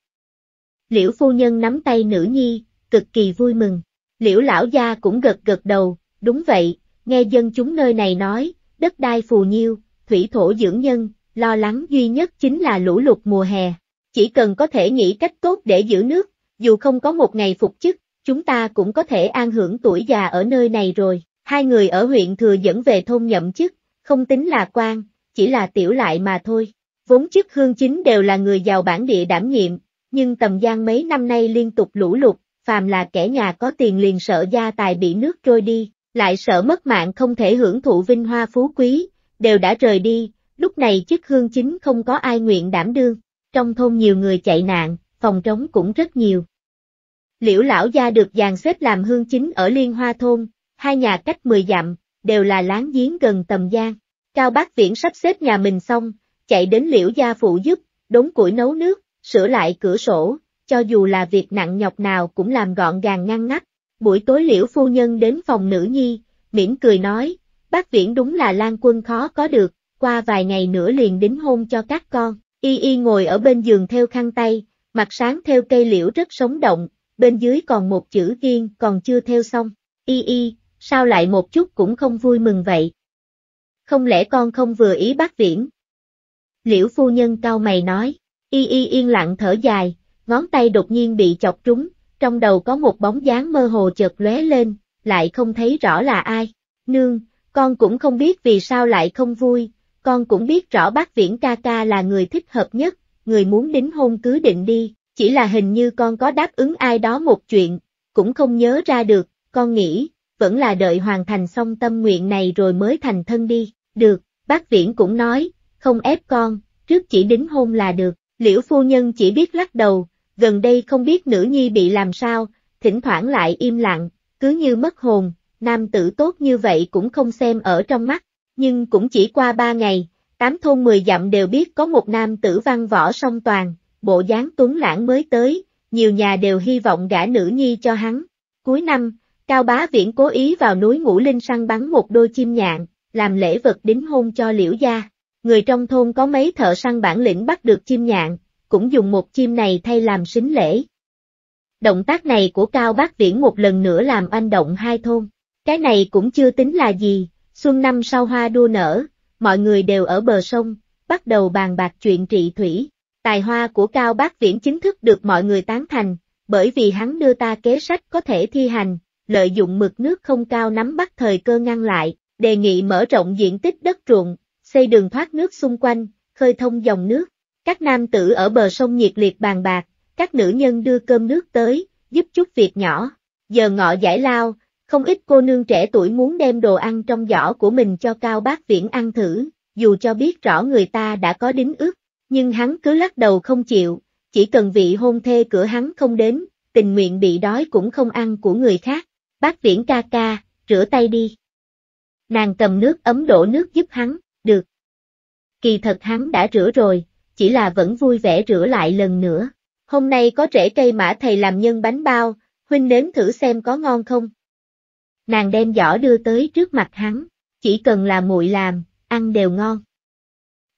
Speaker 1: Liễu phu nhân nắm tay nữ nhi, cực kỳ vui mừng. Liễu lão gia cũng gật gật đầu, đúng vậy, nghe dân chúng nơi này nói, đất đai phù nhiêu, thủy thổ dưỡng nhân, lo lắng duy nhất chính là lũ lụt mùa hè. Chỉ cần có thể nghĩ cách tốt để giữ nước, dù không có một ngày phục chức, chúng ta cũng có thể an hưởng tuổi già ở nơi này rồi. Hai người ở huyện thừa dẫn về thôn nhậm chức, không tính là quan, chỉ là tiểu lại mà thôi. Vốn chức hương chính đều là người giàu bản địa đảm nhiệm, nhưng tầm gian mấy năm nay liên tục lũ lụt, phàm là kẻ nhà có tiền liền sợ gia tài bị nước trôi đi, lại sợ mất mạng không thể hưởng thụ vinh hoa phú quý, đều đã rời đi, lúc này chức hương chính không có ai nguyện đảm đương, trong thôn nhiều người chạy nạn, phòng trống cũng rất nhiều. Liễu lão gia được dàn xếp làm hương chính ở Liên Hoa Thôn, hai nhà cách 10 dặm, đều là láng giếng gần tầm giang. Cao Bác Viễn sắp xếp nhà mình xong, chạy đến Liễu gia phụ giúp, đốn củi nấu nước, sửa lại cửa sổ, cho dù là việc nặng nhọc nào cũng làm gọn gàng ngăn nắp. Buổi tối liễu phu nhân đến phòng nữ nhi, mỉm cười nói, bác viễn đúng là lan quân khó có được, qua vài ngày nữa liền đính hôn cho các con. Y y ngồi ở bên giường theo khăn tay, mặt sáng theo cây liễu rất sống động, bên dưới còn một chữ kiên còn chưa theo xong. Y y, sao lại một chút cũng không vui mừng vậy? Không lẽ con không vừa ý bác viễn? Liễu phu nhân cao mày nói, Y y yên lặng thở dài, ngón tay đột nhiên bị chọc trúng, trong đầu có một bóng dáng mơ hồ chợt lóe lên, lại không thấy rõ là ai. Nương, con cũng không biết vì sao lại không vui, con cũng biết rõ bác viễn ca ca là người thích hợp nhất, người muốn đính hôn cứ định đi, chỉ là hình như con có đáp ứng ai đó một chuyện, cũng không nhớ ra được, con nghĩ, vẫn là đợi hoàn thành xong tâm nguyện này rồi mới thành thân đi, được, bác viễn cũng nói, không ép con, trước chỉ đính hôn là được, liễu phu nhân chỉ biết lắc đầu, gần đây không biết nữ nhi bị làm sao, thỉnh thoảng lại im lặng, cứ như mất hồn, nam tử tốt như vậy cũng không xem ở trong mắt, nhưng cũng chỉ qua ba ngày, tám thôn mười dặm đều biết có một nam tử văn võ song toàn, bộ dáng tuấn lãng mới tới, nhiều nhà đều hy vọng gả nữ nhi cho hắn. Cuối năm, Cao Bá Viễn cố ý vào núi Ngũ Linh săn bắn một đôi chim nhạn, làm lễ vật đính hôn cho Liễu Gia. Người trong thôn có mấy thợ săn bản lĩnh bắt được chim nhạn, cũng dùng một chim này thay làm xính lễ. Động tác này của Cao Bác Viễn một lần nữa làm anh động hai thôn. Cái này cũng chưa tính là gì, xuân năm sau hoa đua nở, mọi người đều ở bờ sông, bắt đầu bàn bạc chuyện trị thủy. Tài hoa của Cao Bác Viễn chính thức được mọi người tán thành, bởi vì hắn đưa ta kế sách có thể thi hành, lợi dụng mực nước không cao nắm bắt thời cơ ngăn lại, đề nghị mở rộng diện tích đất ruộng, xây đường thoát nước xung quanh, khơi thông dòng nước. Các nam tử ở bờ sông nhiệt liệt bàn bạc, các nữ nhân đưa cơm nước tới, giúp chút việc nhỏ. Giờ ngọ giải lao, không ít cô nương trẻ tuổi muốn đem đồ ăn trong giỏ của mình cho Cao Bác Viễn ăn thử, dù cho biết rõ người ta đã có đính ước, nhưng hắn cứ lắc đầu không chịu, chỉ cần vị hôn thê cửa hắn không đến, tình nguyện bị đói cũng không ăn của người khác. Bác Viễn ca ca, rửa tay đi. Nàng cầm nước ấm đổ nước giúp hắn. Được. Kỳ thật hắn đã rửa rồi, chỉ là vẫn vui vẻ rửa lại lần nữa. Hôm nay có rễ cây mã thầy làm nhân bánh bao, huynh nếm thử xem có ngon không. Nàng đem giỏ đưa tới trước mặt hắn, chỉ cần là muội làm, ăn đều ngon.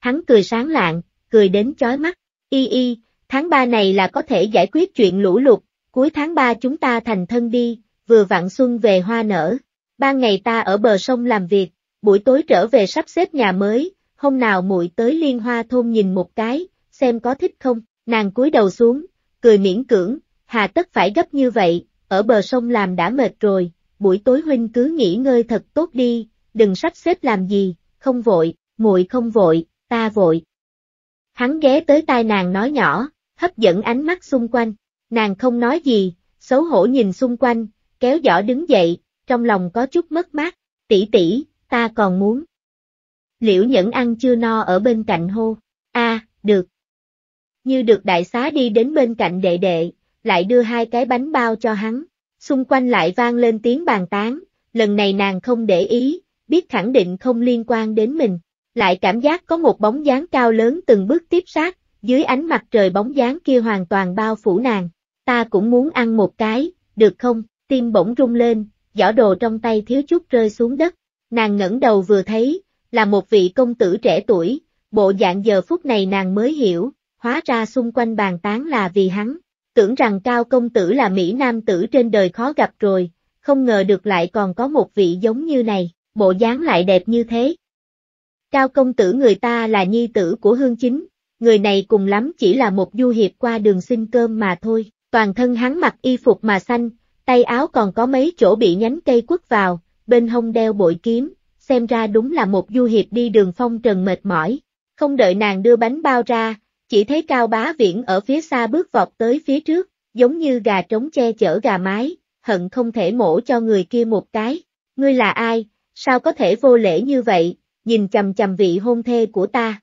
Speaker 1: Hắn cười sáng lạng, cười đến chói mắt, y y, tháng 3 này là có thể giải quyết chuyện lũ lụt, cuối tháng 3 chúng ta thành thân đi, vừa vặn xuân về hoa nở. Ban ngày ta ở bờ sông làm việc, buổi tối trở về sắp xếp nhà mới, hôm nào muội tới liên hoa thôn nhìn một cái, xem có thích không, nàng cúi đầu xuống, cười miễn cưỡng, hà tất phải gấp như vậy, ở bờ sông làm đã mệt rồi, buổi tối huynh cứ nghỉ ngơi thật tốt đi, đừng sắp xếp làm gì, không vội, muội không vội, ta vội. Hắn ghé tới tai nàng nói nhỏ, hấp dẫn ánh mắt xung quanh, nàng không nói gì, xấu hổ nhìn xung quanh, kéo giỏ đứng dậy, trong lòng có chút mất mát, tỷ tỷ, ta còn muốn. Liễu nhẫn ăn chưa no ở bên cạnh hô, a được. Như được đại xá đi đến bên cạnh đệ đệ, lại đưa hai cái bánh bao cho hắn, xung quanh lại vang lên tiếng bàn tán, lần này nàng không để ý, biết khẳng định không liên quan đến mình, lại cảm giác có một bóng dáng cao lớn từng bước tiếp sát, dưới ánh mặt trời bóng dáng kia hoàn toàn bao phủ nàng, ta cũng muốn ăn một cái, được không, tim bỗng rung lên, giỏ đồ trong tay thiếu chút rơi xuống đất, Nàng ngẩng đầu vừa thấy, là một vị công tử trẻ tuổi, bộ dạng giờ phút này nàng mới hiểu, hóa ra xung quanh bàn tán là vì hắn. Tưởng rằng Cao công tử là Mỹ Nam tử trên đời khó gặp rồi, không ngờ được lại còn có một vị giống như này, bộ dáng lại đẹp như thế. Cao công tử người ta là nhi tử của hương chính, người này cùng lắm chỉ là một du hiệp qua đường xin cơm mà thôi, toàn thân hắn mặc y phục mà xanh, tay áo còn có mấy chỗ bị nhánh cây quất vào, bên hông đeo bội kiếm, xem ra đúng là một du hiệp đi đường phong trần mệt mỏi. Không đợi nàng đưa bánh bao ra, chỉ thấy Cao Bá Viễn ở phía xa bước vọt tới phía trước, giống như gà trống che chở gà mái, hận không thể mổ cho người kia một cái. Ngươi là ai, sao có thể vô lễ như vậy, nhìn chầm chầm vị hôn thê của ta.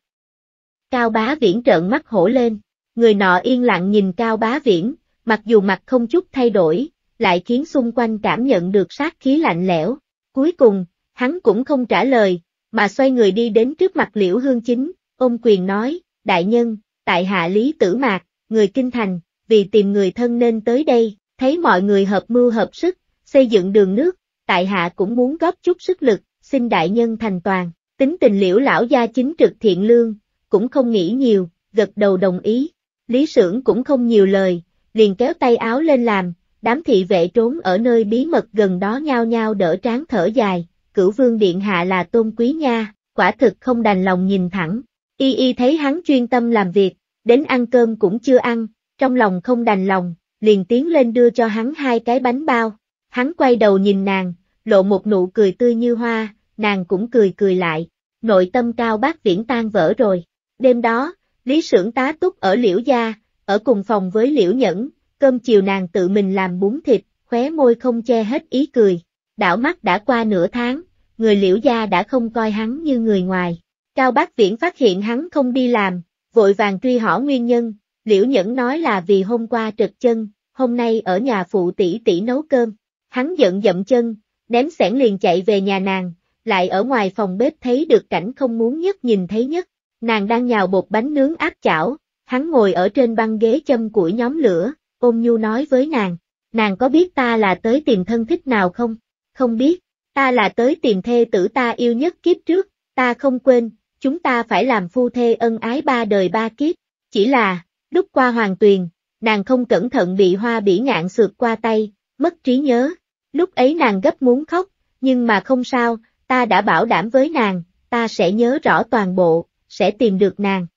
Speaker 1: Cao Bá Viễn trợn mắt hổ lên, người nọ yên lặng nhìn Cao Bá Viễn, mặc dù mặt không chút thay đổi, lại khiến xung quanh cảm nhận được sát khí lạnh lẽo, Cuối cùng, hắn cũng không trả lời, mà xoay người đi đến trước mặt Liễu Hương Chính, ôm quyền nói, đại nhân, tại hạ Lý Tử Mạc, người kinh thành, vì tìm người thân nên tới đây, thấy mọi người hợp mưu hợp sức, xây dựng đường nước, tại hạ cũng muốn góp chút sức lực, xin đại nhân thành toàn, tính tình Liễu lão gia chính trực thiện lương, cũng không nghĩ nhiều, gật đầu đồng ý. Lý Sưởng cũng không nhiều lời, liền kéo tay áo lên làm, đám thị vệ trốn ở nơi bí mật gần đó nhao nhao đỡ tráng thở dài, cửu vương điện hạ là tôn quý nha, quả thực không đành lòng nhìn thẳng, y y thấy hắn chuyên tâm làm việc, đến ăn cơm cũng chưa ăn, trong lòng không đành lòng, liền tiến lên đưa cho hắn hai cái bánh bao, hắn quay đầu nhìn nàng, lộ một nụ cười tươi như hoa, nàng cũng cười cười lại, nội tâm cao bác viễn tan vỡ rồi, đêm đó, lý sưởng tá túc ở liễu gia, ở cùng phòng với liễu nhẫn, cơm chiều nàng tự mình làm bún thịt, khóe môi không che hết ý cười. Đảo mắt đã qua nửa tháng, người liễu gia đã không coi hắn như người ngoài. Cao Bác Viễn phát hiện hắn không đi làm, vội vàng truy hỏi nguyên nhân, liễu nhẫn nói là vì hôm qua trật chân, hôm nay ở nhà phụ tỷ tỷ nấu cơm. Hắn giận dậm chân, ném sẻn liền chạy về nhà nàng, lại ở ngoài phòng bếp thấy được cảnh không muốn nhất nhìn thấy nhất. Nàng đang nhào bột bánh nướng áp chảo, hắn ngồi ở trên băng ghế châm củi nhóm lửa, Ôn nhu nói với nàng, nàng có biết ta là tới tìm thân thích nào không? Không biết, ta là tới tìm thê tử ta yêu nhất kiếp trước, ta không quên, chúng ta phải làm phu thê ân ái ba đời ba kiếp, chỉ là, lúc qua hoàng tuyền, nàng không cẩn thận bị hoa bỉ ngạn sượt qua tay, mất trí nhớ, lúc ấy nàng gấp muốn khóc, nhưng mà không sao, ta đã bảo đảm với nàng, ta sẽ nhớ rõ toàn bộ, sẽ tìm được nàng.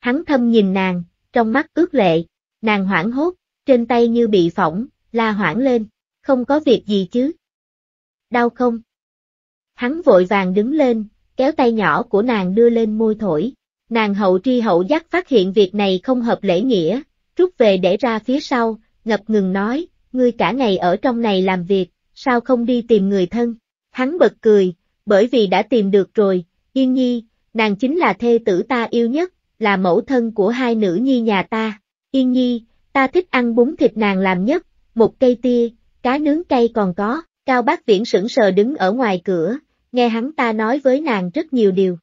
Speaker 1: Hắn thâm nhìn nàng, trong mắt ướt lệ. Nàng hoảng hốt, trên tay như bị phỏng, la hoảng lên, không có việc gì chứ. Đau không? Hắn vội vàng đứng lên, kéo tay nhỏ của nàng đưa lên môi thổi. Nàng hậu tri hậu giác phát hiện việc này không hợp lễ nghĩa, rút về để ra phía sau, ngập ngừng nói, ngươi cả ngày ở trong này làm việc, sao không đi tìm người thân? Hắn bật cười, bởi vì đã tìm được rồi, yên nhi, nàng chính là thê tử ta yêu nhất, là mẫu thân của hai nữ nhi nhà ta. Yên nhi, ta thích ăn bún thịt nàng làm nhất, một cây tia, cá nướng cay còn có, Cao Bác Viễn sững sờ đứng ở ngoài cửa, nghe hắn ta nói với nàng rất nhiều điều.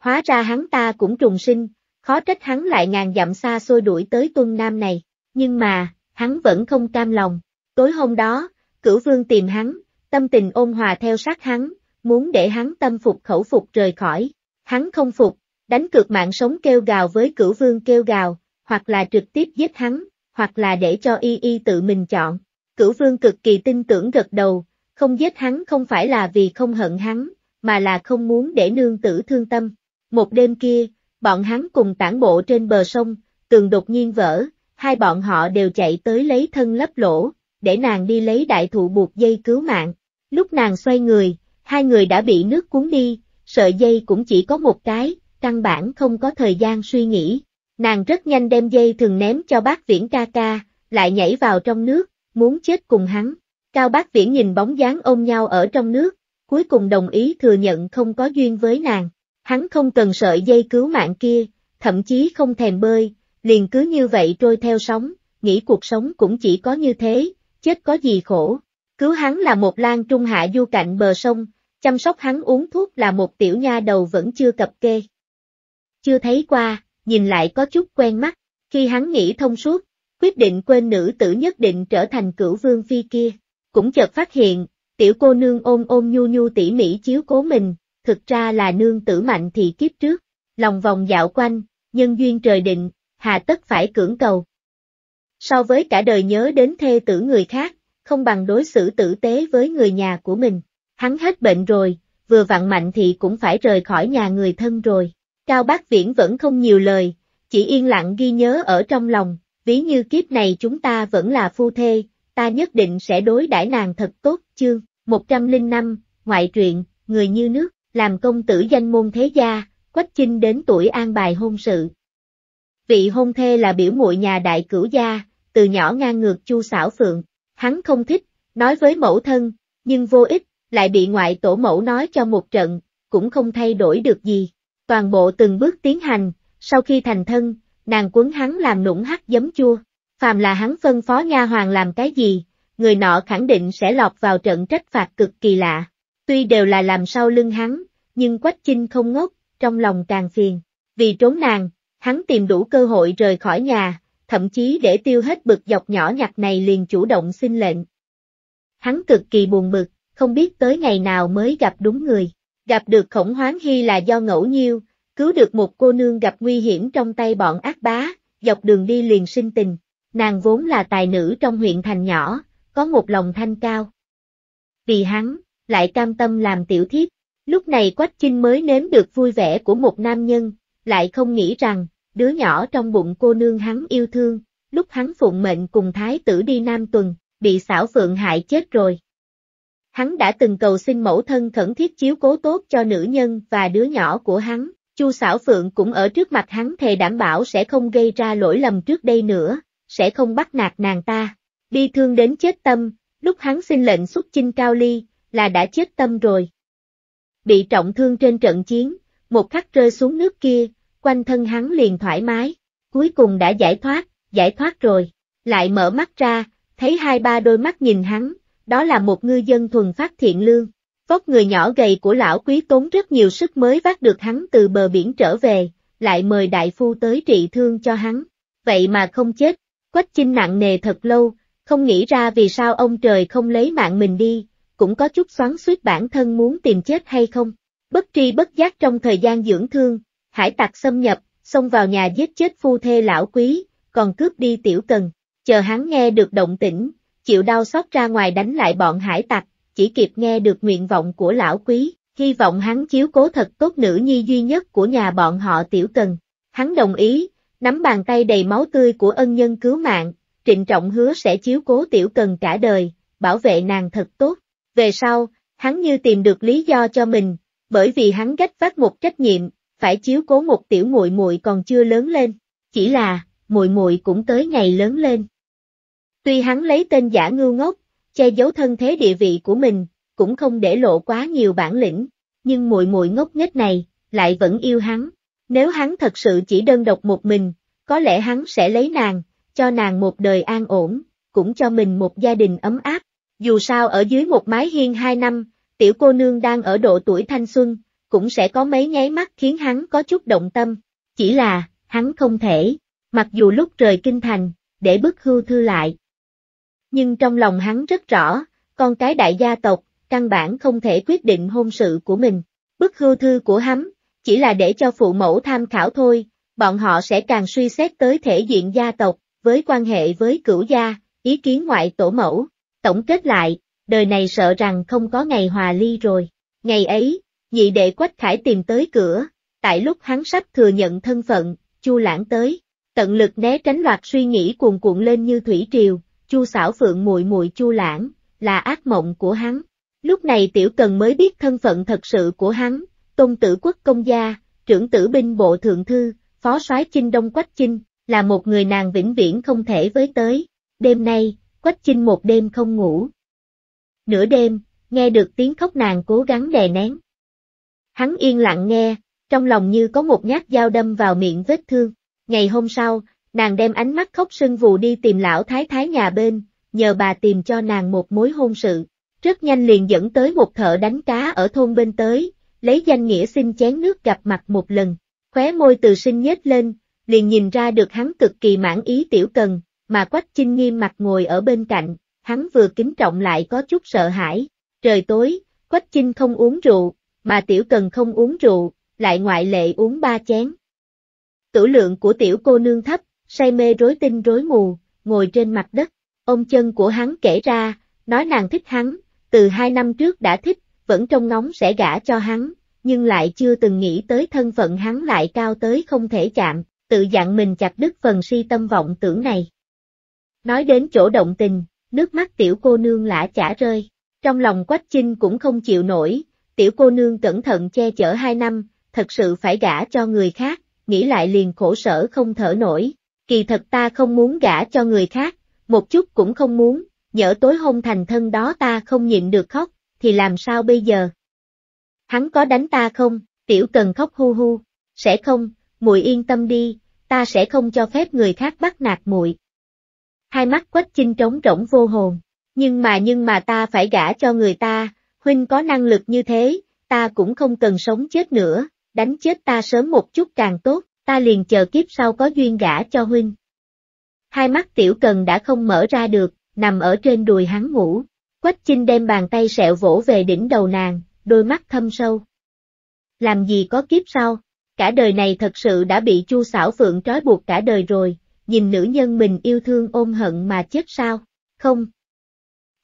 Speaker 1: Hóa ra hắn ta cũng trùng sinh, khó trách hắn lại ngàn dặm xa xôi đuổi tới tuân nam này, nhưng mà, hắn vẫn không cam lòng. Tối hôm đó, cửu vương tìm hắn, tâm tình ôn hòa theo sát hắn, muốn để hắn tâm phục khẩu phục rời khỏi. Hắn không phục, đánh cược mạng sống kêu gào với cửu vương kêu gào, hoặc là trực tiếp giết hắn, hoặc là để cho y y tự mình chọn. Cửu vương cực kỳ tin tưởng gật đầu, không giết hắn không phải là vì không hận hắn, mà là không muốn để nương tử thương tâm. Một đêm kia, bọn hắn cùng tản bộ trên bờ sông, tường đột nhiên vỡ, hai bọn họ đều chạy tới lấy thân lấp lỗ, để nàng đi lấy đại thụ buộc dây cứu mạng. Lúc nàng xoay người, hai người đã bị nước cuốn đi, sợi dây cũng chỉ có một cái, căn bản không có thời gian suy nghĩ. Nàng rất nhanh đem dây thường ném cho bác viễn ca ca, lại nhảy vào trong nước, muốn chết cùng hắn. Cao bác viễn nhìn bóng dáng ôm nhau ở trong nước, cuối cùng đồng ý thừa nhận không có duyên với nàng. Hắn không cần sợi dây cứu mạng kia, thậm chí không thèm bơi, liền cứ như vậy trôi theo sóng, nghĩ cuộc sống cũng chỉ có như thế, chết có gì khổ. Cứu hắn là một lan trung hạ du cạnh bờ sông, chăm sóc hắn uống thuốc là một tiểu nha đầu vẫn chưa cập kê. Chưa thấy qua, nhìn lại có chút quen mắt, khi hắn nghĩ thông suốt, quyết định quên nữ tử nhất định trở thành cửu vương phi kia, cũng chợt phát hiện, tiểu cô nương ôm ôm nhu nhu tỉ mỉ chiếu cố mình, thực ra là nương tử mạnh thì kiếp trước, lòng vòng dạo quanh, nhân duyên trời định, hà tất phải cưỡng cầu. So với cả đời nhớ đến thê tử người khác, không bằng đối xử tử tế với người nhà của mình, hắn hết bệnh rồi, vừa vặn mạnh thì cũng phải rời khỏi nhà người thân rồi. Cao Bác Viễn vẫn không nhiều lời, chỉ yên lặng ghi nhớ ở trong lòng, ví như kiếp này chúng ta vẫn là phu thê, ta nhất định sẽ đối đãi nàng thật tốt, chương 105, ngoại truyện, người như nước, làm công tử danh môn thế gia, quách chinh đến tuổi an bài hôn sự. Vị hôn thê là biểu muội nhà đại cửu gia, từ nhỏ ngang ngược chu xảo phượng, hắn không thích, nói với mẫu thân, nhưng vô ích, lại bị ngoại tổ mẫu nói cho một trận, cũng không thay đổi được gì, toàn bộ từng bước tiến hành, sau khi thành thân, nàng quấn hắn làm nũng hắt giấm chua. Phàm là hắn phân phó nha hoàng làm cái gì, người nọ khẳng định sẽ lọt vào trận trách phạt cực kỳ lạ. Tuy đều là làm sau lưng hắn, nhưng Quách Chinh không ngốc, trong lòng càng phiền. Vì trốn nàng, hắn tìm đủ cơ hội rời khỏi nhà, thậm chí để tiêu hết bực dọc nhỏ nhặt này liền chủ động xin lệnh. Hắn cực kỳ buồn bực, không biết tới ngày nào mới gặp đúng người. Gặp được khổng hoáng hy là do ngẫu nhiêu, cứu được một cô nương gặp nguy hiểm trong tay bọn ác bá, dọc đường đi liền sinh tình. Nàng vốn là tài nữ trong huyện thành nhỏ, có một lòng thanh cao. Vì hắn, lại cam tâm làm tiểu thiếp, lúc này Quách Chinh mới nếm được vui vẻ của một nam nhân, lại không nghĩ rằng, đứa nhỏ trong bụng cô nương hắn yêu thương, lúc hắn phụng mệnh cùng thái tử đi Nam Tuần, bị xảo phượng hại chết rồi. Hắn đã từng cầu xin mẫu thân khẩn thiết chiếu cố tốt cho nữ nhân và đứa nhỏ của hắn, Chu Sảo Phượng cũng ở trước mặt hắn thề đảm bảo sẽ không gây ra lỗi lầm trước đây nữa, sẽ không bắt nạt nàng ta. Bi thương đến chết tâm, lúc hắn xin lệnh xuất chinh cao ly, là đã chết tâm rồi. Bị trọng thương trên trận chiến, một khắc rơi xuống nước kia, quanh thân hắn liền thoải mái, cuối cùng đã giải thoát, giải thoát rồi, lại mở mắt ra, thấy hai ba đôi mắt nhìn hắn, đó là một ngư dân thuần phát thiện lương. Vóc người nhỏ gầy của lão quý tốn rất nhiều sức mới vác được hắn từ bờ biển trở về, lại mời đại phu tới trị thương cho hắn. Vậy mà không chết, quách chinh nặng nề thật lâu, không nghĩ ra vì sao ông trời không lấy mạng mình đi, cũng có chút xoắn suýt bản thân muốn tìm chết hay không. Bất tri bất giác trong thời gian dưỡng thương, hải tặc xâm nhập, xông vào nhà giết chết phu thê lão quý, còn cướp đi tiểu cần. Chờ hắn nghe được động tĩnh, chịu đau xót ra ngoài đánh lại bọn hải tặc, chỉ kịp nghe được nguyện vọng của lão quý, hy vọng hắn chiếu cố thật tốt nữ nhi duy nhất của nhà bọn họ tiểu cần. Hắn đồng ý, nắm bàn tay đầy máu tươi của ân nhân cứu mạng, trịnh trọng hứa sẽ chiếu cố tiểu cần cả đời, bảo vệ nàng thật tốt. Về sau, hắn như tìm được lý do cho mình, bởi vì hắn gách vác một trách nhiệm, phải chiếu cố một tiểu muội muội còn chưa lớn lên, chỉ là muội muội cũng tới ngày lớn lên. Tuy hắn lấy tên giả ngưu ngốc, che giấu thân thế địa vị của mình, cũng không để lộ quá nhiều bản lĩnh, nhưng muội muội ngốc nghếch này lại vẫn yêu hắn. Nếu hắn thật sự chỉ đơn độc một mình, có lẽ hắn sẽ lấy nàng, cho nàng một đời an ổn, cũng cho mình một gia đình ấm áp. Dù sao ở dưới một mái hiên hai năm, tiểu cô nương đang ở độ tuổi thanh xuân, cũng sẽ có mấy nháy mắt khiến hắn có chút động tâm. Chỉ là, hắn không thể, mặc dù lúc rời kinh thành, để bức hưu thư lại, nhưng trong lòng hắn rất rõ, con cái đại gia tộc, căn bản không thể quyết định hôn sự của mình. Bức hưu thư của hắn, chỉ là để cho phụ mẫu tham khảo thôi, bọn họ sẽ càng suy xét tới thể diện gia tộc, với quan hệ với cửu gia, ý kiến ngoại tổ mẫu. Tổng kết lại, đời này sợ rằng không có ngày hòa ly rồi. Ngày ấy, nhị đệ Quách Khải tìm tới cửa, tại lúc hắn sắp thừa nhận thân phận, Chu Lãng tới, tận lực né tránh loạt suy nghĩ cuồn cuộn lên như thủy triều, Chu xảo phượng muội muội Chu Lãng, là ác mộng của hắn. Lúc này tiểu cần mới biết thân phận thật sự của hắn, tôn tử quốc công gia, trưởng tử binh bộ thượng thư, phó soái chinh đông quách chinh, là một người nàng vĩnh viễn không thể với tới. Đêm nay, quách chinh một đêm không ngủ. Nửa đêm, nghe được tiếng khóc nàng cố gắng đè nén. Hắn yên lặng nghe, trong lòng như có một nhát dao đâm vào miệng vết thương. Ngày hôm sau, Nàng đem ánh mắt khóc sưng vù đi tìm lão thái thái nhà bên, nhờ bà tìm cho nàng một mối hôn sự. Rất nhanh liền dẫn tới một thợ đánh cá ở thôn bên tới, lấy danh nghĩa xin chén nước gặp mặt một lần. Khóe môi từ sinh nhếch lên, liền nhìn ra được hắn cực kỳ mãn ý tiểu cần, mà quách chinh nghiêm mặt ngồi ở bên cạnh, hắn vừa kính trọng lại có chút sợ hãi. Trời tối, quách chinh không uống rượu, mà tiểu cần không uống rượu, lại ngoại lệ uống ba chén. Tử lượng của tiểu cô nương thấp, say mê rối tinh rối mù, ngồi trên mặt đất. Ông chân của hắn kể ra, nói nàng thích hắn, từ hai năm trước đã thích, vẫn trông ngóng sẽ gả cho hắn, nhưng lại chưa từng nghĩ tới thân phận hắn lại cao tới không thể chạm, tự dặn mình chặt đứt phần si tâm vọng tưởng này. Nói đến chỗ động tình, nước mắt tiểu cô nương lã chả rơi, trong lòng quách chinh cũng không chịu nổi, tiểu cô nương cẩn thận che chở hai năm, thật sự phải gả cho người khác, nghĩ lại liền khổ sở không thở nổi, kỳ thật ta không muốn gả cho người khác, một chút cũng không muốn, nhỡ tối hôn thành thân đó ta không nhịn được khóc, thì làm sao bây giờ? Hắn có đánh ta không? Tiểu cần khóc hu hu, sẽ không, muội yên tâm đi, ta sẽ không cho phép người khác bắt nạt muội. Hai mắt Quách Chinh trống rỗng vô hồn, nhưng mà nhưng mà ta phải gả cho người ta, huynh có năng lực như thế, ta cũng không cần sống chết nữa, đánh chết ta sớm một chút càng tốt ta liền chờ kiếp sau có duyên gả cho huynh. Hai mắt tiểu cần đã không mở ra được, nằm ở trên đùi hắn ngủ, quách chinh đem bàn tay sẹo vỗ về đỉnh đầu nàng, đôi mắt thâm sâu. Làm gì có kiếp sau, cả đời này thật sự đã bị chu xảo phượng trói buộc cả đời rồi, nhìn nữ nhân mình yêu thương ôm hận mà chết sao, không.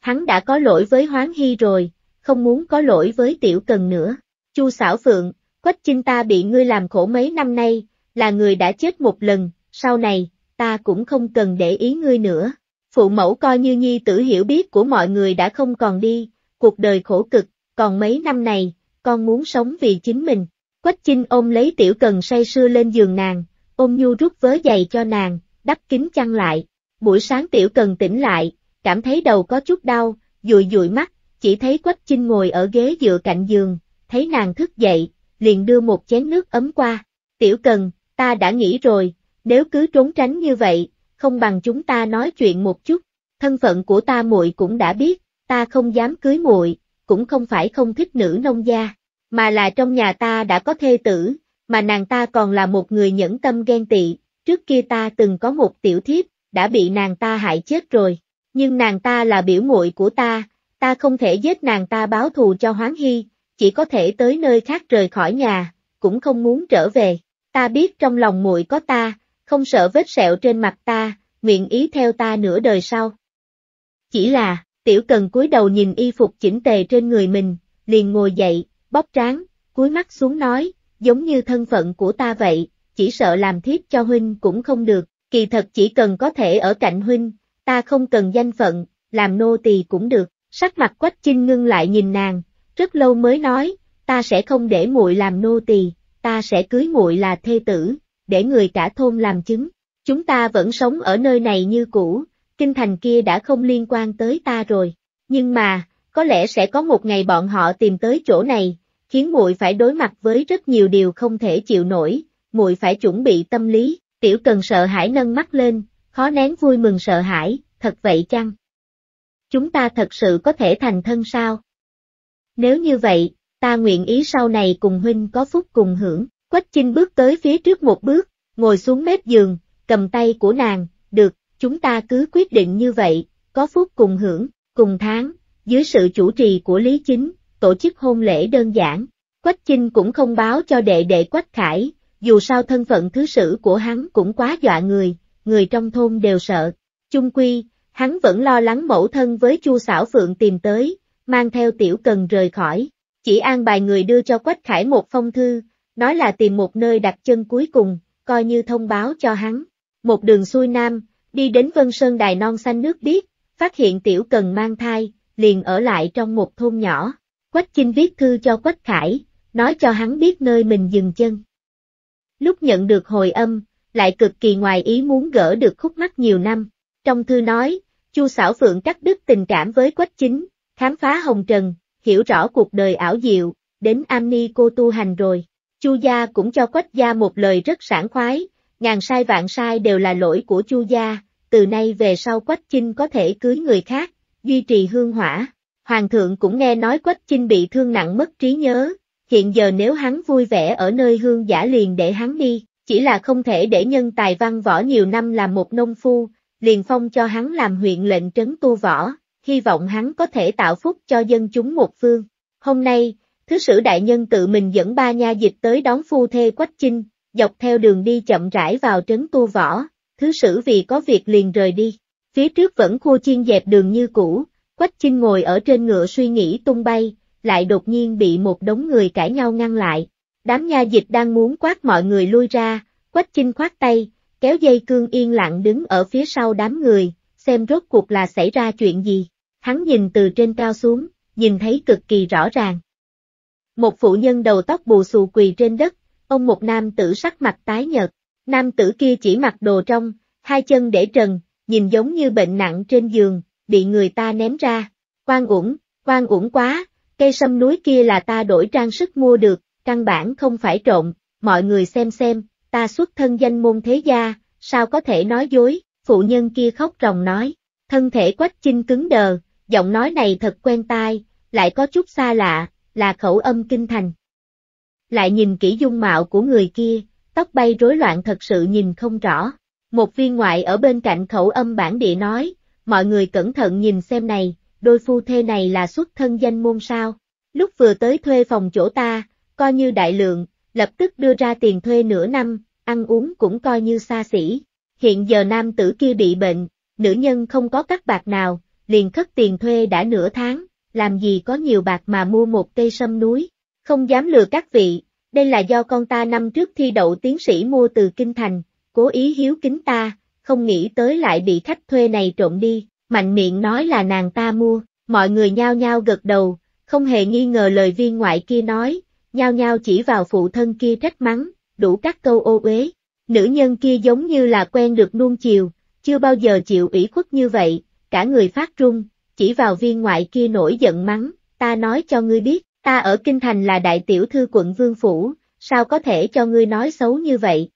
Speaker 1: Hắn đã có lỗi với Hoáng Hy rồi, không muốn có lỗi với tiểu cần nữa. Chu xảo phượng, quách chinh ta bị ngươi làm khổ mấy năm nay, là người đã chết một lần, sau này, ta cũng không cần để ý ngươi nữa. Phụ mẫu coi như nhi tử hiểu biết của mọi người đã không còn đi, cuộc đời khổ cực, còn mấy năm này, con muốn sống vì chính mình. Quách Chinh ôm lấy tiểu cần say sưa lên giường nàng, ôm nhu rút vớ giày cho nàng, đắp kín chăn lại. Buổi sáng tiểu cần tỉnh lại, cảm thấy đầu có chút đau, dụi dụi mắt, chỉ thấy Quách Chinh ngồi ở ghế dựa cạnh giường, thấy nàng thức dậy, liền đưa một chén nước ấm qua. Tiểu cần, Ta đã nghĩ rồi, nếu cứ trốn tránh như vậy, không bằng chúng ta nói chuyện một chút. Thân phận của ta muội cũng đã biết, ta không dám cưới muội, cũng không phải không thích nữ nông gia, mà là trong nhà ta đã có thê tử, mà nàng ta còn là một người nhẫn tâm ghen tị, trước kia ta từng có một tiểu thiếp, đã bị nàng ta hại chết rồi, nhưng nàng ta là biểu muội của ta, ta không thể giết nàng ta báo thù cho Hoáng Hy, chỉ có thể tới nơi khác rời khỏi nhà, cũng không muốn trở về ta biết trong lòng muội có ta, không sợ vết sẹo trên mặt ta, nguyện ý theo ta nửa đời sau. Chỉ là, tiểu cần cúi đầu nhìn y phục chỉnh tề trên người mình, liền ngồi dậy, bóp trán, cúi mắt xuống nói, giống như thân phận của ta vậy, chỉ sợ làm thiếp cho huynh cũng không được, kỳ thật chỉ cần có thể ở cạnh huynh, ta không cần danh phận, làm nô tỳ cũng được. Sắc mặt Quách Chinh ngưng lại nhìn nàng, rất lâu mới nói, ta sẽ không để muội làm nô tỳ, ta sẽ cưới muội là thê tử, để người cả thôn làm chứng. Chúng ta vẫn sống ở nơi này như cũ, kinh thành kia đã không liên quan tới ta rồi. Nhưng mà, có lẽ sẽ có một ngày bọn họ tìm tới chỗ này, khiến muội phải đối mặt với rất nhiều điều không thể chịu nổi, muội phải chuẩn bị tâm lý, tiểu cần sợ hãi nâng mắt lên, khó nén vui mừng sợ hãi, thật vậy chăng? Chúng ta thật sự có thể thành thân sao? Nếu như vậy, ta nguyện ý sau này cùng huynh có phúc cùng hưởng. Quách Chinh bước tới phía trước một bước, ngồi xuống mép giường, cầm tay của nàng, được, chúng ta cứ quyết định như vậy, có phúc cùng hưởng, cùng tháng, dưới sự chủ trì của Lý Chính, tổ chức hôn lễ đơn giản. Quách Chinh cũng không báo cho đệ đệ Quách Khải, dù sao thân phận thứ sử của hắn cũng quá dọa người, người trong thôn đều sợ. Chung quy, hắn vẫn lo lắng mẫu thân với Chu Sảo Phượng tìm tới, mang theo tiểu cần rời khỏi, chỉ an bài người đưa cho Quách Khải một phong thư, nói là tìm một nơi đặt chân cuối cùng, coi như thông báo cho hắn. Một đường xuôi nam, đi đến Vân Sơn Đài non xanh nước biết, phát hiện tiểu cần mang thai, liền ở lại trong một thôn nhỏ. Quách Chinh viết thư cho Quách Khải, nói cho hắn biết nơi mình dừng chân. Lúc nhận được hồi âm, lại cực kỳ ngoài ý muốn gỡ được khúc mắc nhiều năm. Trong thư nói, Chu Sảo Phượng cắt đứt tình cảm với Quách Chính, khám phá Hồng Trần, hiểu rõ cuộc đời ảo diệu, đến am ni cô tu hành rồi. Chu gia cũng cho quách gia một lời rất sảng khoái, ngàn sai vạn sai đều là lỗi của chu gia, từ nay về sau quách chinh có thể cưới người khác, duy trì hương hỏa. Hoàng thượng cũng nghe nói quách chinh bị thương nặng mất trí nhớ, hiện giờ nếu hắn vui vẻ ở nơi hương giả liền để hắn đi, chỉ là không thể để nhân tài văn võ nhiều năm làm một nông phu, liền phong cho hắn làm huyện lệnh trấn tu võ, hy vọng hắn có thể tạo phúc cho dân chúng một phương. Hôm nay, Thứ sử đại nhân tự mình dẫn ba nha dịch tới đón phu thê Quách Chinh, dọc theo đường đi chậm rãi vào trấn tu võ, thứ sử vì có việc liền rời đi. Phía trước vẫn khu chiên dẹp đường như cũ, Quách Chinh ngồi ở trên ngựa suy nghĩ tung bay, lại đột nhiên bị một đống người cãi nhau ngăn lại. Đám nha dịch đang muốn quát mọi người lui ra, Quách Chinh khoát tay, kéo dây cương yên lặng đứng ở phía sau đám người, xem rốt cuộc là xảy ra chuyện gì. Hắn nhìn từ trên cao xuống, nhìn thấy cực kỳ rõ ràng. Một phụ nhân đầu tóc bù xù quỳ trên đất, ông một nam tử sắc mặt tái nhợt, nam tử kia chỉ mặc đồ trong, hai chân để trần, nhìn giống như bệnh nặng trên giường, bị người ta ném ra. Quan uổng, quan uổng quá, cây sâm núi kia là ta đổi trang sức mua được, căn bản không phải trộn, mọi người xem xem, ta xuất thân danh môn thế gia, sao có thể nói dối, phụ nhân kia khóc ròng nói, thân thể quách chinh cứng đờ, giọng nói này thật quen tai, lại có chút xa lạ, là khẩu âm kinh thành. Lại nhìn kỹ dung mạo của người kia, tóc bay rối loạn thật sự nhìn không rõ. Một viên ngoại ở bên cạnh khẩu âm bản địa nói, mọi người cẩn thận nhìn xem này, đôi phu thê này là xuất thân danh môn sao. Lúc vừa tới thuê phòng chỗ ta, coi như đại lượng, lập tức đưa ra tiền thuê nửa năm, ăn uống cũng coi như xa xỉ. Hiện giờ nam tử kia bị bệnh, nữ nhân không có các bạc nào, liền cất tiền thuê đã nửa tháng, làm gì có nhiều bạc mà mua một cây sâm núi, không dám lừa các vị, đây là do con ta năm trước thi đậu tiến sĩ mua từ Kinh Thành, cố ý hiếu kính ta, không nghĩ tới lại bị khách thuê này trộm đi, mạnh miệng nói là nàng ta mua, mọi người nhao nhao gật đầu, không hề nghi ngờ lời viên ngoại kia nói, nhao nhao chỉ vào phụ thân kia trách mắng, đủ các câu ô uế. Nữ nhân kia giống như là quen được nuông chiều, chưa bao giờ chịu ủy khuất như vậy, cả người phát run, chỉ vào viên ngoại kia nổi giận mắng, ta nói cho ngươi biết, ta ở Kinh Thành là đại tiểu thư quận Vương Phủ, sao có thể cho ngươi nói xấu như vậy?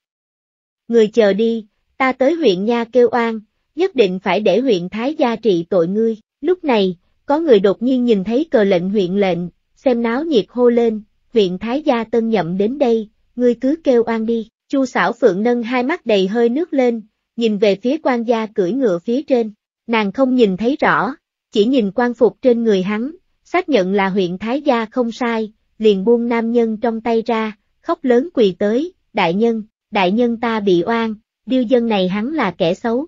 Speaker 1: Người chờ đi, ta tới huyện Nha kêu oan, nhất định phải để huyện Thái gia trị tội ngươi, lúc này, có người đột nhiên nhìn thấy cờ lệnh huyện lệnh, xem náo nhiệt hô lên, huyện Thái gia tân nhậm đến đây, ngươi cứ kêu oan đi, chu xảo phượng nâng hai mắt đầy hơi nước lên, nhìn về phía quan gia cưỡi ngựa phía trên, Nàng không nhìn thấy rõ, chỉ nhìn quan phục trên người hắn, xác nhận là huyện Thái Gia không sai, liền buông nam nhân trong tay ra, khóc lớn quỳ tới, đại nhân, đại nhân ta bị oan, điêu dân này hắn là kẻ xấu.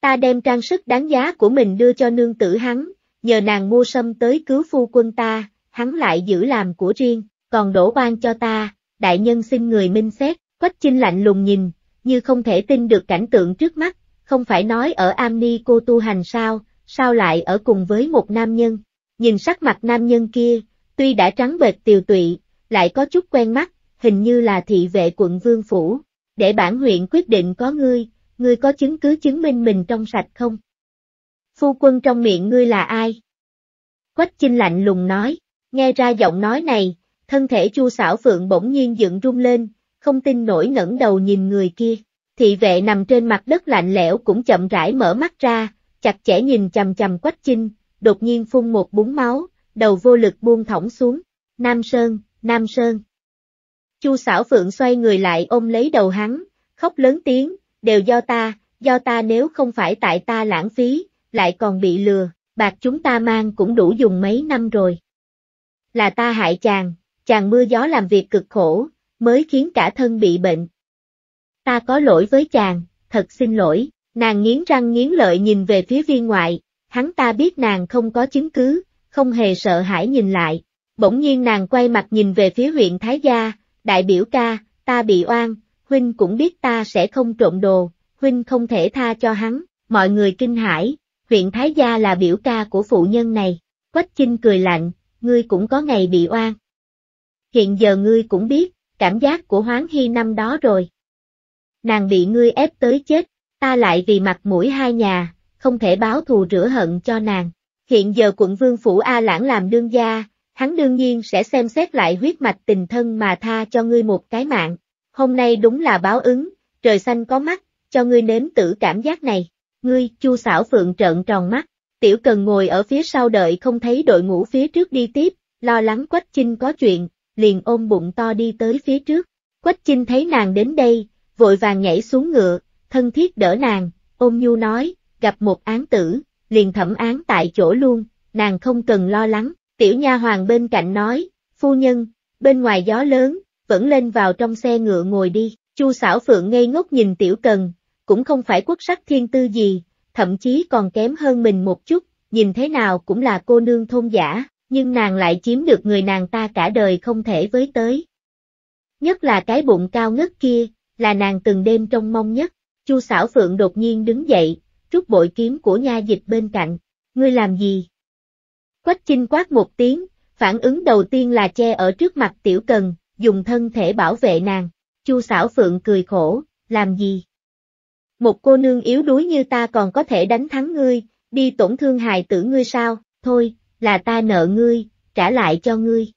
Speaker 1: Ta đem trang sức đáng giá của mình đưa cho nương tử hắn, nhờ nàng mua sâm tới cứu phu quân ta, hắn lại giữ làm của riêng, còn đổ oan cho ta, đại nhân xin người minh xét, quách chinh lạnh lùng nhìn, như không thể tin được cảnh tượng trước mắt, không phải nói ở Amni cô tu hành sao, sao lại ở cùng với một nam nhân. Nhìn sắc mặt nam nhân kia, tuy đã trắng bệt tiều tụy, lại có chút quen mắt, hình như là thị vệ quận Vương Phủ. Để bản huyện quyết định có ngươi, ngươi có chứng cứ chứng minh mình trong sạch không? Phu quân trong miệng ngươi là ai? Quách Chinh lạnh lùng nói, nghe ra giọng nói này, thân thể Chu Sảo Phượng bỗng nhiên dựng rung lên, không tin nổi ngẩng đầu nhìn người kia thị vệ nằm trên mặt đất lạnh lẽo cũng chậm rãi mở mắt ra, chặt chẽ nhìn chầm chầm quách chinh, đột nhiên phun một búng máu, đầu vô lực buông thõng xuống. Nam Sơn, Nam Sơn. Chu xảo phượng xoay người lại ôm lấy đầu hắn, khóc lớn tiếng, đều do ta, do ta nếu không phải tại ta lãng phí, lại còn bị lừa, bạc chúng ta mang cũng đủ dùng mấy năm rồi. Là ta hại chàng, chàng mưa gió làm việc cực khổ, mới khiến cả thân bị bệnh, ta có lỗi với chàng, thật xin lỗi, nàng nghiến răng nghiến lợi nhìn về phía viên ngoại, hắn ta biết nàng không có chứng cứ, không hề sợ hãi nhìn lại, bỗng nhiên nàng quay mặt nhìn về phía huyện Thái Gia, đại biểu ca, ta bị oan, huynh cũng biết ta sẽ không trộn đồ, huynh không thể tha cho hắn, mọi người kinh hãi, huyện Thái Gia là biểu ca của phụ nhân này, Quách Chinh cười lạnh, ngươi cũng có ngày bị oan. Hiện giờ ngươi cũng biết, cảm giác của Hoáng Hy năm đó rồi nàng bị ngươi ép tới chết, ta lại vì mặt mũi hai nhà, không thể báo thù rửa hận cho nàng. Hiện giờ quận vương phủ A Lãng làm đương gia, hắn đương nhiên sẽ xem xét lại huyết mạch tình thân mà tha cho ngươi một cái mạng. Hôm nay đúng là báo ứng, trời xanh có mắt, cho ngươi nếm tử cảm giác này. Ngươi, chu xảo phượng trợn tròn mắt, tiểu cần ngồi ở phía sau đợi không thấy đội ngũ phía trước đi tiếp, lo lắng quách chinh có chuyện, liền ôm bụng to đi tới phía trước. Quách Chinh thấy nàng đến đây, vội vàng nhảy xuống ngựa, thân thiết đỡ nàng, ôm nhu nói, gặp một án tử, liền thẩm án tại chỗ luôn, nàng không cần lo lắng, tiểu nha hoàng bên cạnh nói, phu nhân, bên ngoài gió lớn, vẫn lên vào trong xe ngựa ngồi đi, chu xảo phượng ngây ngốc nhìn tiểu cần, cũng không phải quốc sắc thiên tư gì, thậm chí còn kém hơn mình một chút, nhìn thế nào cũng là cô nương thôn giả, nhưng nàng lại chiếm được người nàng ta cả đời không thể với tới. Nhất là cái bụng cao ngất kia, là nàng từng đêm trong mong nhất. Chu xảo phượng đột nhiên đứng dậy, rút bội kiếm của nha dịch bên cạnh. Ngươi làm gì? Quách chinh quát một tiếng, phản ứng đầu tiên là che ở trước mặt tiểu cần, dùng thân thể bảo vệ nàng. Chu xảo phượng cười khổ, làm gì? Một cô nương yếu đuối như ta còn có thể đánh thắng ngươi, đi tổn thương hài tử ngươi sao, thôi, là ta nợ ngươi, trả lại cho ngươi.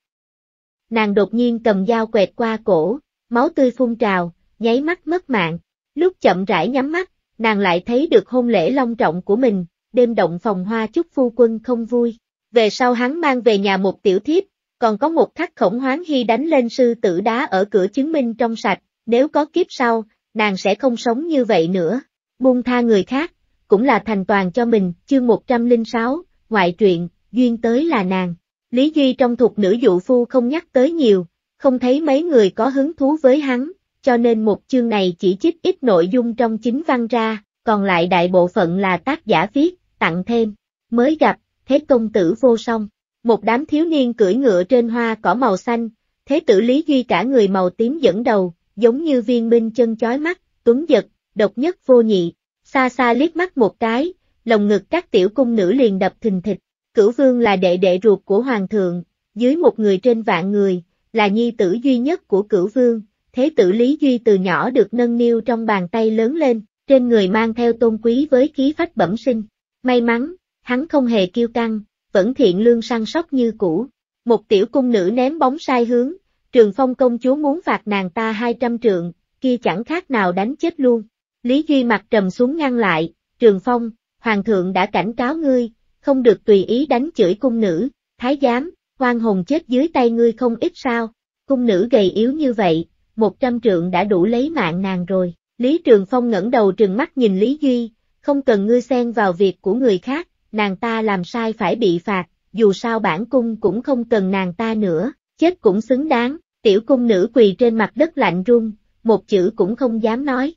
Speaker 1: Nàng đột nhiên cầm dao quẹt qua cổ, máu tươi phun trào, nháy mắt mất mạng. Lúc chậm rãi nhắm mắt, nàng lại thấy được hôn lễ long trọng của mình, đêm động phòng hoa chúc phu quân không vui. Về sau hắn mang về nhà một tiểu thiếp, còn có một khắc khổng hoáng hy đánh lên sư tử đá ở cửa chứng minh trong sạch, nếu có kiếp sau, nàng sẽ không sống như vậy nữa. Buông tha người khác, cũng là thành toàn cho mình, chương 106, ngoại truyện, duyên tới là nàng. Lý Duy trong thuộc nữ dụ phu không nhắc tới nhiều, không thấy mấy người có hứng thú với hắn, cho nên một chương này chỉ trích ít nội dung trong chính văn ra, còn lại đại bộ phận là tác giả viết, tặng thêm. Mới gặp, thế công tử vô song, một đám thiếu niên cưỡi ngựa trên hoa cỏ màu xanh, thế tử Lý Duy cả người màu tím dẫn đầu, giống như viên minh chân chói mắt, tuấn giật, độc nhất vô nhị, xa xa liếc mắt một cái, lồng ngực các tiểu cung nữ liền đập thình thịch, cửu vương là đệ đệ ruột của hoàng thượng, dưới một người trên vạn người, là nhi tử duy nhất của cửu vương, thế tử Lý Duy từ nhỏ được nâng niu trong bàn tay lớn lên, trên người mang theo tôn quý với khí phách bẩm sinh. May mắn, hắn không hề kiêu căng, vẫn thiện lương săn sóc như cũ. Một tiểu cung nữ ném bóng sai hướng, trường phong công chúa muốn phạt nàng ta 200 trượng, kia chẳng khác nào đánh chết luôn. Lý Duy mặt trầm xuống ngăn lại, trường phong, hoàng thượng đã cảnh cáo ngươi, không được tùy ý đánh chửi cung nữ, thái giám, hoang hồn chết dưới tay ngươi không ít sao, cung nữ gầy yếu như vậy, một trăm trượng đã đủ lấy mạng nàng rồi. Lý Trường Phong ngẩng đầu trừng mắt nhìn Lý Duy, không cần ngươi xen vào việc của người khác, nàng ta làm sai phải bị phạt, dù sao bản cung cũng không cần nàng ta nữa, chết cũng xứng đáng, tiểu cung nữ quỳ trên mặt đất lạnh run, một chữ cũng không dám nói.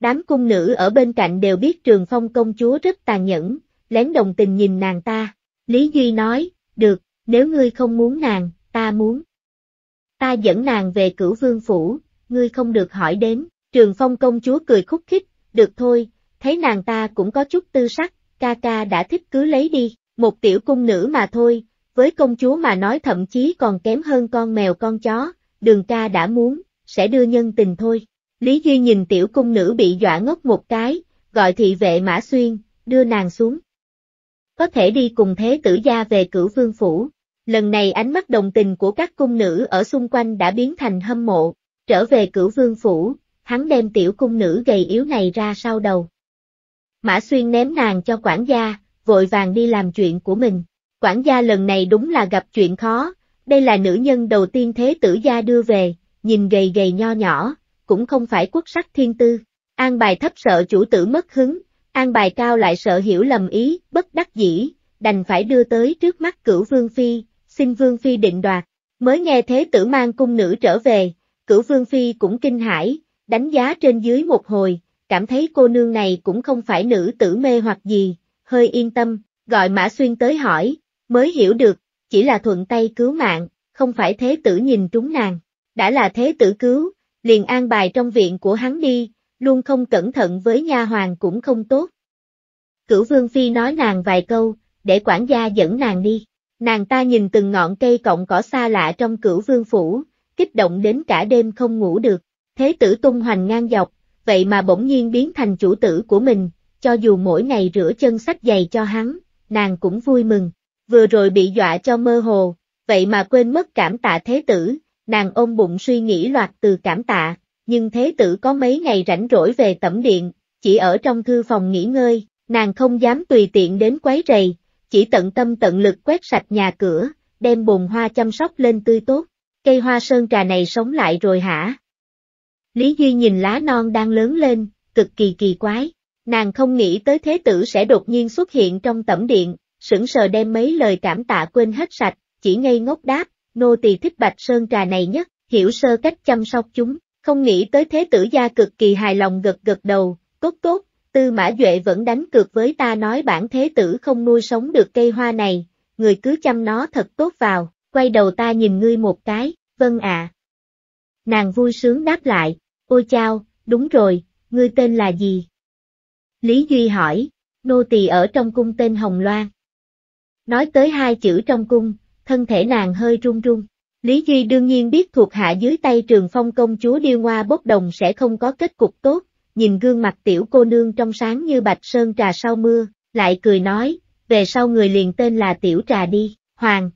Speaker 1: Đám cung nữ ở bên cạnh đều biết Trường Phong công chúa rất tàn nhẫn, lén đồng tình nhìn nàng ta, Lý Duy nói, được, nếu ngươi không muốn nàng, ta muốn, ta dẫn nàng về cửu vương phủ, ngươi không được hỏi đến, trường phong công chúa cười khúc khích, được thôi, thấy nàng ta cũng có chút tư sắc, ca ca đã thích cứ lấy đi, một tiểu cung nữ mà thôi, với công chúa mà nói thậm chí còn kém hơn con mèo con chó, đường ca đã muốn, sẽ đưa nhân tình thôi. Lý Duy nhìn tiểu cung nữ bị dọa ngốc một cái, gọi thị vệ Mã Xuyên, đưa nàng xuống. Có thể đi cùng thế tử gia về cửu vương phủ. Lần này ánh mắt đồng tình của các cung nữ ở xung quanh đã biến thành hâm mộ, trở về cửu vương phủ, hắn đem tiểu cung nữ gầy yếu này ra sau đầu. Mã Xuyên ném nàng cho quản gia, vội vàng đi làm chuyện của mình. Quản gia lần này đúng là gặp chuyện khó, đây là nữ nhân đầu tiên thế tử gia đưa về, nhìn gầy gầy nho nhỏ, cũng không phải quốc sắc thiên tư. An bài thấp sợ chủ tử mất hứng, an bài cao lại sợ hiểu lầm ý, bất đắc dĩ, đành phải đưa tới trước mắt cửu vương phi, xin Vương Phi định đoạt. Mới nghe thế tử mang cung nữ trở về, cửu Vương Phi cũng kinh hãi, đánh giá trên dưới một hồi, cảm thấy cô nương này cũng không phải nữ tử mê hoặc gì, hơi yên tâm, gọi Mã Xuyên tới hỏi, mới hiểu được, chỉ là thuận tay cứu mạng, không phải thế tử nhìn trúng nàng, đã là thế tử cứu, liền an bài trong viện của hắn đi, luôn không cẩn thận với nha hoàng cũng không tốt. Cửu Vương Phi nói nàng vài câu, để quản gia dẫn nàng đi. Nàng ta nhìn từng ngọn cây cọng cỏ xa lạ trong cửu vương phủ, kích động đến cả đêm không ngủ được, thế tử tung hoành ngang dọc, vậy mà bỗng nhiên biến thành chủ tử của mình, cho dù mỗi ngày rửa chân sách giày cho hắn, nàng cũng vui mừng, vừa rồi bị dọa cho mơ hồ, vậy mà quên mất cảm tạ thế tử, nàng ôm bụng suy nghĩ loạt từ cảm tạ, nhưng thế tử có mấy ngày rảnh rỗi về tẩm điện, chỉ ở trong thư phòng nghỉ ngơi, nàng không dám tùy tiện đến quấy rầy, chỉ tận tâm tận lực quét sạch nhà cửa, đem bồn hoa chăm sóc lên tươi tốt. Cây hoa sơn trà này sống lại rồi hả? Lý Duy nhìn lá non đang lớn lên, cực kỳ kỳ quái. Nàng không nghĩ tới thế tử sẽ đột nhiên xuất hiện trong tẩm điện, sững sờ đem mấy lời cảm tạ quên hết sạch, chỉ ngây ngốc đáp, nô tỳ thích bạch sơn trà này nhất, hiểu sơ cách chăm sóc chúng, không nghĩ tới thế tử gia cực kỳ hài lòng gật gật đầu, tốt tốt, Tư Mã Duệ vẫn đánh cược với ta nói bản thế tử không nuôi sống được cây hoa này, người cứ chăm nó thật tốt vào, quay đầu ta nhìn ngươi một cái, vâng ạ. Nàng vui sướng đáp lại, ôi chao, đúng rồi, ngươi tên là gì? Lý Duy hỏi, nô tỳ ở trong cung tên Hồng Loan. Nói tới hai chữ trong cung, thân thể nàng hơi run run. Lý Duy đương nhiên biết thuộc hạ dưới tay trường phong công chúa điêu Hoa bốc đồng sẽ không có kết cục tốt, nhìn gương mặt tiểu cô nương trong sáng như bạch sơn trà sau mưa, lại cười nói, về sau người liền tên là tiểu trà đi, hoàng,